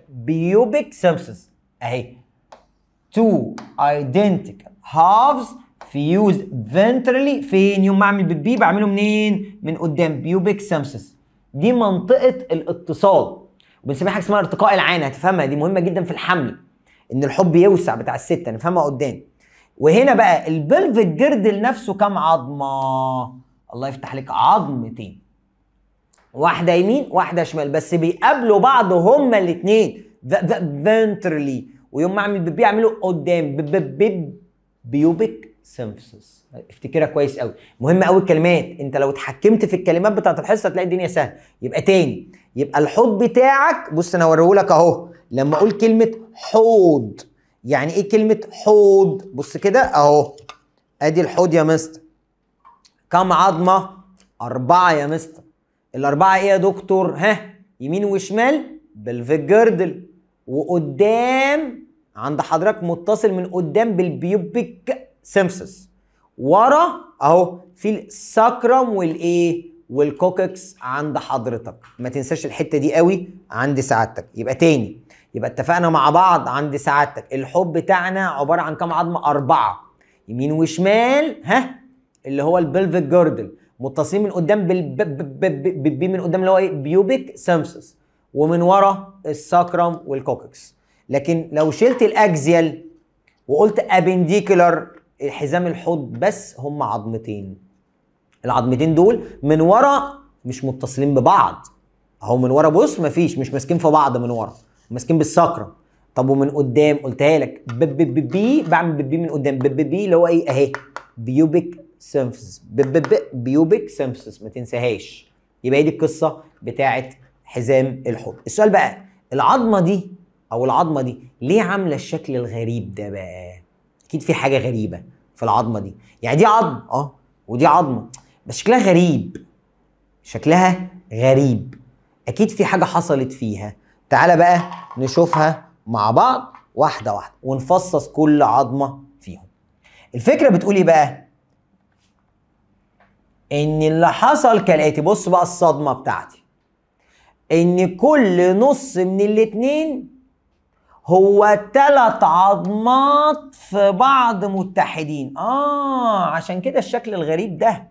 S1: بيوبيك سيمسز اهي تو identical هافز fused فنترلي فين يوم ما اعمل بيبي بعمله منين من قدام بيوبيك سيمسز دي منطقه الاتصال بنسميها حاجه اسمها ارتقاء العانه هتفهمها دي مهمه جدا في الحمل ان الحب يوسع بتاع الست نفهمها قدام وهنا بقى البلفت جردل نفسه كام عظمه الله يفتح لك عظمتين واحده يمين واحده شمال بس بيقابلوا بعض هما الاثنين فنترلي ويوم ما اعمل بيعملوا قدام بيوبك سيمفسس افتكرها كويس قوي مهم قوي الكلمات انت لو اتحكمت في الكلمات بتاعه الحصه هتلاقي الدنيا سهله يبقى تاني يبقى الحوض بتاعك بص انا هوريهولك اهو لما اقول كلمه حوض يعني ايه كلمه حوض بص كده اهو ادي الحوض يا مستر كم عظمه اربعه يا مستر الاربعه ايه يا دكتور ها يمين وشمال بلفيك جردل وقدام عند حضرتك متصل من قدام بالبيوبيك سيمسس ورا اهو في الساكرم والايه والكوكس عند حضرتك ما تنساش الحته دي قوي عند سعادتك يبقى تاني يبقى اتفقنا مع بعض عند سعادتك الحب بتاعنا عباره عن كام عظمه اربعه يمين وشمال ها اللي هو البلفيك جوردل متصلين من قدام بالبي من قدام اللي هو ايه بيوبيك سامسس ومن ورا الساكرم والكوكس لكن لو شلت الاكزيال وقلت ابنديكولار حزام الحوض بس هم عظمتين العظمتين دول من ورا مش متصلين ببعض اهو من ورا بص مفيش مش ماسكين في بعض من ورا ماسكين بالساكرة طب ومن قدام قلتها لك بي بي بي بعمل بي, بي من قدام بي بي اللي هو ايه اهي بيوبك بي بي بي بيوبك سيمفسس ما تنساهاش يبقى دي القصه بتاعه حزام الحوض السؤال بقى العظمه دي او العظمه دي ليه عامله الشكل الغريب ده بقى اكيد في حاجه غريبه في العظمه دي يعني دي عظم اه ودي عظمه بس شكلها غريب شكلها غريب اكيد في حاجه حصلت فيها تعالى بقى نشوفها مع بعض واحده واحده ونفصص كل عظمه فيهم الفكره بتقول ايه بقى ان اللي حصل كالاتي إيه؟ بص بقى الصدمه بتاعتي ان كل نص من الاتنين هو ثلاث عظمات في بعض متحدين اه عشان كده الشكل الغريب ده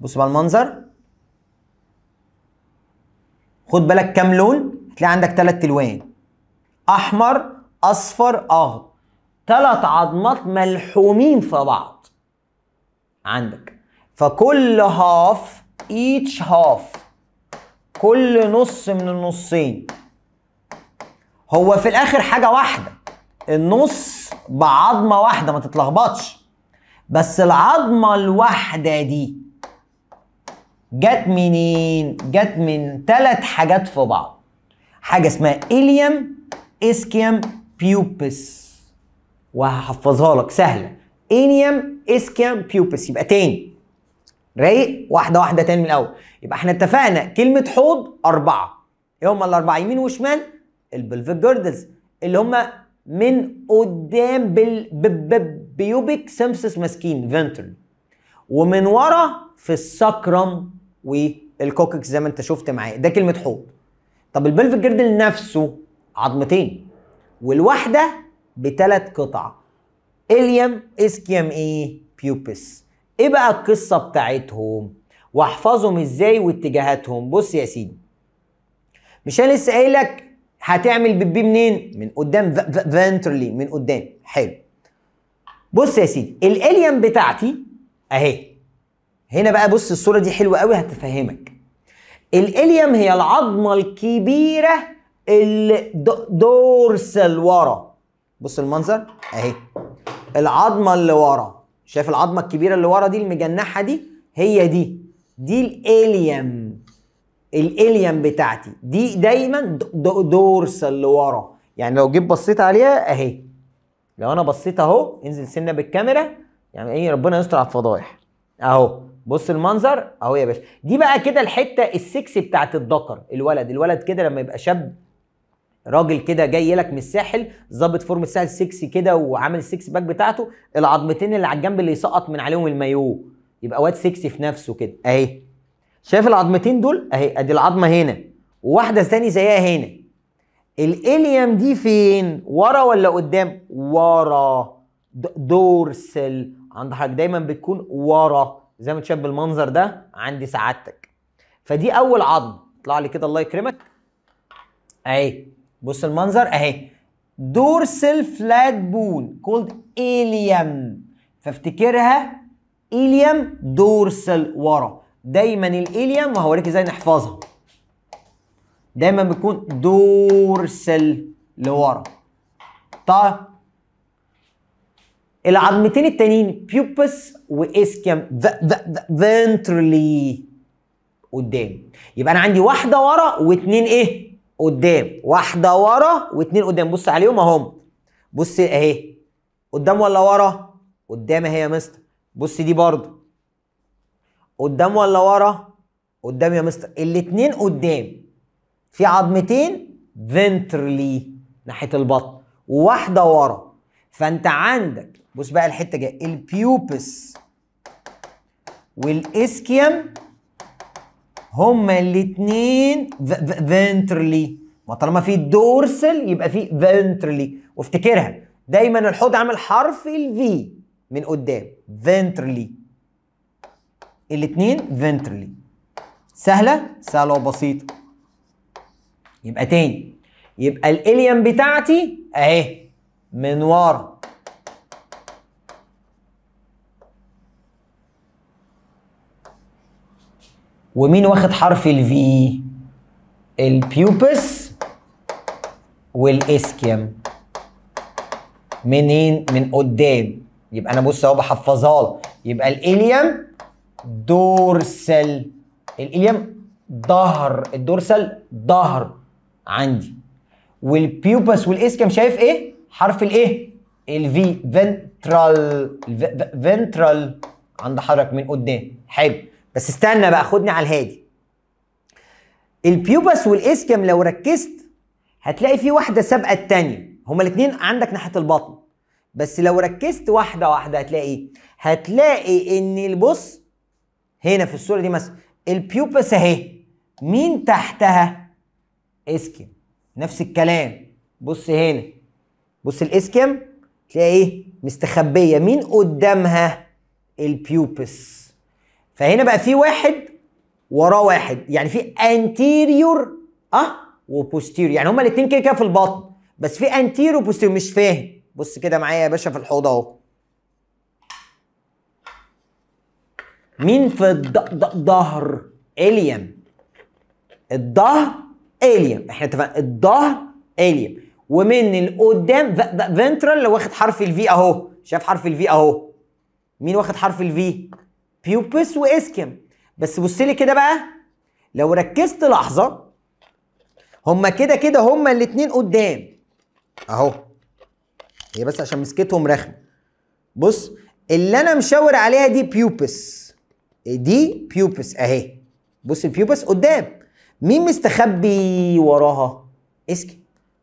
S1: بص بقى المنظر خد بالك كام لون هتلاقي عندك ثلاث الوان احمر اصفر اخضر ثلاث عظمات ملحومين في بعض عندك فكل هاف each هاف كل نص من النصين هو في الاخر حاجه واحده النص بعظمه واحده ما تتلخبطش بس العظمه الواحده دي جت منين جت من ثلاث حاجات في بعض حاجه اسمها إليم اسكيم بيوبس وهحفظها لك سهله إليم اسكيم بيوبس يبقى تاني رايق واحده واحده تاني من الاول يبقى احنا اتفقنا كلمه حوض اربعه هما الاربعه يمين وشمال البلفيك جاردلز اللي هم من قدام بالبيوبيك سمسس ماسكين فينتر ومن ورا في السكرم والكوككس زي ما انت شفت معايا ده كلمه حوض طب البلفيك جردل نفسه عظمتين والواحده بثلاث قطع اليم اسكيام ايه بيوبس ايه بقى القصه بتاعتهم واحفظهم ازاي واتجاهاتهم بص يا سيدي مش انا لسه قايل لك هتعمل بيبي منين؟ من قدام فانترلي من قدام حلو بص يا سيدي الاليم بتاعتي اهي هنا بقى بص الصوره دي حلوه قوي هتفهمك الاليم هي العظمه الكبيره الدورسال ورا بص المنظر اهي العظمه اللي ورا شايف العظمه الكبيره اللي ورا دي المجنحه دي هي دي دي الاليم الاليان بتاعتي دي دايما اللي ورا يعني لو جيت بصيت عليها اهي لو انا بصيت اهو انزل سنه بالكاميرا يعني ايه ربنا يستر على الفضايح اهو بص المنظر اهو يا باشا دي بقى كده الحته السكسي بتاعت الذكر الولد الولد كده لما يبقى شاب راجل كده جاي لك من الساحل ظابط فورم الساحل سكسي كده وعامل السكس باك بتاعته العظمتين اللي على الجنب اللي يسقط من عليهم المايوه يبقى واد سكسي في نفسه كده اهي شايف العظمتين دول اهي ادي العظمه هنا وواحده ثانيه زيها هنا الاليم دي فين ورا ولا قدام ورا دورسل عند حضرتك دايما بتكون ورا زي ما تشاف بالمنظر ده عندي سعادتك فدي اول عظم اطلع لي كده الله يكرمك اهي بص المنظر اهي دورسل فلات بون كولد اليم فافتكرها اليم دورسل ورا دايما الاليم وهوريك ازاي نحفظها دايما بتكون دورسل لورا طيب العظمتين التانيين بيوبس واسكيم فنترلي قدام يبقى انا عندي واحده ورا واتنين ايه قدام واحده ورا واتنين قدام بص عليهم اهم بص اهي قدام ولا ورا قدام اهي يا مستر بص دي برضه قدام ولا ورا قدام يا مستر الاتنين قدام في عظمتين فنترلي ناحيه البطن وواحده ورا فانت عندك بص بقى الحته جايه البيوبس والاسكيام هما الاتنين فنترلي ما طالما في دورسل يبقى في فنترلي وافتكرها دايما الحوض عامل حرف الفي من قدام فنترلي الاثنين فنترلي سهله سهله وبسيطه يبقى تاني يبقى الاليم بتاعتي اهي من ورا ومين واخد حرف الفي البيوبس والاسكيم منين من قدام يبقى انا بص اهو بحفظها يبقى الاليم دورسال الإليم ظهر الدورسال ظهر عندي والبيوبس والاسكم شايف ايه؟ حرف الايه؟ الفي فنترال فنترال عند حضرتك من قدام حلو بس استنى بقى خدني على الهادي البيوبس والاسكم لو ركزت هتلاقي في واحده سابقه الثانيه هما الاثنين عندك ناحيه البطن بس لو ركزت واحده واحده هتلاقي إيه؟ هتلاقي ان البص هنا في الصوره دي مثلا البيوبس اهي مين تحتها اسكيم نفس الكلام بص هنا بص الاسكيم تلاقي ايه مستخبيه مين قدامها البيوبس فهنا بقى في واحد وراه واحد يعني في انتيريور اه وبوستيريور يعني هما الاثنين كده كده في البطن بس في انتيريور وبوستيريور مش فاهم بص كده معايا يا باشا في الحوض اهو مين في الظهر اليم الظهر اليم احنا اتفقنا الظهر اليم ومن القدام فنترال واخد حرف الفي اهو شايف حرف الفي اهو مين واخد حرف الفي بيوبس واسكيم بس بص لي كده بقى لو ركزت لحظه هما كده كده هما الاتنين قدام اهو هي بس عشان مسكتهم رخمه بص اللي انا مشاور عليها دي بيوبس دي بيوبس اهي بص البيوبس قدام مين مستخبي وراها اسكي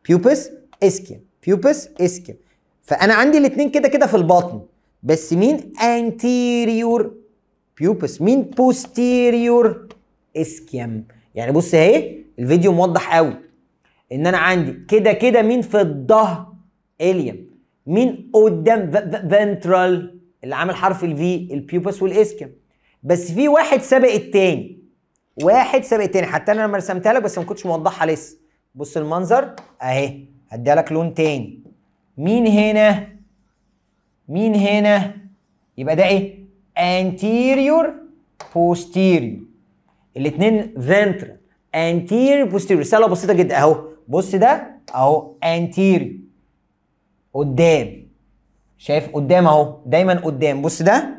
S1: بيوبس اسكيم بيوبس اسكيم فانا عندي الاثنين كده كده في البطن بس مين انتيريور بيوبس مين بوستيريور اسكيم يعني بص اهي الفيديو موضح قوي ان انا عندي كده كده مين في الظهر اليم مين قدام فنترال اللي عامل حرف الفي البيوبس والاسكيم بس في واحد سابق التاني واحد سابق التاني حتى انا لما رسمتها لك بس ما كنتش موضحها لسه بص المنظر اهي هديها لك لون تاني مين هنا مين هنا يبقى ده ايه anterior posterior الاثنين ventral anterior posterior رساله بسيطه جدا اهو بص ده اهو anterior قدام شايف قدام اهو دايما قدام بص ده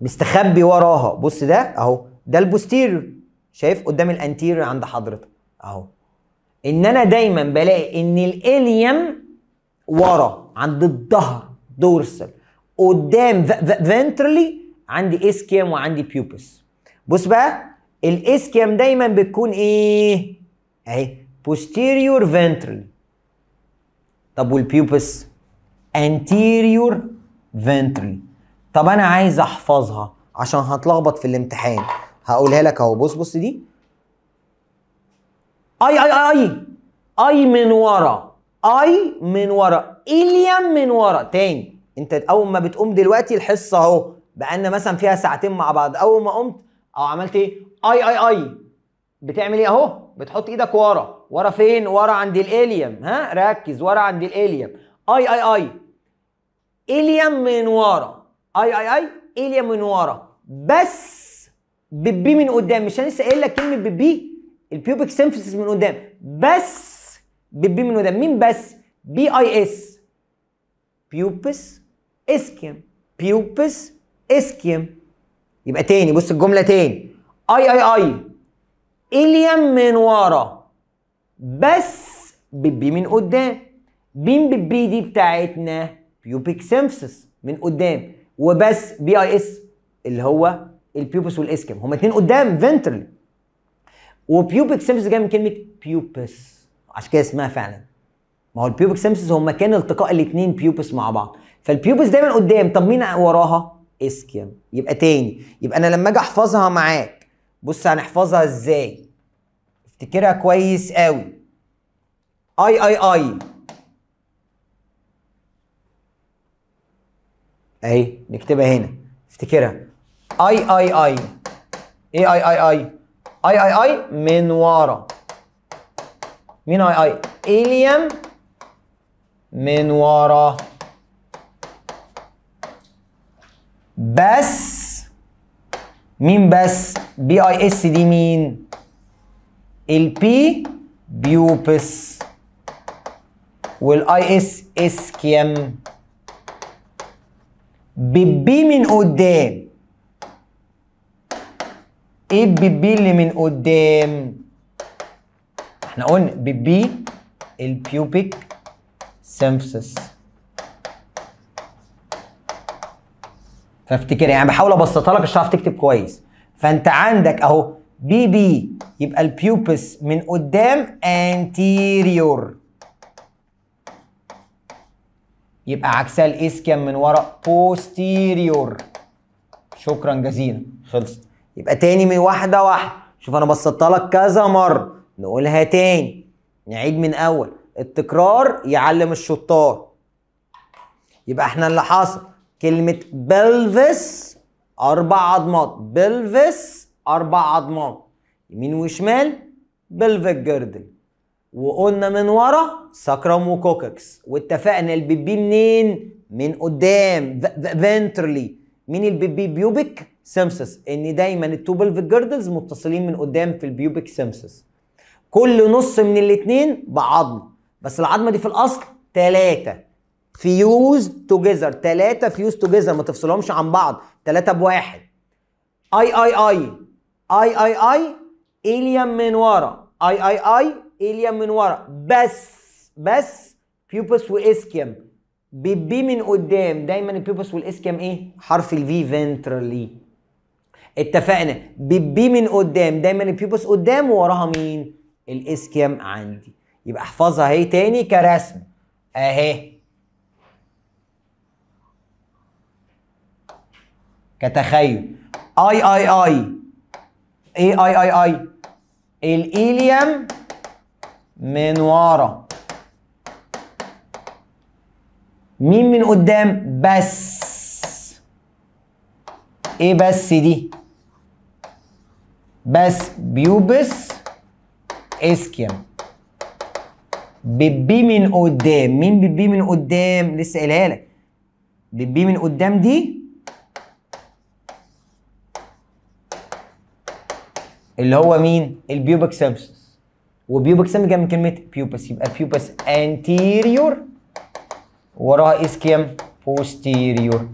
S1: مستخبي وراها بص ده اهو ده البوستيريور شايف قدام الانتيريور عند حضرتك اهو ان انا دايما بلاقي ان الاليم ورا عند الظهر دورسال قدام فنترلي عندي اسكيام وعندي بيوبس بص بقى الاسكيام دايما بتكون ايه اهي بوستيريور فنترلي طب والبيوبس انتيريور فنترلي طب انا عايز احفظها عشان هتلخبط في الامتحان هقولها لك اهو بص بص دي اي اي اي اي من ورا اي من ورا اليم من ورا تاني انت اول ما بتقوم دلوقتي الحصه اهو بقالنا مثلا فيها ساعتين مع بعض اول ما قمت او عملت ايه اي اي اي بتعمل ايه اهو بتحط ايدك ورا ورا فين ورا عند الاليم ها ركز ورا عند الاليم اي اي اي اليم من ورا اي اي اي ايليا من ورا بس ببي من قدام مش انا لسه قايل لك كلمه ببي البيوبك سيمفيسيس من قدام بس ببي من قدام مين بس بي اي اس بيوبس اسكيم بيوبس اسكيم يبقى تاني بص الجمله تاني اي اي اي اليم من ورا بس ببي من قدام بين ببي دي بتاعتنا بيوبك سيمفيسيس من قدام وبس بي اي اس اللي هو البيوبس والاسكم هما اتنين قدام فنترلي وبيوبك سيمس جاي من كلمه بيوبس عشان كده اسمها فعلا ما هو البيوبك سيمس هو مكان التقاء الاثنين بيوبس مع بعض فالبيوبس دايما قدام طب مين وراها اسكيم يبقى تاني يبقى انا لما اجي احفظها معاك بص هنحفظها ازاي افتكرها كويس قوي اي اي اي اهي نكتبها هنا افتكرها اي اي اي ايه اي اي اي اي اي اي من ورا مين اي اي اليم من ورا بس مين بس بي اي اس دي مين البي بيوبس والاي اس اسكيم بي من قدام ايه بي اللي من قدام احنا قلنا بي البيوبيك سيمفسس فافتكر يعني بحاول ابسطها لك عشان تعرف تكتب كويس فانت عندك اهو بي بي يبقى البيوبس من قدام انتيريور يبقى عكسها الاس كام من ورا بوستيريور شكرا جزيلا خلصت يبقى تاني من واحده واحده شوف انا بسطتها لك كذا مره نقولها تاني نعيد من اول التكرار يعلم الشطار يبقى احنا اللي حاصل كلمه بلفس اربع عضمات بلفس اربع عضمات يمين وشمال بلفك جردل وقلنا من ورا وكوكاكس واتفقنا البيبي منين من قدام فنترلي مين البيبي بيوبك سيمسس ان دايما التوبلفيك جيردلز متصلين من قدام في البيوبك سيمسس كل نص من الاثنين بعظم بس العظمه دي في الاصل ثلاثه فيوز توجذر ثلاثه فيوز توجذر ما تفصلهمش عن بعض ثلاثه بواحد اي اي اي اي اي اي اليم من ورا اي اي اي إيليام من ورا بس بس بيوبس واسكيم بيبي من قدام دايما البيوبس والاسكيم ايه حرف الفي فنترالي اتفقنا بيبي من قدام دايما البيوبس قدام ووراها مين الاسكيم عندي يبقى احفظها اهي تاني كرسم اهي كتخيل اي اي اي ايه اي اي اي الإيليم من ورا مين من قدام بس ايه بس دي بس بيوبس اسكيم بتبي من قدام مين بتبي من قدام لسه قايلها لك بتبي من قدام دي اللي هو مين البيوبك سبسس وبيوبك سم جاي من كلمه بيوبس يبقى بيوبس انتيريور وراها اس كام بوستيريور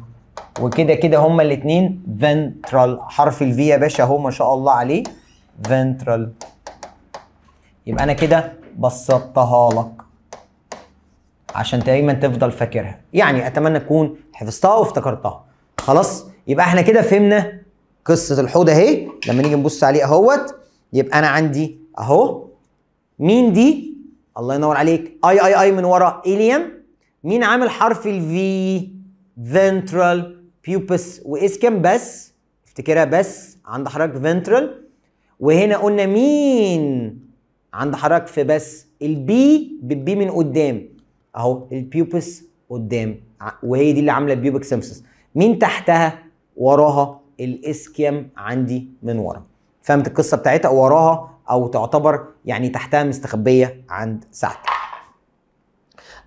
S1: وكده كده هما الاثنين فنترال حرف الفي يا باشا اهو ما شاء الله عليه فنترال يبقى انا كده بسطتها لك عشان دايما تفضل فاكرها يعني اتمنى تكون حفظتها وافتكرتها خلاص يبقى احنا كده فهمنا قصه الحوض اهي لما نيجي نبص عليه اهوت يبقى انا عندي اهو مين دي الله ينور عليك اي اي اي من ورا اليم مين عامل حرف الفي فنترال بيوبس كام بس افتكرها بس عند حضرتك فنترال وهنا قلنا مين عند حضرتك في بس البي بالبي من قدام اهو البيوبس قدام وهي دي اللي عامله البيوبك سيمسس مين تحتها وراها الاسكيم عندي من ورا فهمت القصه بتاعتها وراها او تعتبر يعني تحتها مستخبيه عند ساعتك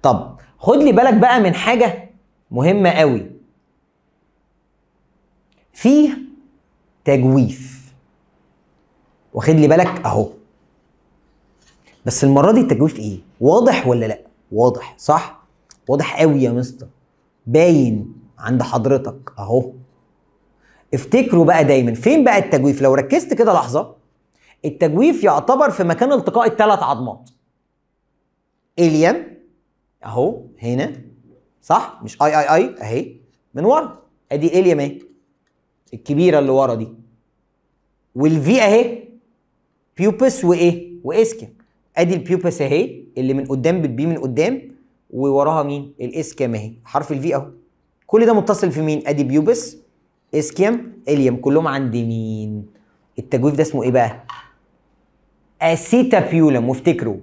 S1: طب خد لي بالك بقى من حاجه مهمه قوي فيه تجويف واخد لي بالك اهو بس المره دي التجويف ايه واضح ولا لا واضح صح واضح قوي يا مستر باين عند حضرتك اهو افتكروا بقى دايما فين بقى التجويف لو ركزت كده لحظه التجويف يعتبر في مكان التقاء الثلاث عظمات إليم اهو هنا صح مش اي اي اي اهي من ورا ادي إليم اهي الكبيره اللي ورا دي والفي اهي بيوبس وايه واسكم ادي البيوبس اهي اللي من قدام بتبي من قدام ووراها مين الاسكم اهي حرف الفي اهو كل ده متصل في مين ادي بيوبس اسكيم اليم كلهم عند مين التجويف ده اسمه ايه بقى اسيتابيولم وافتكروا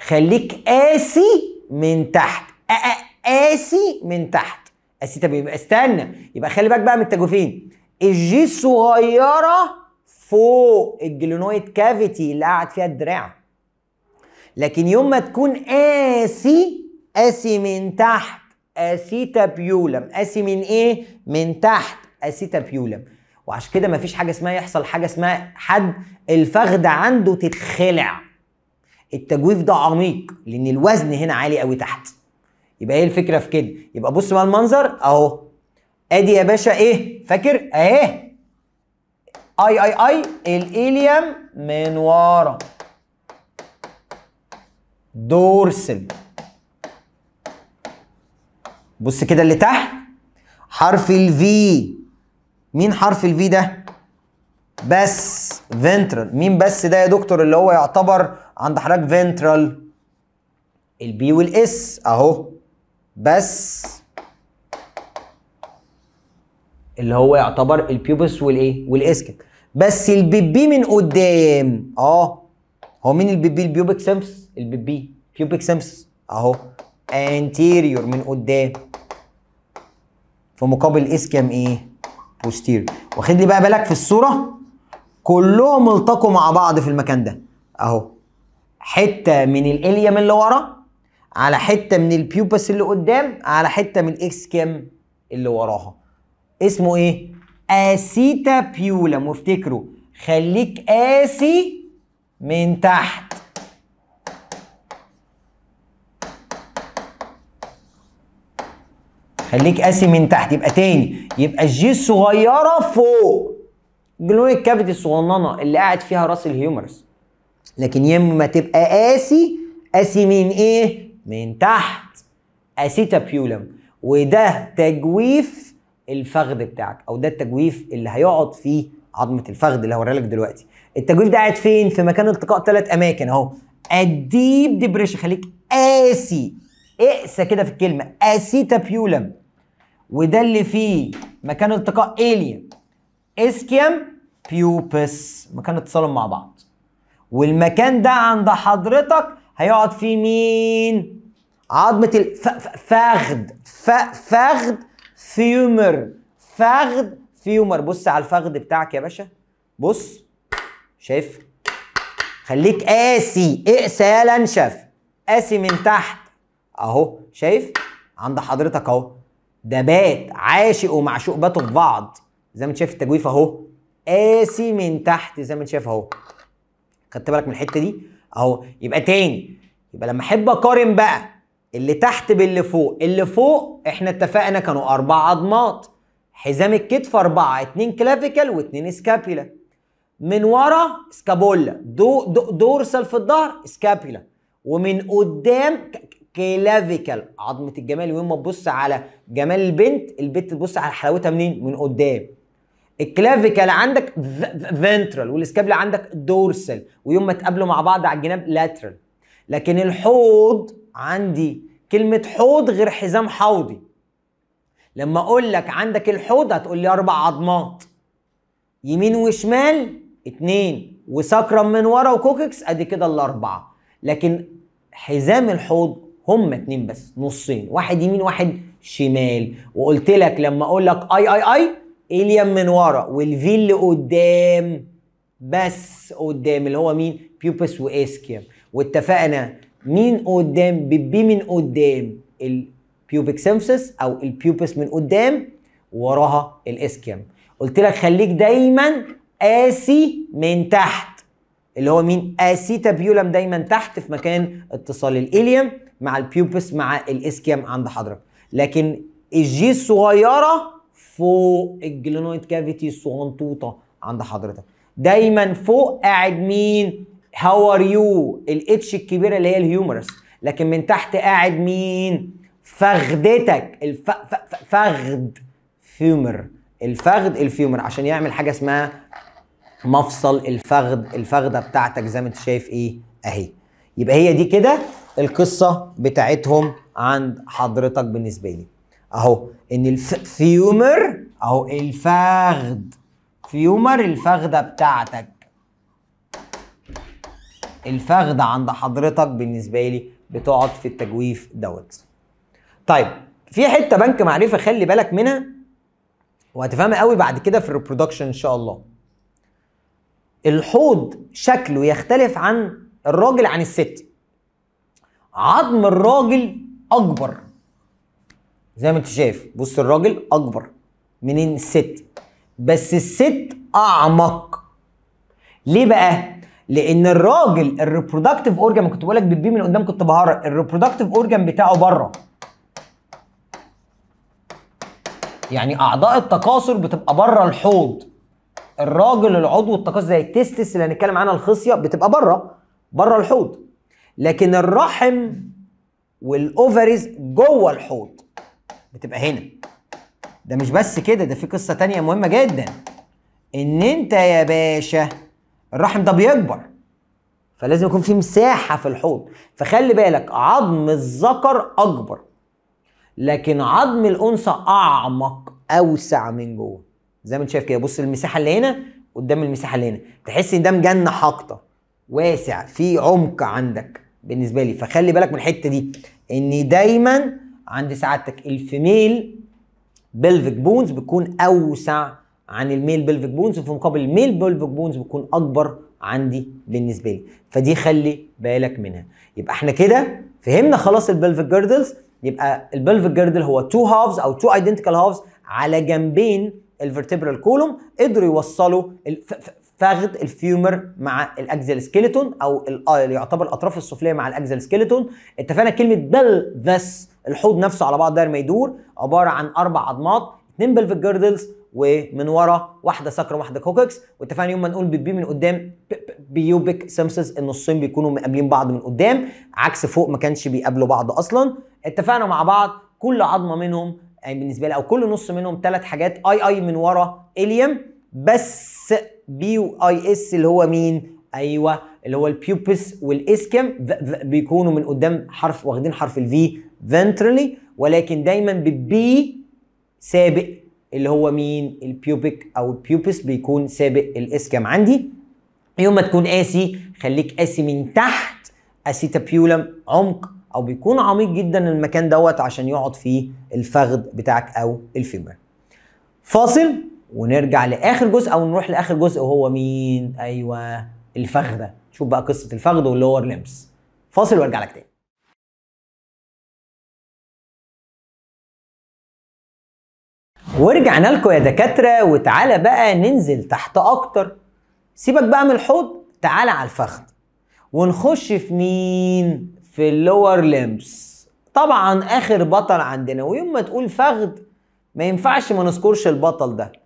S1: خليك قاسي من تحت قاسي من تحت اسيتابيولم استنى يبقى خلي بالك بقى من التجوفين الجي الصغيره فوق الجلونويد كافيتي اللي قاعد فيها الدراع لكن يوم ما تكون قاسي قاسي من تحت اسيتابيولم قاسي من ايه من تحت اسيتابيولم وعشان كده مفيش حاجه اسمها يحصل حاجه اسمها حد الفخده عنده تتخلع التجويف ده عميق لان الوزن هنا عالي قوي تحت يبقى ايه الفكره في كده يبقى بص بقى المنظر اهو ادي يا باشا ايه فاكر اهي اي اي اي الاليم من ورا دورسل بص كده اللي تحت حرف الفي مين حرف الفي ده بس فنترال مين بس ده يا دكتور اللي هو يعتبر عند حضرتك فنترال البي والاس اهو بس اللي هو يعتبر البيوبس والايه والاسكت بس البيبي من قدام اه هو مين البيبي البيوبك سيمس البيبي بيوبك سيمس اهو انتيريور من قدام في مقابل اس كام ايه posterior واخد لي بقى بالك في الصوره كلهم التقوا مع بعض في المكان ده اهو حته من الاليم اللي ورا على حته من البيوبس اللي قدام على حته من الاكس كام اللي وراها اسمه ايه اسيتا بيولا وافتكروا خليك قاسي من تحت خليك قاسي من تحت يبقى تاني يبقى الجي الصغيره فوق جلون الكافيتي الصغننه اللي قاعد فيها راس الهيومرس لكن يا اما تبقى قاسي قاسي من ايه من تحت اسيتابيولم وده تجويف الفخذ بتاعك او ده التجويف اللي هيقعد فيه عظمه الفخذ اللي هوريها لك دلوقتي التجويف ده قاعد فين في مكان التقاء ثلاث اماكن اهو الديب ديبريشن خليك قاسي اقسى كده في الكلمه اسيتابيولم وده اللي فيه مكان التقاء إيليا اسكيم بيوبس مكان اتصالهم مع بعض والمكان ده عند حضرتك هيقعد فيه مين عظمة الفخد فخد فيومر فخد فيومر بص على الفخد بتاعك يا باشا بص شايف خليك قاسي اقسى يا لنشف قاسي من تحت اهو شايف عند حضرتك اهو ده بات عاشق ومعشوق باتوا في بعض زي ما انت شايف التجويف اهو قاسي من تحت زي ما انت شايف اهو خدت بالك من الحته دي اهو يبقى تاني يبقى لما احب اقارن بقى اللي تحت باللي فوق اللي فوق احنا اتفقنا كانوا اربع اضماط حزام الكتف اربعه اتنين كلافيكال واتنين سكابيلا من ورا سكابولا دو دو دورسال في الظهر سكابيلا ومن قدام كلافيكال عظمه الجمال يوم ما تبص على جمال البنت البنت تبص على حلاوتها منين من قدام الكلافيكال عندك فنترال والاسكابلا عندك دورسال ويوم ما تقابلوا مع بعض على الجناب لاترال لكن الحوض عندي كلمه حوض غير حزام حوضي لما اقول لك عندك الحوض هتقول لي اربع عظمات يمين وشمال اتنين وسكرم من ورا وكوككس ادي كده الاربعه لكن حزام الحوض هما اتنين بس نصين واحد يمين واحد شمال وقلت لك لما اقول لك اي اي اي اليم من ورا والفي اللي قدام بس قدام اللي هو مين بيوبس واسكيم واتفقنا مين قدام ببي من قدام البيوبيك سيمسس او البيوبس من قدام وراها الاسكيم قلت لك خليك دايما قاسي من تحت اللي هو مين اسيتابيولم دايما تحت في مكان اتصال الاليم مع البيوبس مع الاسكيام عند حضرتك لكن الجي الصغيره فوق الجلينويد كافيتي الصغنطوطه عند حضرتك دايما فوق قاعد مين هاو ار يو الاتش الكبيره اللي هي الهيومرس لكن من تحت قاعد مين فخدتك الف... ف... فخد فيومر الفخد الفيومر عشان يعمل حاجه اسمها مفصل الفخد الفخده بتاعتك زي ما انت شايف ايه اهي يبقى هي دي كده القصه بتاعتهم عند حضرتك بالنسبه لي اهو ان الفيومر اهو الفخد فيومر الفخده بتاعتك الفخده عند حضرتك بالنسبه لي بتقعد في التجويف دوت طيب في حته بنك معرفه خلي بالك منها وهتفهمها قوي بعد كده في الريبرودكشن ان شاء الله الحوض شكله يختلف عن الراجل عن الست عظم الراجل اكبر زي ما انت شايف بص الراجل اكبر منين الست بس الست اعمق ليه بقى لان الراجل الريبرودكتيف اورجان كنت بقول لك بتبيه من قدام كنت بهرج الريبرودكتيف اورجان بتاعه بره يعني اعضاء التكاثر بتبقى بره الحوض الراجل العضو التكاثر زي التستس اللي هنتكلم عنها الخصيه بتبقى بره بره الحوض لكن الرحم والاوفريز جوه الحوض بتبقى هنا ده مش بس كده ده في قصه تانية مهمه جدا ان انت يا باشا الرحم ده بيكبر فلازم يكون في مساحه في الحوض فخلي بالك عظم الذكر اكبر لكن عظم الانثى اعمق اوسع من جوه زي ما انت شايف كده بص المساحه اللي هنا قدام المساحه اللي هنا تحس ان ده مجنه اكتر واسع في عمق عندك بالنسبه لي فخلي بالك من الحته دي ان دايما عند سعادتك الفيميل بلفيك بونز بتكون اوسع عن الميل بلفيك بونز وفي مقابل الميل بلفيك بونز بتكون اكبر عندي بالنسبه لي فدي خلي بالك منها يبقى احنا كده فهمنا خلاص البلفيك جيردلز يبقى البلفيك جيردل هو تو هافز او تو ايدنتيكال هافز على جنبين الفيرتبرال كولوم قدروا يوصلوا فخذ الفيومر مع الاكزل سكيلتون او آه، يعتبر الاطراف السفليه مع الاكزل سكيلتون اتفقنا كلمه بلفس الحوض نفسه على بعض داير ما يدور عباره عن اربع عضمات اثنين بلفيك جيردلز ومن ورا واحده سكر واحده كوككس واتفقنا يوم ما نقول بيبي من قدام بيوبك سيمسز النصين بيكونوا مقابلين بعض من قدام عكس فوق ما كانش بيقابلوا بعض اصلا اتفقنا مع بعض كل عظمه منهم يعني بالنسبه لي او كل نص منهم ثلاث حاجات اي اي من ورا اليم بس بي اي اس اللي هو مين؟ ايوه اللي هو البيوبس والاسكم بيكونوا من قدام حرف واخدين حرف الفي ventrally ولكن دايما بالبي سابق اللي هو مين؟ البيوبيك او البيوبس بيكون سابق الاسكم عندي يوم ما تكون قاسي خليك قاسي من تحت اسيتابيولم عمق او بيكون عميق جدا المكان دوت عشان يقعد فيه الفخذ بتاعك او الفيمر فاصل ونرجع لاخر جزء او نروح لاخر جزء وهو مين ايوه الفخده شوف بقى قصه الفخذ واللور لمس فاصل وارجع لك تاني ورجعنا لكم يا دكاتره وتعالى بقى ننزل تحت اكتر سيبك بقى من الحوض تعالى على الفخذ ونخش في مين في اللور لمبس طبعا اخر بطل عندنا ويوم ما تقول فخذ ما ينفعش ما نذكرش البطل ده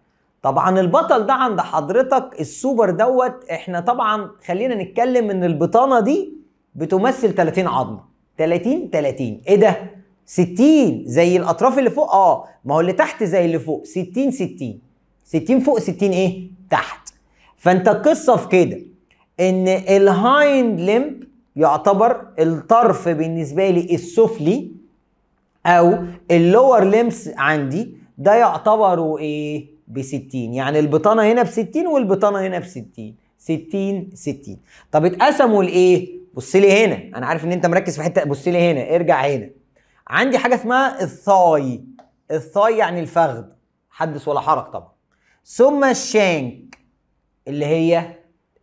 S1: طبعا البطل ده عند حضرتك السوبر دوت احنا طبعا خلينا نتكلم ان البطانه دي بتمثل 30 عظمه 30 30 ايه ده 60 زي الاطراف اللي فوق اه ما هو اللي تحت زي اللي فوق 60 60 60 فوق 60 ايه تحت فانت القصه في كده ان الهايند لمب يعتبر الطرف بالنسبه لي السفلي او اللور ليمبس عندي ده يعتبر ايه ب 60 يعني البطانه هنا ب 60 والبطانه هنا ب 60 60 60 طب اتقسموا لايه بص لي هنا انا عارف ان انت مركز في حته بص لي هنا ارجع هنا عندي حاجه اسمها الثاي الثاي يعني الفخذ حدث ولا حرج طبعا ثم الشانك اللي هي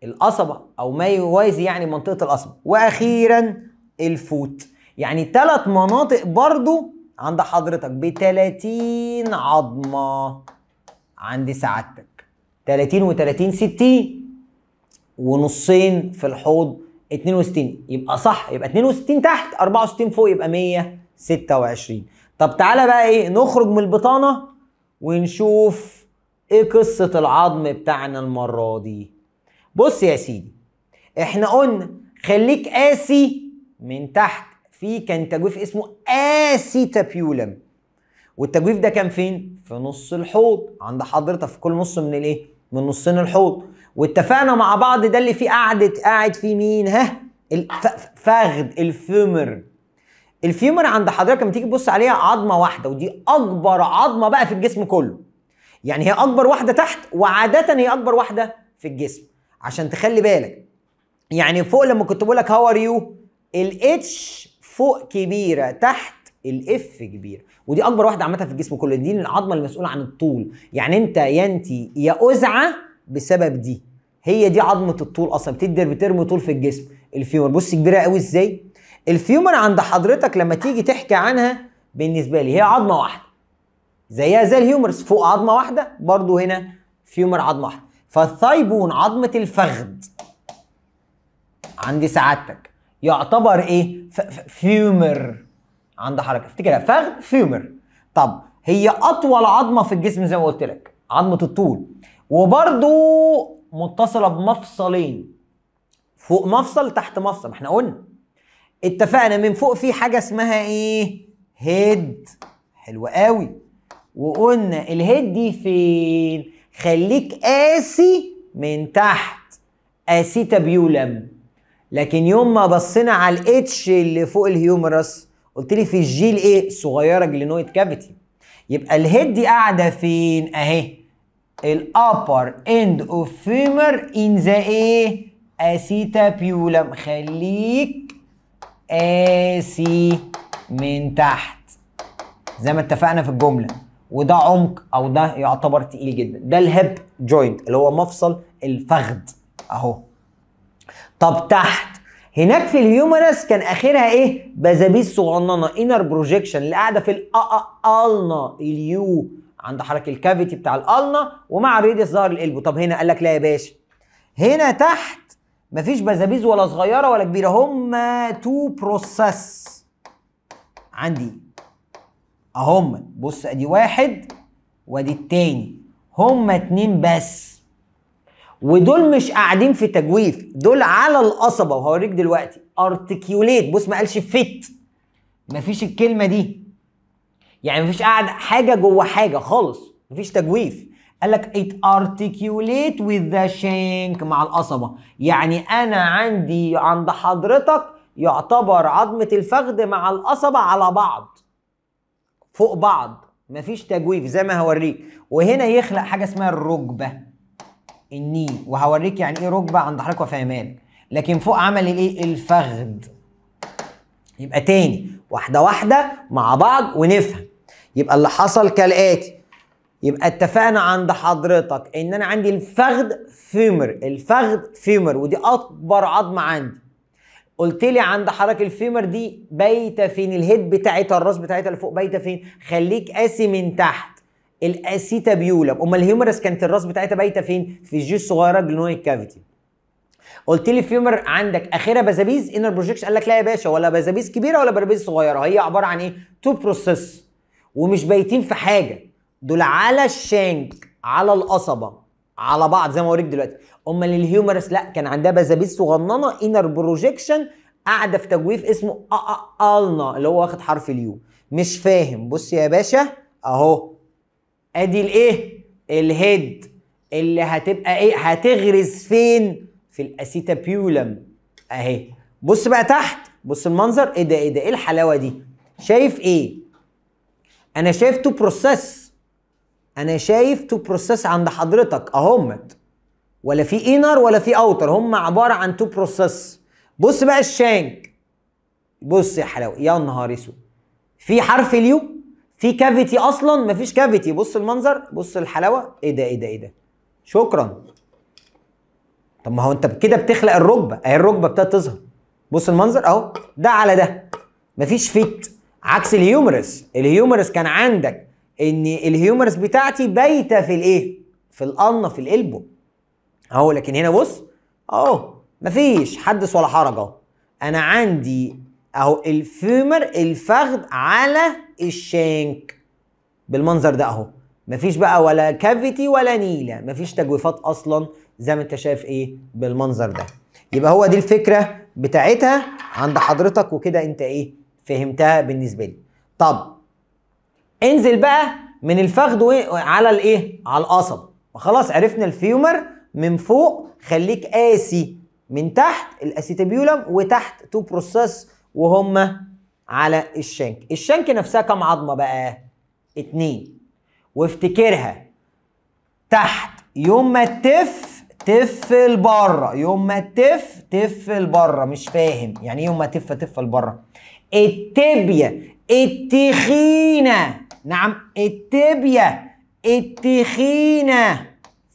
S1: القصبه او ما يوازي يعني منطقه القصبه واخيرا الفوت يعني ثلاث مناطق برضو عند حضرتك ب 30 عظمه عندي سعادتك 30 و30 60 ونصين في الحوض 62 يبقى صح يبقى 62 تحت 64 فوق يبقى 126 طب تعالى بقى ايه نخرج من البطانه ونشوف ايه قصه العظم بتاعنا المره دي بص يا سيدي احنا قلنا خليك قاسي من تحت في كان تجويف اسمه اسي تابيولم والتجويف ده كان فين؟ في نص الحوض عند حضرتك في كل نص من الايه؟ من نصين الحوض واتفقنا مع بعض ده اللي فيه قعدة قاعد فيه مين؟ ها؟ الفخد الفيمر الفيمر عند حضرتك لما تيجي تبص عليها عظمة واحدة ودي أكبر عظمة بقى في الجسم كله يعني هي أكبر واحدة تحت وعادة هي أكبر واحدة في الجسم عشان تخلي بالك يعني فوق لما كنت بقول لك هاو ار يو الاتش فوق كبيره تحت الاف كبيره ودي اكبر واحده عامه في الجسم كله دي العظمه المسؤوله عن الطول يعني انت يا انت يا ازعه بسبب دي هي دي عظمه الطول اصلا بتدي بترمي طول في الجسم الفيومر بص كبيره قوي ازاي الفيومر عند حضرتك لما تيجي تحكي عنها بالنسبه لي هي عظمه واحده زيها زي الهيومرز فوق عظمه واحده برضو هنا فيومر عظمه واحده فالثايبون عظمه الفخذ عندي سعادتك يعتبر ايه فيومر عند حركه افتكرها فخذ فيومر طب هي اطول عظمه في الجسم زي ما قلت لك عظمه الطول وبرده متصله بمفصلين فوق مفصل تحت مفصل ما احنا قلنا اتفقنا من فوق في حاجه اسمها ايه هيد حلوه قوي وقلنا الهيد دي فين خليك قاسي من تحت اسيتابيولم لكن يوم ما بصينا على الاتش اللي فوق الهيومرس قلت لي في الجيل ايه صغيره جلينويد كافيتي يبقى الهيد دي قاعده فين اهي الابر اند اوف فيمر ان ذا ايه اسيتا بيولم خليك قاسي من تحت زي ما اتفقنا في الجمله وده عمق او ده يعتبر تقيل جدا ده الهيب جوينت اللي هو مفصل الفخذ اهو طب تحت هناك في الهيومرس كان اخرها ايه بازابيس صغننه انر بروجيكشن اللي قاعده في الالنا آه، آه، اليو عند حركه الكافيتي بتاع الالنا ومع الريديس ظهر القلب طب هنا قال لك لا يا باشا هنا تحت مفيش بازابيز ولا صغيره ولا كبيره هما تو بروسس عندي اهم بص ادي واحد وادي التاني هما اتنين بس ودول مش قاعدين في تجويف دول على القصبه وهوريك دلوقتي ارتكيوليت بص ما قالش فيت مفيش الكلمه دي يعني مفيش قاعد حاجه جوه حاجه خالص مفيش تجويف قال لك ات ارتكيوليت وذ ذا شانك مع القصبه يعني انا عندي عند حضرتك يعتبر عظمه الفخذ مع القصبه على بعض فوق بعض مفيش تجويف زي ما هوريك وهنا يخلق حاجه اسمها الركبه النيل وهوريك يعني ايه ركبه عند حضرتك وفهمان لكن فوق عمل الايه الفخد يبقى تاني واحده واحده مع بعض ونفهم يبقى اللي حصل كالاتي يبقى اتفقنا عند حضرتك ان انا عندي الفخد فيمر الفخد فيمر ودي اكبر عظمه عندي قلت لي عند حضرتك الفيمر دي بايته فين الهيد بتاعتها الراس بتاعتها اللي فوق بايته فين خليك قاسي من تحت الاسيتابيولا امال الهيومرس كانت الراس بتاعتها بايته فين في الجي الصغيره جلونيك كافيتي قلت لي فيومر عندك اخرها بازابيز انر بروجكشن قال لك لا يا باشا ولا بازابيز كبيره ولا بازابيز صغيره هي عباره عن ايه تو بروسيس ومش بايتين في حاجه دول على الشانك على القصبه على بعض زي ما اوريك دلوقتي امال الهيومرس لا كان عندها بازابيز صغننه انر بروجكشن قاعده في تجويف اسمه أ -أ اللي هو واخد حرف اليو مش فاهم بص يا باشا اهو ادي الايه الهيد اللي هتبقى ايه هتغرز فين في الاسيتابيولم اهي بص بقى تحت بص المنظر ايه ده ايه ده ايه الحلاوه دي شايف ايه انا شايف تو بروسيس انا شايف تو بروسيس عند حضرتك اهمت ولا في انر ولا في اوتر هم عباره عن تو بروسيس بص بقى الشانك بص يا حلاوه يا نهار اسود في حرف اليو في كافيتي اصلا مفيش كافيتي بص المنظر بص الحلاوه ايه ده ايه ده ايه ده شكرا طب ما هو انت كده بتخلق الركبه اهي الركبه ابتدت تظهر بص المنظر اهو ده على ده مفيش فيت عكس الهيومرس الهيومرس كان عندك ان الهيومرس بتاعتي بايته في الايه في القنه في القلبه اهو لكن هنا بص اهو مفيش حدث ولا حرج انا عندي اهو الفيمر الفخذ على الشانك بالمنظر ده اهو مفيش بقى ولا كافيتي ولا نيله مفيش تجويفات اصلا زي ما انت شايف ايه بالمنظر ده يبقى هو دي الفكره بتاعتها عند حضرتك وكده انت ايه فهمتها بالنسبه لي طب انزل بقى من الفخذ على الايه على القصب خلاص عرفنا الفيومر من فوق خليك قاسي من تحت الاسيتابيولم وتحت تو بروسس وهما على الشنك الشنك نفسها كم عظمه بقى اتنين وافتكرها تحت يوم ما تف تف لبره يوم ما تف تف لبره مش فاهم يعني يوم ما تف تف لبره التبيه التخينه نعم التبيه التخينه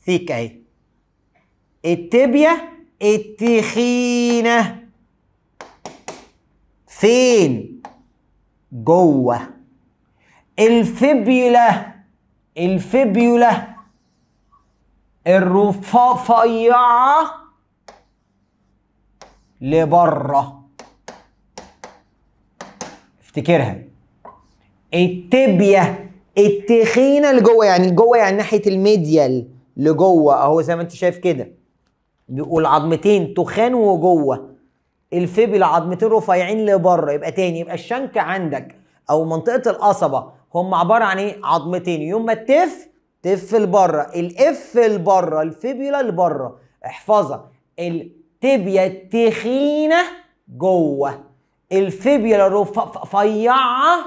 S1: ثيك اهي التبيه التخينه فين جوه الفيبيولا الفيبيولا الرفيعة لبره افتكرها التبية التخينة لجوه يعني جوه يعني ناحية الميديال لجوه اهو زي ما انت شايف كده بيقول عظمتين تخان وجوه الفيبلا عظمتين رفيعين لبره يبقى تاني يبقى الشنك عندك او منطقه القصبه هم عباره عن ايه عظمتين يوم ما تف تف لبره الاف لبره الفيبلا لبره احفظها التبيا التخينه جوه الفيبلا رفيعه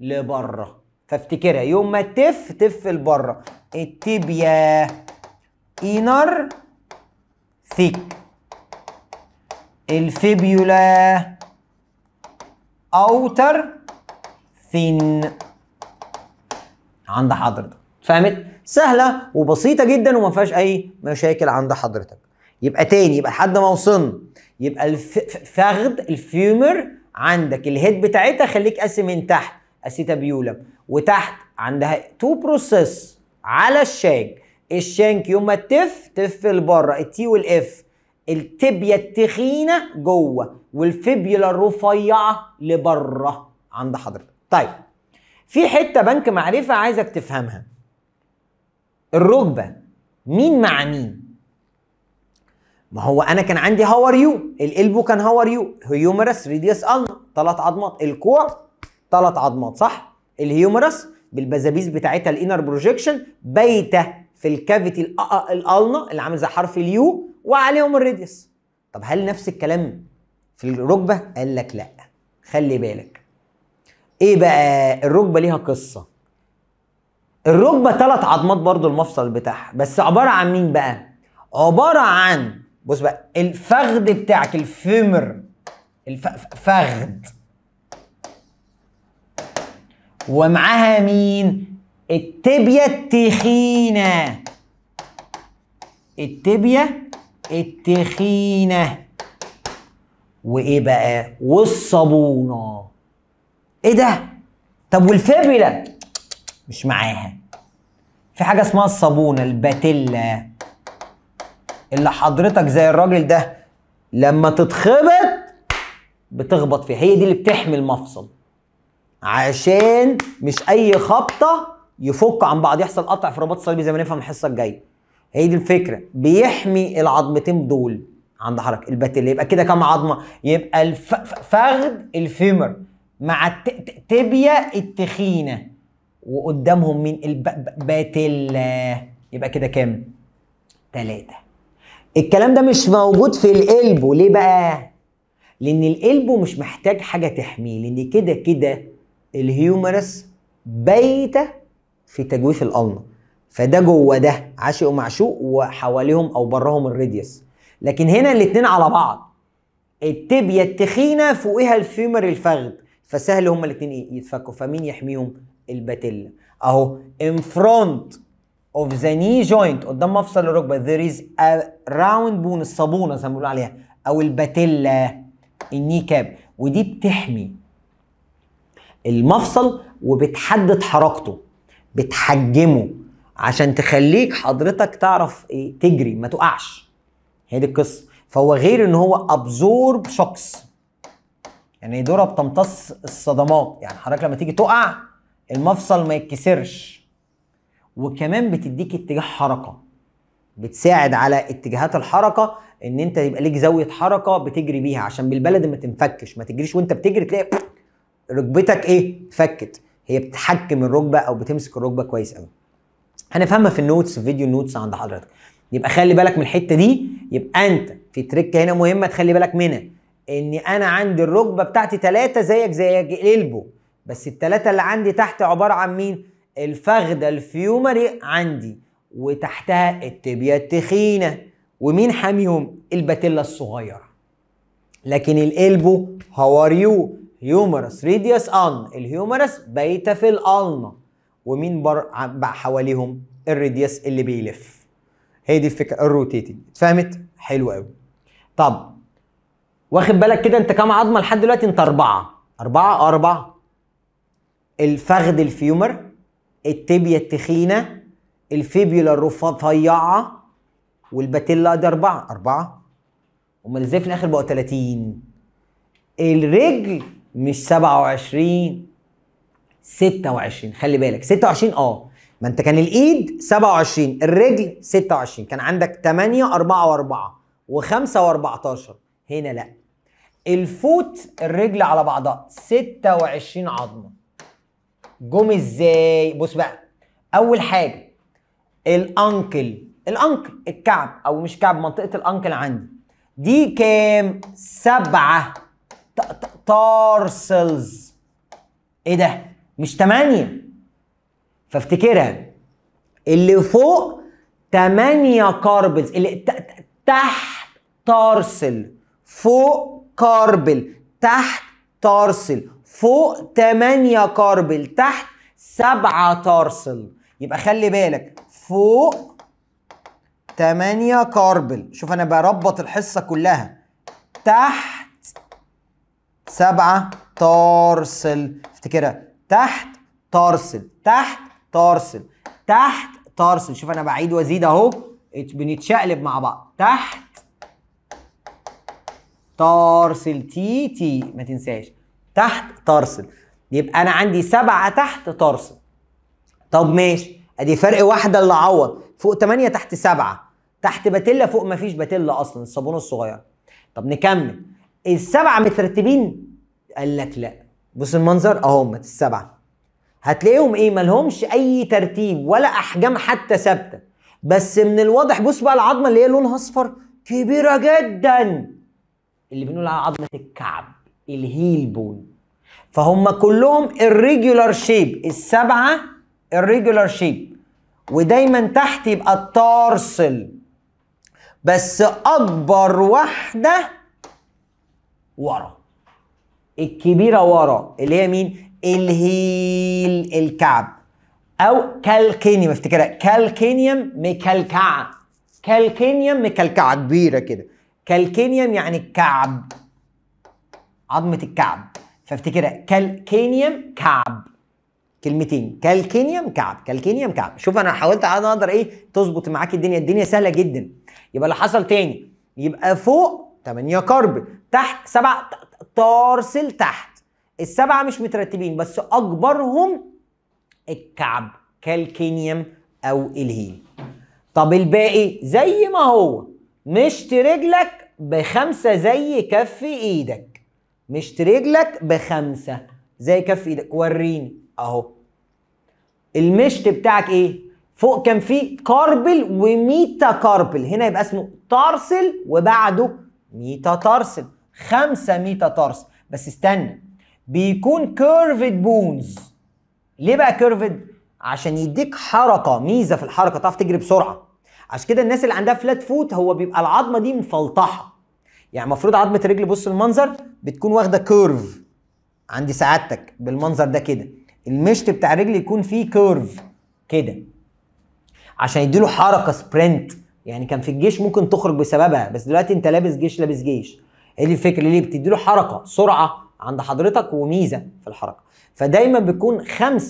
S1: لبره فافتكرها يوم ما تف تف لبره التبيا انر ثيك الفيبيولا اوتر ثين عند حضرتك فهمت سهله وبسيطه جدا وما فيهاش اي مشاكل عند حضرتك يبقى تاني يبقى لحد ما وصلنا يبقى الفخذ الفيومر عندك الهيد بتاعتها خليك قاسي من تحت اسيتابيولم وتحت عندها تو بروسيس على الشانك الشانك يوم ما تف تف لبره التي والاف التبية التخينة جوه والفيبيولا الرفيعة لبره عند حضرتك طيب في حتة بنك معرفة عايزك تفهمها الركبة مين مع مين ما هو انا كان عندي هاور يو الالبو كان هاور يو هيومرس ريديوس النا ثلاث عضمات، الكوع ثلاث عضمات صح الهيومرس بالبذابيس بتاعتها الانر بروجيكشن بايته في الكافيتي الالنا اللي عامل زي حرف اليو وعليهم الريديس طب هل نفس الكلام في الركبه قال لك لا خلي بالك ايه بقى الركبه ليها قصه الركبه ثلاث عظمات برضو المفصل بتاعها بس عباره عن مين بقى عباره عن بص بقى الفخذ بتاعك الفمر الفخذ ومعاها مين التبيه التخينه التبيه التخينه وايه بقى والصابونه ايه ده طب والفيبلا؟ مش معاها في حاجه اسمها الصابونه الباتيلا اللي حضرتك زي الراجل ده لما تتخبط بتخبط فيها هي دي اللي بتحمي المفصل عشان مش اي خبطه يفك عن بعض يحصل قطع في رباط صليبي زي ما نفهم الحصه الجايه هي دي الفكره بيحمي العظمتين دول عند حركه الباتيليا يبقى كده كام عظمه يبقى الفخذ الفيمر مع التبيا التخينه وقدامهم مين الباتيلا يبقى كده كام ثلاثة الكلام ده مش موجود في القلبو ليه بقى لان القلبو مش محتاج حاجه تحميه لان كده كده الهيومرس بايته في تجويف الالنه فده جوه ده عاشق ومعشوق وحواليهم او برهم الراديوس لكن هنا الاثنين على بعض التبيه التخينه فوقها الفيمر الفخذ فسهل هما الاثنين ايه يتفكوا فمين يحميهم الباتيلا اهو in front of the knee joint قدام مفصل الركبه there is a round bone الصابونه زي ما بنقول عليها او الباتيلا الني كاب ودي بتحمي المفصل وبتحدد حركته بتحجمه عشان تخليك حضرتك تعرف ايه تجري ما تقعش هي دي القصه فهو غير ان هو ابزورب شوكس يعني دورها بتمتص الصدمات يعني حضرتك لما تيجي تقع المفصل ما يتكسرش وكمان بتديك اتجاه حركه بتساعد على اتجاهات الحركه ان انت يبقى ليك زاويه حركه بتجري بيها عشان بالبلد ما تنفكش ما تجريش وانت بتجري تلاقي ركبتك ايه اتفكت هي بتحكم الركبه او بتمسك الركبه كويس قوي هنفهمها في النوتس في فيديو النوتس عند حضرتك يبقى خلي بالك من الحته دي يبقى انت في تريك هنا مهمه تخلي بالك منها ان انا عندي الركبه بتاعتي ثلاثه زيك زي قلبه بس الثلاثه اللي عندي تحت عباره عن مين الفخده الفيومري عندي وتحتها التبيه التخينه ومين حاميهم الباتيلا الصغيره لكن القلبه هواريو هيومرس ريديوس ان الهيومرس بايته في الالنا ومين بر حواليهم الراديوس اللي بيلف هي دي الفكره الروتيتنج اتفهمت حلو قوي طب واخد بالك كده انت كام عظمه لحد دلوقتي انت اربعه اربعه اربعه الفخذ الفيومر التيبيا التخينه الفيبيولا الرفيعه والباتيلا دي اربعه اربعه امال ازاي في الاخر بقوا 30 الرجل مش 27 26 خلي بالك 26 اه ما انت كان الايد 27 الرجل 26 كان عندك 8 4 و4 و5 و14 هنا لا الفوت الرجل على بعضها 26 عظمه جم ازاي بص بقى اول حاجه الانكل الانكل الكعب او مش كعب منطقه الانكل عندي دي كام سبعه تارسلز ايه ده مش 8 فافتكرها اللي فوق 8 كاربلز اللي تحت تارسل فوق كاربل تحت تارسل فوق 8 كاربل تحت 7 تارسل يبقى خلي بالك فوق 8 كاربل شوف انا بربط الحصه كلها تحت 7 تارسل افتكرها تحت ترسل تحت ترسل تحت ترسل شوف انا بعيد وازيد اهو بنتشقلب مع بعض تحت ترسل تي تي ما تنساش تحت ترسل يبقى انا عندي سبعة تحت ترسل طب ماشي ادي فرق واحدة اللي عوض فوق 8 تحت سبعة تحت باتيلا فوق ما فيش باتيلا اصلا الصابونه الصغيره طب نكمل السبعه مترتبين قال لك لا بص المنظر اهم السبعه هتلاقيهم ايه مالهمش اي ترتيب ولا احجام حتى ثابته بس من الواضح بص بقى العظمه اللي هي لونها اصفر كبيره جدا اللي بنقول عليها عظمه الكعب الهيل بون فهم كلهم الريجولار شيب السبعه الريجولار شيب ودايما تحت يبقى التارسل بس اكبر واحده ورا الكبيره ورا اللي هي مين الهيل الكعب او كالكينيوم افتكرها كالكينيوم مكلكعه كالكينيوم مكلكعه كبيره كده كالكينيوم يعني الكعب عظمه الكعب فافتكرها كالكينيوم كعب كلمتين كالكينيوم كعب كالكينيوم كعب شوف انا حاولت انا اقدر ايه تظبط معاك الدنيا الدنيا سهله جدا يبقى اللي حصل تاني يبقى فوق 8 كرب تحت 7 طارس تحت السبعه مش مترتبين بس اكبرهم الكعب كالكينيوم او الهيل طب الباقي زي ما هو مشت رجلك بخمسه زي كف ايدك مشت رجلك بخمسه زي كف ايدك وريني اهو المشت بتاعك ايه فوق كان فيه كاربل وميتا كاربل هنا يبقى اسمه تارسل وبعده ميتا تارسل 5 ميتا ترس بس استنى بيكون كيرفد بونز ليه بقى كيرفد عشان يديك حركه ميزه في الحركه تعرف تجري بسرعه عشان كده الناس اللي عندها فلات فوت هو بيبقى العظمه دي مفلطحه يعني المفروض عظمه الرجل بص المنظر بتكون واخده كيرف عندي سعادتك بالمنظر ده كده المشط بتاع الرجل يكون فيه كيرف كده عشان يديله حركه سبرنت يعني كان في الجيش ممكن تخرج بسببها بس دلوقتي انت لابس جيش لابس جيش ايه الفكر ليه بتدي له حركه سرعه عند حضرتك وميزه في الحركه فدايما بتكون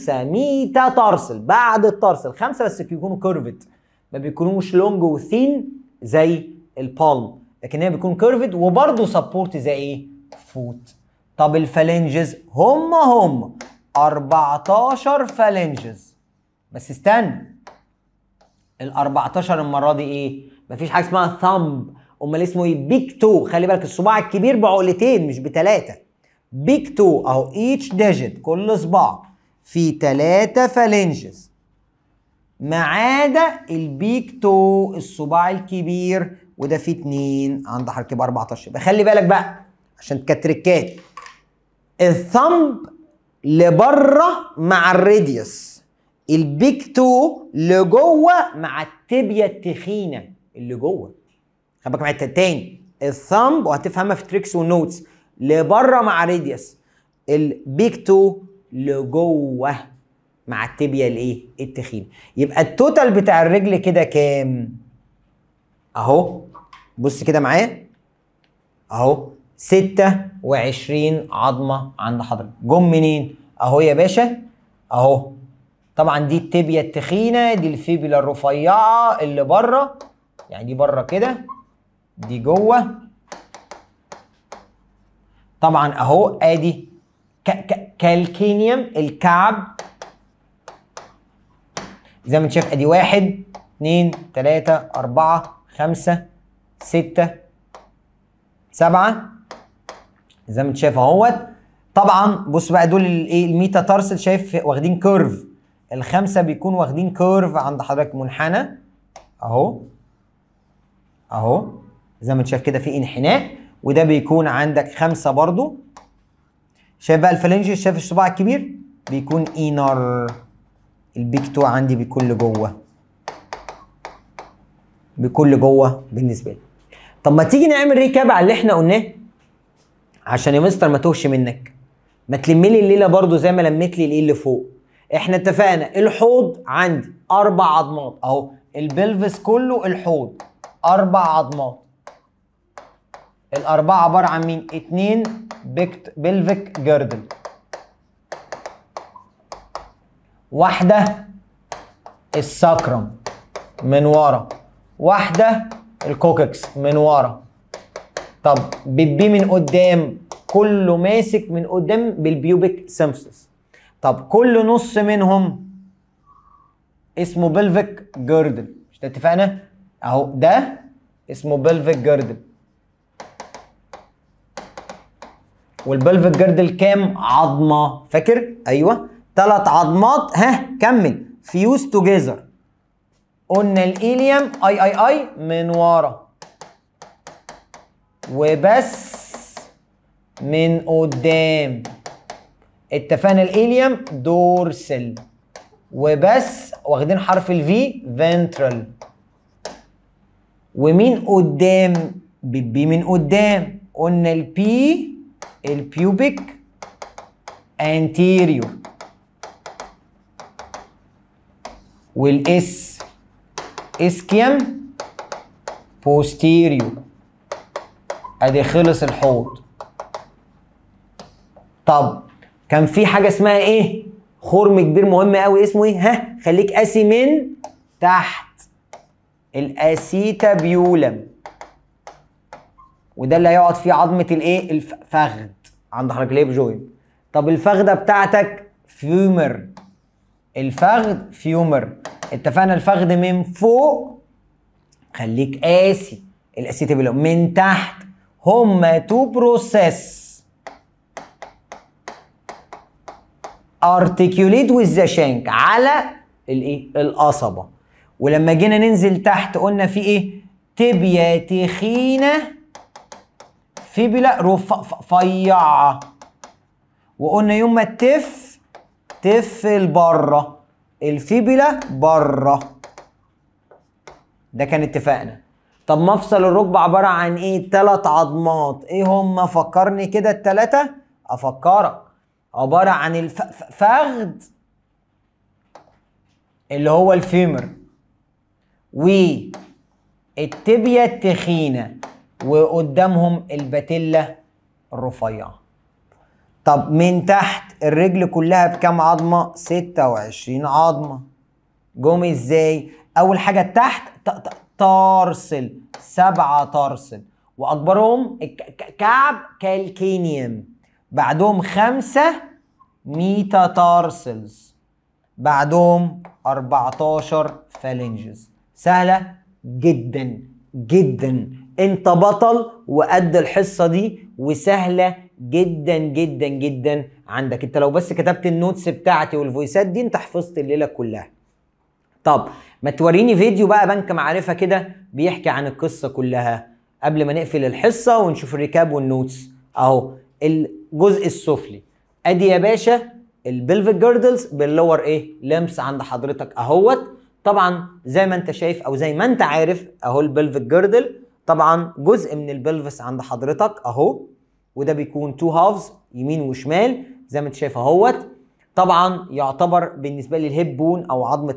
S1: ميتا ترسل بعد الترسل خمسه بس بيكونوا كيرفت ما بيكونوش لونج وثين زي البالم لكن هي بيكون كيرفد وبرضه سبورت زي ايه فوت طب الفالنجز هم هم 14 فالنجز بس استنى ال 14 المره دي ايه مفيش حاجه اسمها ثامب امال اسمه ايه بيك تو خلي بالك الصباع الكبير بعقلتين مش بتلاتة بيك تو اهو ايتش ديجيت كل صباع في تلاتة فالنجز ما عدا البيك تو الصباع الكبير وده فيه اتنين عند حركة ب 14 يبقى خلي بالك بقى عشان كتركات الثمب لبره مع الراديوس البيك تو لجوه مع التبيه التخينه اللي جوه هبقى معايا تاني الثامب وهتفهمها في تريكس ونوتس لبره مع راديوس البيك تو لجوه مع التبيا الايه التخين يبقى التوتال بتاع الرجل كده كام اهو بص كده معايا اهو 26 عظمه عند حضرتك جم منين اهو يا باشا اهو طبعا دي التبيا التخينه دي الفيبيلا الرفيعه اللي بره يعني دي بره كده دي جوه طبعا اهو ادي كالكينيوم الكعب زي ما انت شايف ادي واحد اتنين تلاته اربعه خمسه سته سبعه زي ما انت شايف اهوت طبعا بص بقى دول الايه الميتا تارسل شايف واخدين كيرف الخمسه بيكون واخدين كيرف عند حضرتك منحنى اهو اهو زي ما انت شايف كده في انحناء وده بيكون عندك خمسه برضو شايف بقى الفالنجي شايف الصباع الكبير بيكون اينر البيك تو عندي بيكون لجوه بيكون جوه بالنسبه لي طب ما تيجي نعمل ريكاب على اللي احنا قلناه عشان يا مستر ما توهش منك ما تلم لي الليله برضو زي ما لميت لي الايه اللي فوق احنا اتفقنا الحوض عندي اربع عضمات اهو البلفس كله الحوض اربع عضمات الاربعه عباره عن مين؟ اتنين بيكت بلفيك جيردل واحده الساكرم من ورا واحده الكوكس من ورا طب بتبي من قدام كله ماسك من قدام بالبيوبيك سيمسس طب كل نص منهم اسمه بلفيك جيردل مش ده اتفقنا اهو ده اسمه بلفيك جيردل والبلفيك جردل كام عظمه فاكر ايوه ثلاث عظمات ها كمل فيوز توجيزر قلنا الإيليوم اي اي اي من ورا وبس من قدام اتفقنا الإيليوم دورسل وبس واخدين حرف الفي فنترال ومين قدام بي من قدام قلنا البي البيوبيك انتيريور والاس اسكيم بوستيريور ادي خلص الحوض طب كان في حاجه اسمها ايه خرم كبير مهم قوي اسمه ايه ها خليك قاسي من تحت الاسيتابيولم وده اللي هيقعد فيه عظمه الايه الفخذ عند ليه جوين طب الفخده بتاعتك فيومر الفخد فيومر اتفقنا الفخد من فوق خليك قاسي الاسيتابيلو من تحت هما تو بروسيس ارتكيوليت وذ ذا شانك على الايه القصبه ولما جينا ننزل تحت قلنا في ايه تبيا تخينه في بلا فيع وقلنا يوم ما تف تف البره الفيبلا بره ده كان اتفاقنا طب مفصل الركبة عبارة عن ايه؟ تلات عظمات، ايه تلات عضمات ايه هم فكرني كده التلاتة؟ افكرك عبارة عن الفخذ اللي هو الفيمر والتبية التخينة وقدامهم الباتيلا الرفيعه طب من تحت الرجل كلها بكام عظمه 26 عظمه جم ازاي اول حاجه تحت طارسل سبعه طارسل واكبرهم كعب كالكينيوم بعدهم خمسه ميتا تارسلز بعدهم 14 فالنجز سهله جدا جدا انت بطل وقد الحصه دي وسهله جدا جدا جدا عندك انت لو بس كتبت النوتس بتاعتي والفويسات دي انت حفظت الليله كلها طب ما توريني فيديو بقى بنك معرفه كده بيحكي عن القصه كلها قبل ما نقفل الحصه ونشوف الركاب والنوتس اهو الجزء السفلي ادي يا باشا البلفيت جيردلز باللور ايه لمس عند حضرتك اهوت طبعا زي ما انت شايف او زي ما انت عارف اهو البلفيت جيردل طبعا جزء من البلفس عند حضرتك اهو وده بيكون تو هافز يمين وشمال زي ما انت شايف اهوت طبعا يعتبر بالنسبه لي الهيب بون او عظمه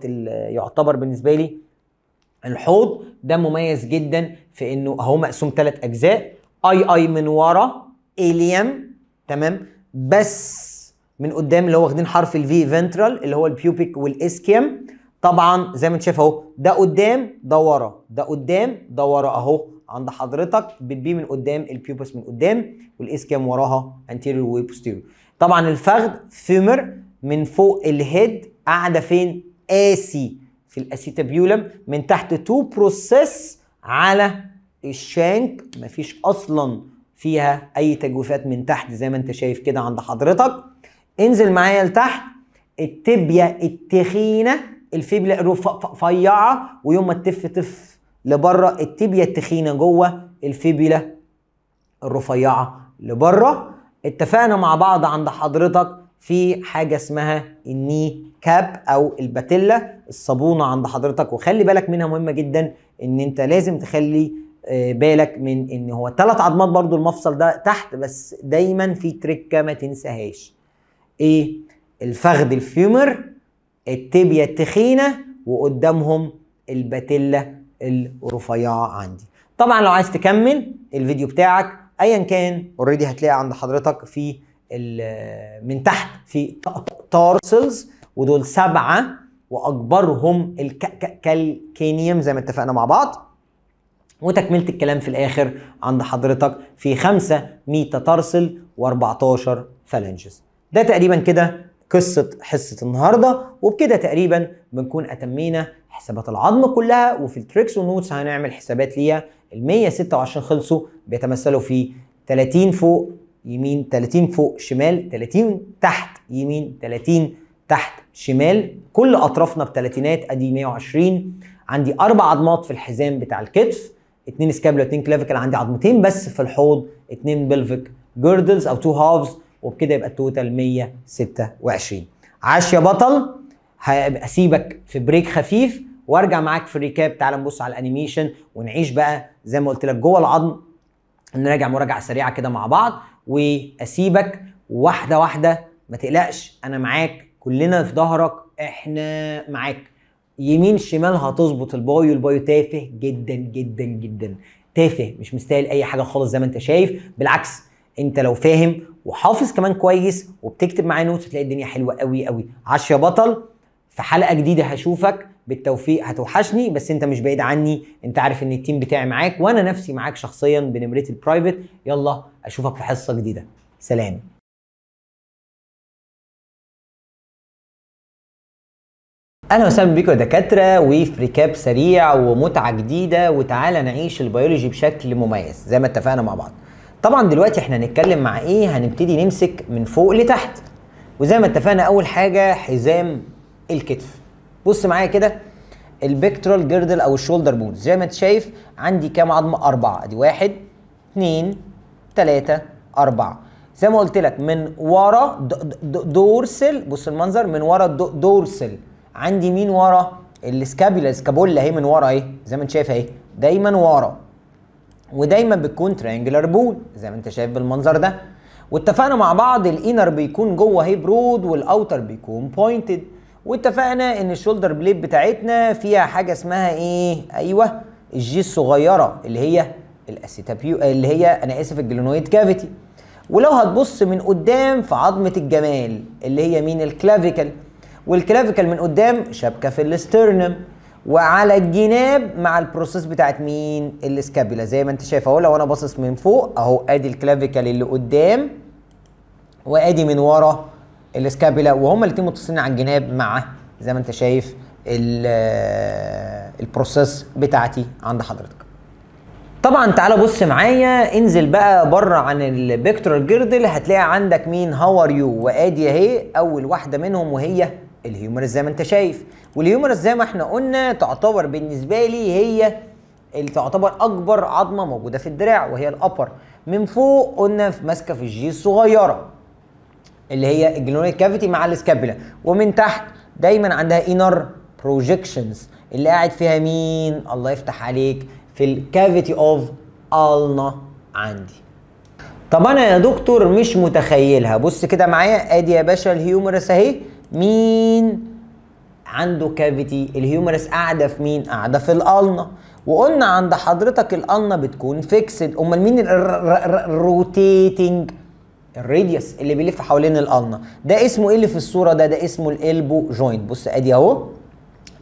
S1: يعتبر بالنسبه لي الحوض ده مميز جدا في انه اهو مقسوم ثلاث اجزاء اي اي من ورا اليم تمام بس من قدام اللي هو واخدين حرف الفي فنترال اللي هو البيوبيك والاسكيم طبعا زي ما انت شايف اهو ده قدام ده ورا ده قدام ده ورا اهو عند حضرتك بتبي من قدام البيوبس من قدام والايس كام وراها انتيريور وبوستيريور طبعا الفخذ فيمر من فوق الهيد قاعده فين قاسي في الاسيتابيولم من تحت تو بروسيس على الشانك مفيش اصلا فيها اي تجويفات من تحت زي ما انت شايف كده عند حضرتك انزل معايا لتحت التبيا التخينه الفيبلا رفيعه ويوم ما تف تف لبره التيبيا التخينه جوه الفيبيلا الرفيعه لبره اتفقنا مع بعض عند حضرتك في حاجه اسمها الني كاب او الباتيلا الصابونه عند حضرتك وخلي بالك منها مهمه جدا ان انت لازم تخلي آه، بالك من ان هو ثلاث عضمات برضو المفصل ده تحت بس دايما في تريكه ما تنساهاش ايه الفخذ الفيمر التيبيا التخينه وقدامهم الباتيلا الرفيعه عندي طبعا لو عايز تكمل الفيديو بتاعك ايا كان اوريدي هتلاقي عند حضرتك في من تحت في تارسلز ودول سبعه واكبرهم الكالكينيوم زي ما اتفقنا مع بعض وتكملة الكلام في الآخر عند حضرتك في 5 ميتا ترسل و14 فالنجز ده تقريبا كده قصة حصة النهاردة وبكده تقريبا بنكون أتمينا حسابات العظم كلها وفي التريكس والنوتس هنعمل حسابات ليها ال 126 خلصوا بيتمثلوا في 30 فوق يمين 30 فوق شمال 30 تحت يمين 30 تحت شمال كل اطرافنا بثلاثينات ادي 120 عندي اربع عظمات في الحزام بتاع الكتف اثنين سكابلا واثنين كلافيكال عندي عظمتين بس في الحوض اثنين بلفيك جيردلز او تو هافز وبكده يبقى التوتال 126 عاش يا بطل هسيبك في بريك خفيف وارجع معاك في الريكاب تعال نبص على الانيميشن ونعيش بقى زي ما قلت لك جوه العظم نراجع مراجعه سريعه كده مع بعض واسيبك واحده واحده ما تقلقش انا معاك كلنا في ظهرك احنا معاك يمين شمال هتظبط البايو البايو تافه جدا جدا جدا تافه مش مستاهل اي حاجه خالص زي ما انت شايف بالعكس انت لو فاهم وحافظ كمان كويس وبتكتب معايا نوتس هتلاقي الدنيا حلوه قوي قوي عاش يا بطل في حلقه جديده هشوفك بالتوفيق هتوحشني بس انت مش بعيد عني انت عارف ان التيم بتاعي معاك وانا نفسي معاك شخصيا بنمرتي البرايفت يلا اشوفك في حصه جديده سلام اهلا وسهلا بيكم يا دكاتره وفي ريكاب سريع ومتعه جديده وتعالى نعيش البيولوجي بشكل مميز زي ما اتفقنا مع بعض طبعا دلوقتي احنا هنتكلم مع ايه هنبتدي نمسك من فوق لتحت وزي ما اتفقنا اول حاجه حزام الكتف بص معايا كده البكترال جيردل او الشولدر بونز زي ما انت شايف عندي كام عظمه اربعه ادي واحد اثنين ثلاثه اربعه زي ما قلت لك من ورا دورسل بص المنظر من ورا دورسل عندي مين ورا السكابيلا السكابولا اهي من ورا اهي زي ما انت شايف اهي دايما ورا ودايما بتكون ترينجلر بول زي ما انت شايف بالمنظر ده واتفقنا مع بعض الانر بيكون جوه اهي برود والاوتر بيكون بوينتد واتفقنا ان الشولدر بليد بتاعتنا فيها حاجه اسمها ايه ايوه الجي الصغيره اللي هي الاسيتابيو اللي هي انا اسف الجلونويد كافيتي ولو هتبص من قدام في عظمه الجمال اللي هي مين الكلافيكل والكلافيكل من قدام شبكه في الاسترنم وعلى الجناب مع البروسيس بتاعت مين الاسكابيلا زي ما انت شايف اهو لو انا باصص من فوق اهو ادي الكلافيكل اللي قدام وادي من ورا الاسكابيلا وهما الاثنين متصلين على الجناب مع زي ما انت شايف البروسيس بتاعتي عند حضرتك طبعا تعالى بص معايا انزل بقى بره عن البيكتورال جيردل هتلاقي عندك مين هاور يو وادي اهي اول واحده منهم وهي الهيومرس زي ما انت شايف والهيومرس زي ما احنا قلنا تعتبر بالنسبه لي هي اللي تعتبر اكبر عظمه موجوده في الدراع وهي الابر من فوق قلنا ماسكه في الجي الصغيره اللي هي الجلونيك كافيتي مع السكابيلا ومن تحت دايما عندها انر بروجيكشنز اللي قاعد فيها مين الله يفتح عليك في الكافيتي اوف النا عندي طب انا يا دكتور مش متخيلها بص كده معايا ادي يا باشا الهيومرس اهي مين عنده كافيتي الهيومرس قاعده في مين قاعده في الالنا وقلنا عند حضرتك الالنا بتكون فيكسد امال مين الروتيتنج الراديوس اللي بيلف حوالين الالنا ده اسمه ايه اللي في الصوره ده ده اسمه الالبو جوينت بص ادي اهو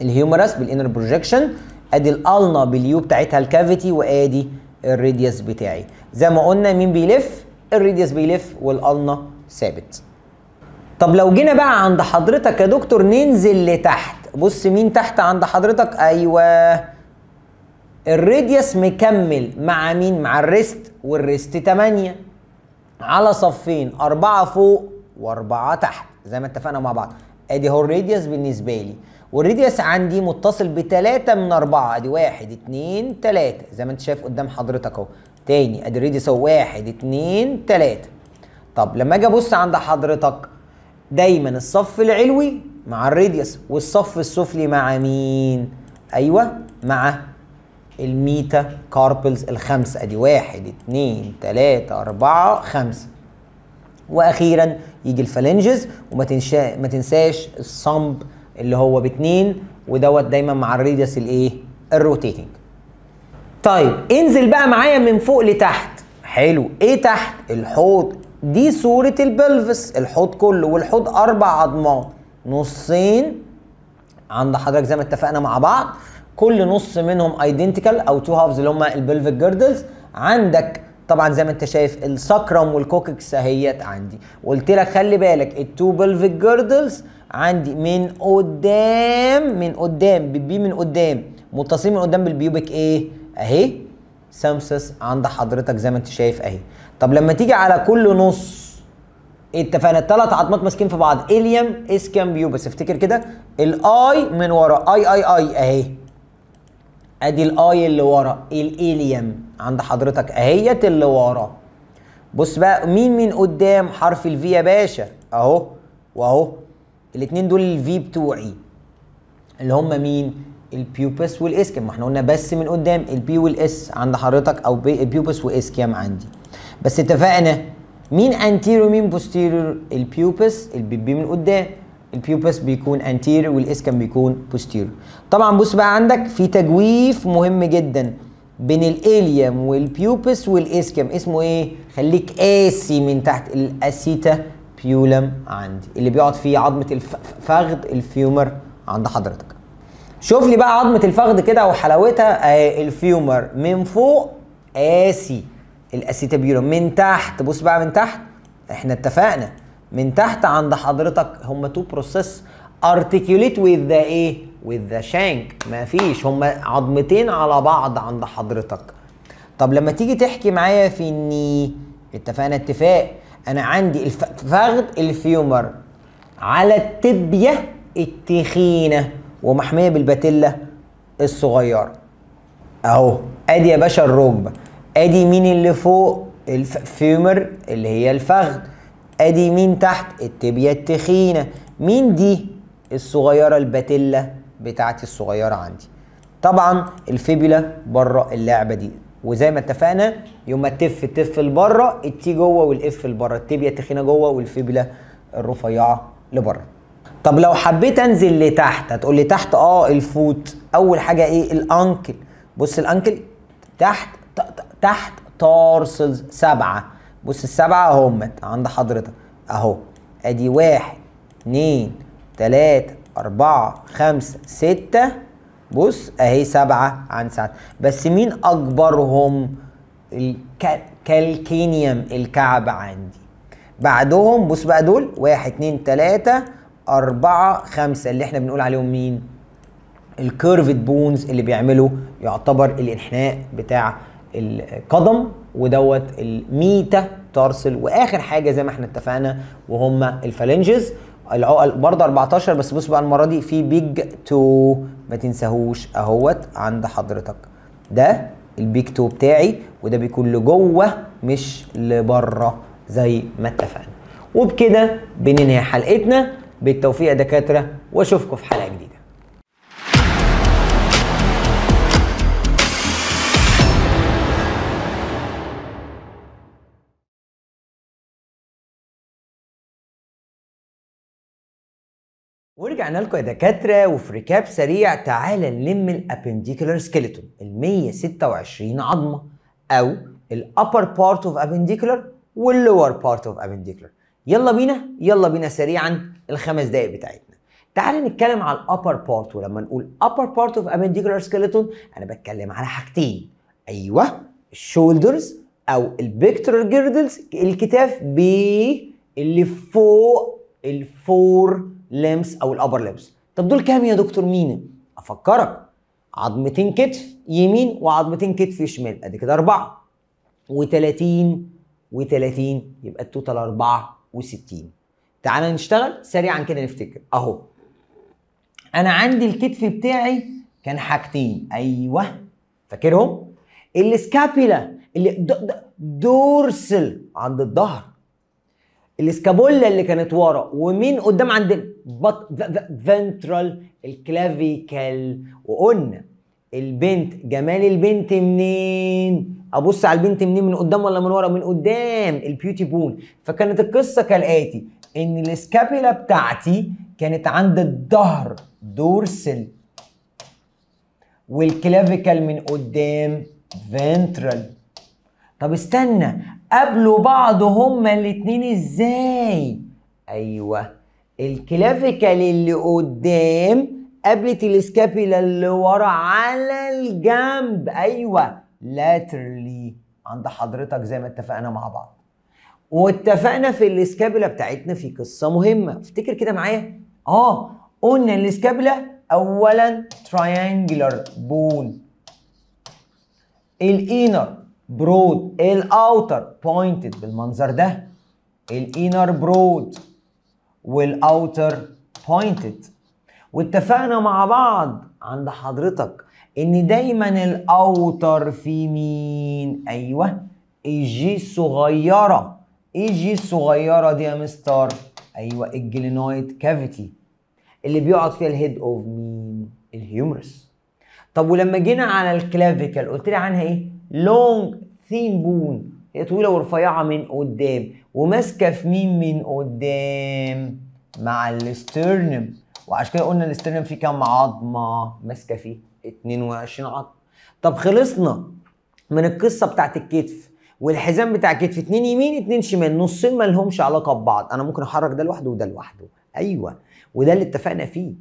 S1: الهيومرس بالانر بروجكشن ادي الالنا باليو بتاعتها الكافيتي وادي الراديوس بتاعي زي ما قلنا مين بيلف الراديوس بيلف والالنا ثابت طب لو جينا بقى عند حضرتك يا دكتور ننزل لتحت بص مين تحت عند حضرتك ايوه الراديوس مكمل مع مين مع الريست والريست 8 على صفين أربعة فوق وأربعة تحت زي ما اتفقنا مع بعض ادي هو الراديوس بالنسبة لي والراديوس عندي متصل بتلاتة من أربعة ادي واحد اتنين تلاتة زي ما انت شايف قدام حضرتك اهو تاني ادي الراديوس اهو واحد اتنين تلاتة طب لما اجي ابص عند حضرتك دايما الصف العلوي مع الراديوس والصف السفلي مع مين؟ ايوه مع الميتا كاربلز الخمسة ادي واحد اتنين تلاتة اربعة خمسة واخيرا يجي الفالنجز وما تنشا ما تنساش الصمب اللي هو باتنين ودوت دايما مع الريديوس الايه الروتيتنج طيب انزل بقى معايا من فوق لتحت حلو ايه تحت الحوض دي صورة البلفس الحوض كله والحوض اربع اضمات نصين عند حضرتك زي ما اتفقنا مع بعض كل نص منهم ايدنتيكال او تو هافز اللي هم البلفيك جيردلز عندك طبعا زي ما انت شايف السكرم والكوككس اهيت عندي قلت لك خلي بالك التو بلفيك جيردلز عندي من قدام من قدام بالبي من قدام متصلين من قدام بالبيوبك ايه اهي سامسس عند حضرتك زي ما انت شايف اهي طب لما تيجي على كل نص اتفقنا الثلاث عظمات ماسكين في بعض اليم اسكام بيوبس افتكر كده الاي من ورا اي اي اي اهي ادي الاي اللي ورا إيه الاليم عند حضرتك اهيت اللي ورا بص بقى مين من قدام حرف الفي يا باشا اهو واهو الاثنين دول الفي بتوعي اللي هم مين البيوبس والاسكيم ما احنا قلنا بس من قدام البي والاس عند حضرتك او بيوبس واسكيم عندي بس اتفقنا مين انتيريور مين بوستيريور البيوبس البيبي من قدام البيوبس بيكون انتير والاسكم بيكون بوستير طبعا بص بقى عندك في تجويف مهم جدا بين الاليم والبيوبس والاسكم اسمه ايه خليك قاسي من تحت الاسيتا بيولم عندي اللي بيقعد فيه عظمه الفخذ الفيومر عند حضرتك شوف لي بقى عظمه الفخذ كده وحلاوتها آه الفيومر من فوق قاسي الاسيتا بيولم من تحت بص بقى من تحت احنا اتفقنا من تحت عند حضرتك هم تو بروسيس ارتكيوليت وذ ذا ايه وذ ذا شانك مفيش هم عظمتين على بعض عند حضرتك طب لما تيجي تحكي معايا في اني اتفقنا اتفاق انا عندي فخذ الفيومر على التبيه التخينه ومحميه بالباتيلا الصغيره اهو ادي يا باشا الركبه ادي مين اللي فوق الفيومر اللي هي الفخذ ادي مين تحت التبيه التخينه مين دي الصغيره الباتيلا بتاعتي الصغيره عندي طبعا الفيبلا بره اللعبه دي وزي ما اتفقنا يوم ما التف التف لبره التي جوه والاف لبره التبيه التخينه جوه والفيبلا الرفيعه لبره طب لو حبيت انزل لتحت هتقول لي تحت اه الفوت اول حاجه ايه الانكل بص الانكل تحت تحت تارسلز سبعه بص السبعه هم عند حضرتك اهو ادي واحد اتنين تلاته اربعه خمسه سته بص اهي سبعه عن سبعه بس مين اكبرهم الكالكينيوم الكعب عندي بعدهم بص بقى دول واحد اتنين تلاته اربعه خمسه اللي احنا بنقول عليهم مين الكيرفد بونز اللي بيعملوا يعتبر الانحناء بتاع القدم ودوت الميتا تارسل واخر حاجه زي ما احنا اتفقنا وهم الفالنجز العقل برضه 14 بس بص بقى المره دي في بيج تو ما تنساهوش اهوت عند حضرتك ده البيج تو بتاعي وده بيكون لجوه مش لبره زي ما اتفقنا وبكده بننهي حلقتنا بالتوفيق يا دكاتره واشوفكم في حلقه جديده ورجعنا لكم يا دكاتره وفي ريكاب سريع تعالى نلم الابنديكولار سكيلتون ال 126 عظمه او الابر بارت اوف ابنديكولار واللور بارت اوف ابنديكولار يلا بينا يلا بينا سريعا الخمس دقائق بتاعتنا تعال نتكلم على الابر بارت ولما نقول upper بارت اوف appendicular سكيلتون انا بتكلم على حاجتين ايوه الشولدرز او البيكتورال جيردلز الكتاف ب اللي فوق الفور لمس او الابر لمس طب دول كام يا دكتور مينا افكرك عظمتين كتف يمين وعظمتين كتف شمال ادي كده اربعه و30 و30 يبقى التوتال 64 تعالى نشتغل سريعا كده نفتكر اهو انا عندي الكتف بتاعي كان حاجتين ايوه فاكرهم السكابيلا اللي دورسل عند الظهر الاسكابولا اللي كانت ورا ومين قدام عندنا بط... فنترال الكلافيكال وقلنا البنت جمال البنت منين ابص على البنت منين من قدام ولا من ورا من قدام البيوتي بون فكانت القصه كالاتي ان الاسكابولا بتاعتي كانت عند الظهر دورسل والكلافيكال من قدام فنترال طب استنى قابلوا بعض هما الاتنين ازاي ايوه الكلافيكال اللي قدام قابلت الاسكابيلا اللي ورا على الجنب ايوه laterally عند حضرتك زي ما اتفقنا مع بعض واتفقنا في الاسكابيلا بتاعتنا في قصه مهمه افتكر كده معايا اه قلنا الاسكابيلا اولا تريانجلر بون الانر برود الاوتر بوينتد بالمنظر ده الانر برود والاوتر بوينتد واتفقنا مع بعض عند حضرتك ان دايما الاوتر في مين ايوه الجي الصغيره ايه الجي الصغيره دي يا مستر ايوه الجلينويد كافيتي اللي بيقعد فيها الهيد اوف مين الهيومرس طب ولما جينا على الكلافيكال قلت لي عنها ايه لونج ثين بون هي طويله ورفيعه من قدام وماسكه في مين من قدام مع الاسترنم وعشان كده قلنا الاسترنم فيه كام عظمه ماسكه فيه 22 عظم طب خلصنا من القصه بتاعت الكتف والحزام بتاع الكتف اتنين يمين اتنين شمال نصين ما لهمش علاقه ببعض انا ممكن احرك ده لوحده وده لوحده ايوه وده اللي اتفقنا فيه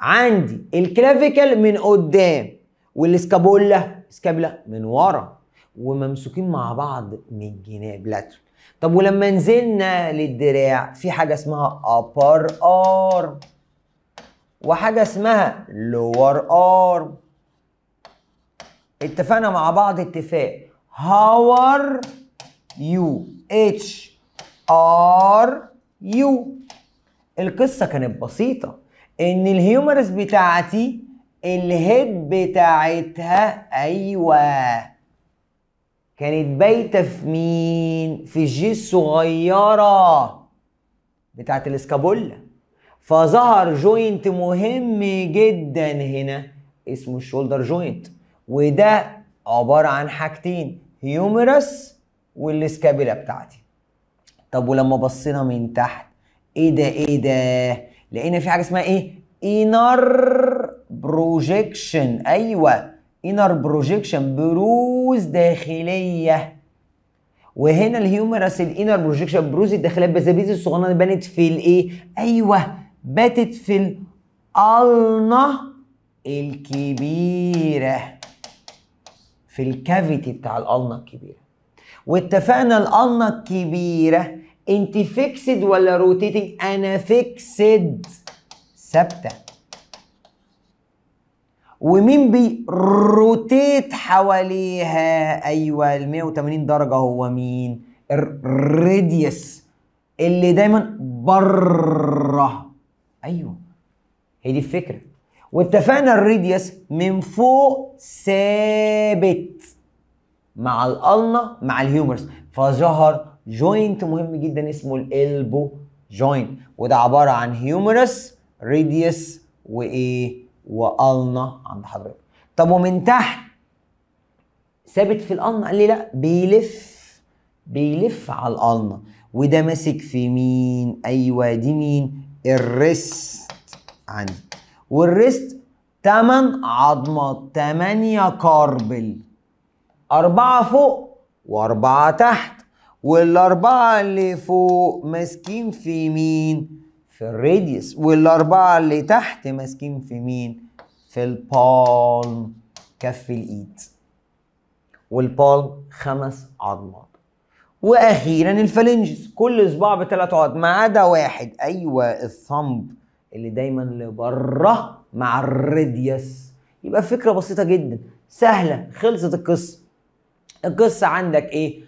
S1: عندي الكلافيكال من قدام والاسكابولا اسكابلا من ورا وممسوكين مع بعض من الجناب لاتر طب ولما نزلنا للدراع في حاجه اسمها ابر ارم وحاجه اسمها لور ارم اتفقنا مع بعض اتفاق هاور يو اتش ار يو القصه كانت بسيطه ان الهيومرس بتاعتي الهيد بتاعتها ايوه كانت بايته في مين في الجي الصغيره بتاعت الاسكابولا فظهر جوينت مهم جدا هنا اسمه الشولدر جوينت وده عباره عن حاجتين هيوميرس والاسكابيلا بتاعتي طب ولما بصينا من تحت ايه ده ايه ده لقينا في حاجه اسمها ايه انر بروجيكشن ايوه انر بروجيكشن بروز داخليه وهنا الهيومرس الانر بروجيكشن بروز الداخليه البسابيز الصغننه بانت في الايه ايوه باتت في الالنا الكبيره في الكافيتي بتاع الالنا الكبيره واتفقنا الالنا الكبيره انت فيكسد ولا روتيتنج انا فيكسد ثابته ومين بيروتيت حواليها ايوه ال 180 درجه هو مين الراديوس اللي دايما بره ايوه هي دي الفكره واتفقنا الراديوس من فوق ثابت مع الالنا مع الهيومرس فظهر جوينت مهم جدا اسمه الالبو جوينت وده عباره عن هيومرس راديوس وايه والنا عند حضرتك طب ومن تحت ثابت في الالنا قال لي لا بيلف بيلف على الالنا وده ماسك في مين ايوه دي مين الريست عندي والريست 8 عظمات 8 كاربل أربعة فوق وأربعة تحت والأربعة اللي فوق ماسكين في مين؟ في الراديوس والاربعه اللي تحت ماسكين في مين في البالم كف الايد والبالم خمس عضلات واخيرا الفالنجز كل صباع بثلاث عضلات ما عدا واحد ايوه الثمب اللي دايما لبره مع الراديوس يبقى فكره بسيطه جدا سهله خلصت القصه القصه عندك ايه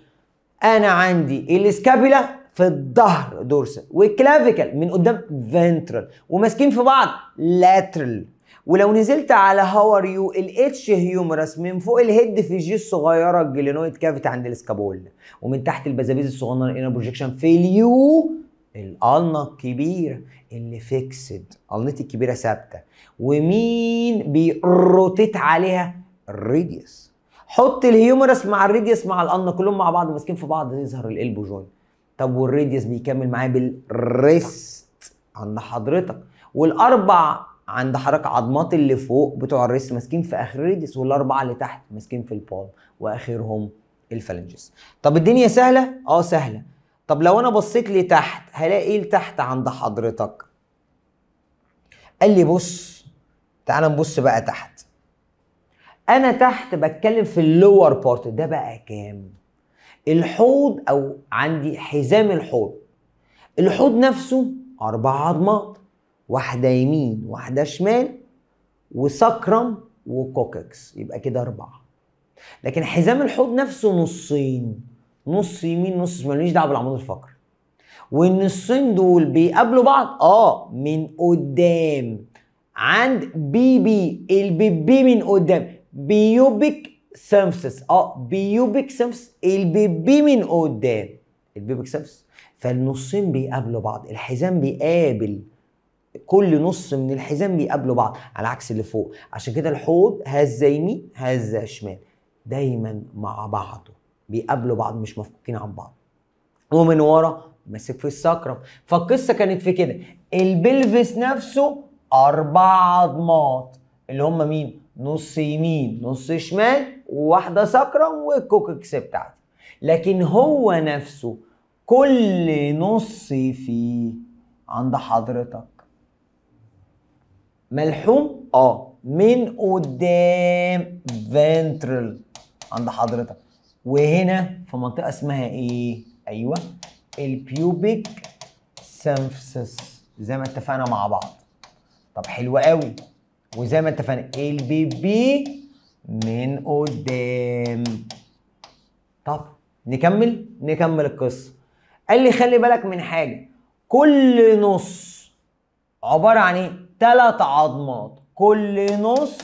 S1: انا عندي الاسكابيلا في الظهر دورسال والكلافيكال من قدام فنترال وماسكين في بعض لاترال ولو نزلت على هاور يو الاتش هيومرس من فوق الهيد في جي الصغيره الجلينويد كافيتي عند الاسكابول ومن تحت البزابيز الصغنن انر بروجكشن في اليو الالنا الكبيره اللي فيكسد النتي الكبيره ثابته ومين بيروتيت عليها الريديوس حط الهيومرس مع الريديوس مع الالنا كلهم مع بعض ماسكين في بعض يظهر الالبو جوينت طب والراديوس بيكمل معايا بالريست عند حضرتك والاربع عند حضرتك عظمات اللي فوق بتوع الريست ماسكين في اخر الراديوس والاربعه اللي تحت ماسكين في البالم واخرهم الفالنجز طب الدنيا سهله اه سهله طب لو انا بصيت لتحت هلاقي ايه لتحت عند حضرتك قال لي بص تعال نبص بقى تحت انا تحت بتكلم في اللور بارت ده بقى كام الحوض او عندي حزام الحوض الحوض نفسه اربع عظمات واحده يمين واحده شمال وسكرم وكوكاكس يبقى كده اربعه لكن حزام الحوض نفسه نصين نص يمين نص شمال ماليش دعوه بالعمود الفقري وان الصين دول بيقابلوا بعض اه من قدام عند بي بي البي بي من قدام بيوبك سيرفسس اه بيوبيك سيرفس البيبي من قدام البيبيك سيرفس فالنصين بيقابلوا بعض الحزام بيقابل كل نص من الحزام بيقابلوا بعض على عكس اللي فوق عشان كده الحوض هز يمين هز شمال دايما مع بعضه بيقابلوا بعض مش مفكوكين عن بعض ومن ورا ماسك في السكرم فالقصه كانت في كده البلفس نفسه اربع عظمات اللي هم مين نص يمين نص شمال وواحده سكره والكوكس بتاعتي لكن هو نفسه كل نص فيه عند حضرتك ملحوم اه من قدام فنترال عند حضرتك وهنا في منطقه اسمها ايه ايوه البيوبيك سيمفيسس زي ما اتفقنا مع بعض طب حلو قوي وزي ما اتفقنا البيبي بي من قدام طب نكمل نكمل القصه قال لي خلي بالك من حاجه كل نص عباره عن ايه ثلاث عظمات كل نص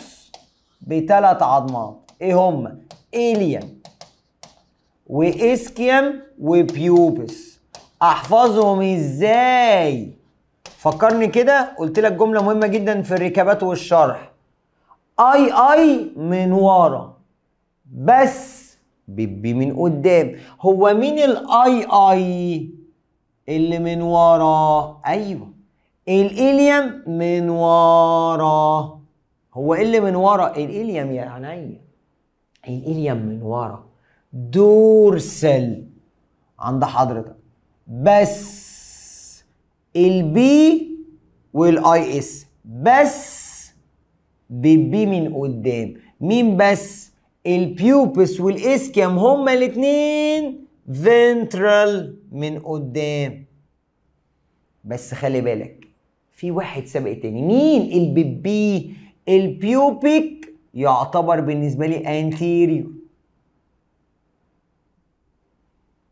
S1: بثلاث عظمات ايه هما ايليان واسكيام وبيوبس أحفظهم إزاي؟ فكرني كده قلت لك جمله مهمه جدا في الركابات والشرح اي اي من ورا بس بيبي من قدام هو مين الاي اي اللي من ورا ايوه الاليم من ورا هو إيه اللي من ورا الاليم يا عيني الاليم من ورا دورسل عند حضرتك بس البي والاي اس بس بالبي من قدام مين بس البيوبس والاسكيم هما الاتنين فنترال من قدام بس خلي بالك في واحد سبق تاني مين البيبي البيوبيك يعتبر بالنسبه لي انتيريور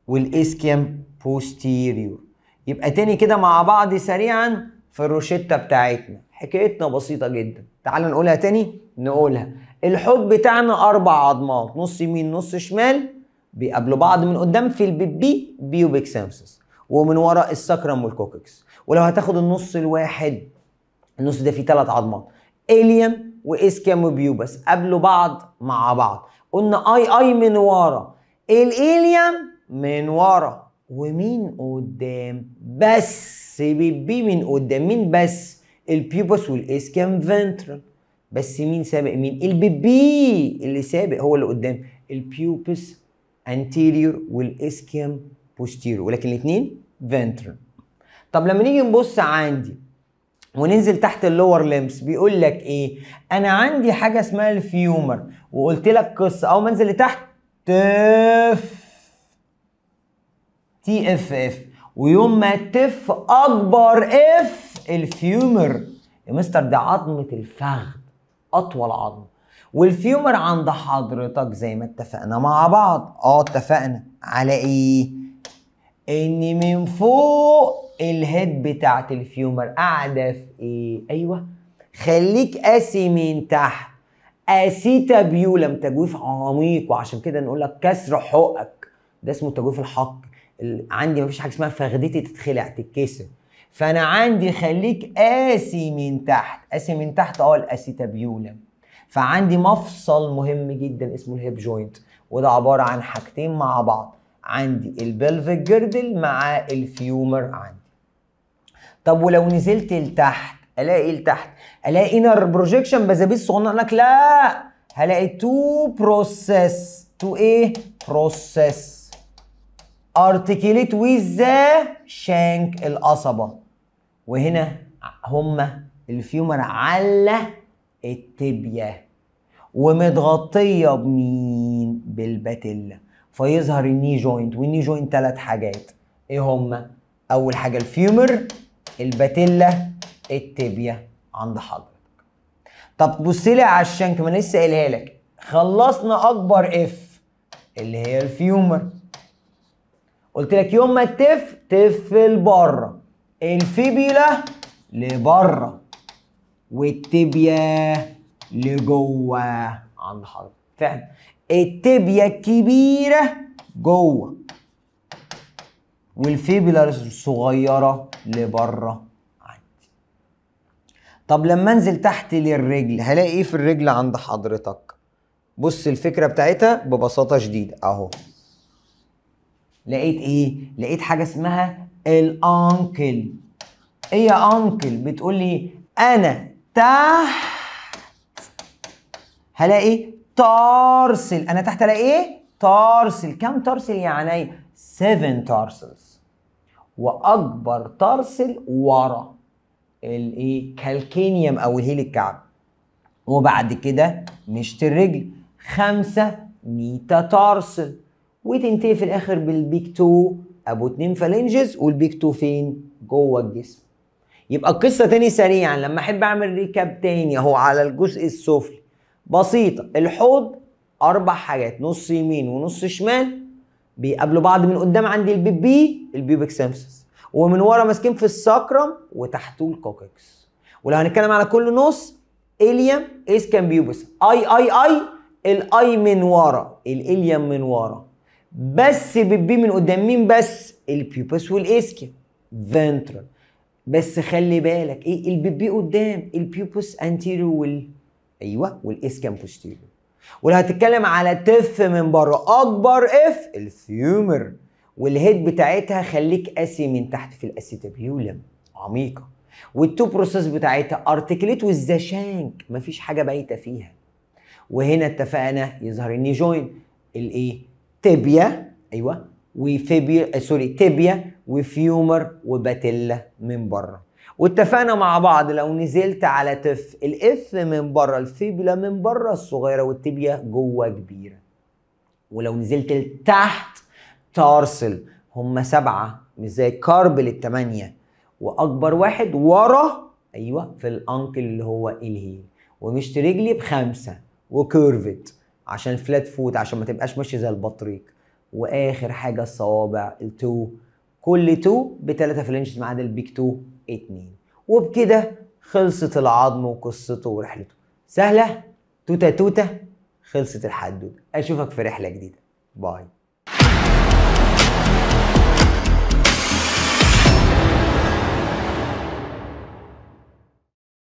S1: والاسكيم بوستيريور يبقى تاني كده مع بعض سريعا في الروشتة بتاعتنا حكايتنا بسيطة جدا تعال نقولها تاني نقولها الحوض بتاعنا أربع عضمات نص يمين نص شمال بيقابلوا بعض من قدام في البيبي بيوبيك سامسس ومن وراء السكرم والكوكس ولو هتاخد النص الواحد النص ده فيه ثلاث عضمات إليم وإسكيام وبيوبس قابلوا بعض مع بعض قلنا اي اي من ورا الإليم من ورا ومين قدام بس بيبي من قدام مين بس البيوبس والاسكيام فنترال بس مين سابق مين البيبي اللي سابق هو اللي قدام البيوبس انتيريور والاسكيام بوستيريور ولكن الاثنين فنترال طب لما نيجي نبص عندي وننزل تحت اللور ليمس بيقول لك ايه انا عندي حاجه اسمها الفيومر وقلت لك قصه او منزل لتحت تف تي اف اف ويوم ما تف اكبر اف الفيومر يا مستر ده عظمه الفخذ اطول عظمه والفيومر عند حضرتك زي ما اتفقنا مع بعض اه اتفقنا على ايه ان من فوق الهيد بتاعت الفيومر قاعده في ايه ايوه خليك قاسي من تحت قاسي بيولم تجويف عميق وعشان كده نقول لك كسر حقك ده اسمه تجويف الحق عندي مفيش حاجه اسمها فخدتي تتخلع تتكسر فانا عندي خليك قاسي من تحت قاسي من تحت اه الاسيتابيولم فعندي مفصل مهم جدا اسمه الهيب جوينت وده عباره عن حاجتين مع بعض عندي البلفيك جردل مع الفيومر عندي طب ولو نزلت لتحت الاقي ايه لتحت الاقي انر بروجيكشن بذابيس صغنن اقول لك لا هلاقي تو بروسيس تو ايه بروسيس articulate with the shank القصبة وهنا هما الفيومر على التبية ومتغطية بمين؟ بالباتيلا فيظهر الني جوينت والني جوينت ثلاث حاجات ايه هما؟ أول حاجة الفيومر الباتيلا التبية عند حضرتك طب بص لي على الشنك ما لسه قايلها لك خلصنا أكبر اف اللي هي الفيومر قلت لك يوم ما تف تف لبره الفيبيلا لبره والتبيا لجوه عند حضرتك فعلا التبيا الكبيره جوه والفيبيلا الصغيره لبره طب لما انزل تحت للرجل هلاقي ايه في الرجل عند حضرتك بص الفكره بتاعتها ببساطه شديده اهو لقيت ايه لقيت حاجه اسمها الانكل ايه يا انكل بتقول لي انا تحت هلاقي تارسل انا تحت الاقي ايه تارسل كم تارسل يعني 7 تارسلز واكبر تارسل ورا الايه كالكينيوم او الهيل الكعب وبعد كده مشت الرجل خمسة ميتا تارسل وتنتهي في الاخر بالبيك 2 ابو 2 فالنجز والبيك 2 فين جوه الجسم يبقى القصه تاني سريعا لما احب اعمل ريكاب تاني اهو على الجزء السفلي بسيطه الحوض اربع حاجات نص يمين ونص شمال بيقابلوا بعض من قدام عندي البيب بي البيبك سامسس ومن ورا ماسكين في الساكرم وتحته الكوكس ولو هنتكلم على كل نص اليم اسكان بيوبس اي اي اي الاي من ورا الاليم من ورا بس بتبي من قدام مين بس البيوبس والاسكيا فنترال بس خلي بالك ايه البيبي قدام البيوبس انتيريو وال ايوه والاسكيا بوستيريو ولو هتتكلم على تف من بره اكبر اف الفيومر والهيد بتاعتها خليك قاسي من تحت في الاسيتابيولم عميقه والتو بروسيس بتاعتها ارتكليت والزشانك مفيش حاجه بايته فيها وهنا اتفقنا يظهر اني جوين الايه تيبيا ايوه وفيبيا سوري تيبيا وفيومر وباتيلا من بره واتفقنا مع بعض لو نزلت على تف الاف من بره الفيبيلا من بره الصغيره والتبيا جوه كبيره ولو نزلت لتحت تارسل هم سبعه مش زي كارب للثمانيه واكبر واحد ورا ايوه في الانكل اللي هو الهيل ومشت رجلي بخمسه وكيرفت عشان فلات فوت عشان ما تبقاش ماشي زي البطريق واخر حاجه الصوابع التو كل تو 3 فلنجز ما عدا البيك تو 2 وبكده خلصت العظم وقصته ورحلته سهله توته توته خلصت الحدود اشوفك في رحله جديده باي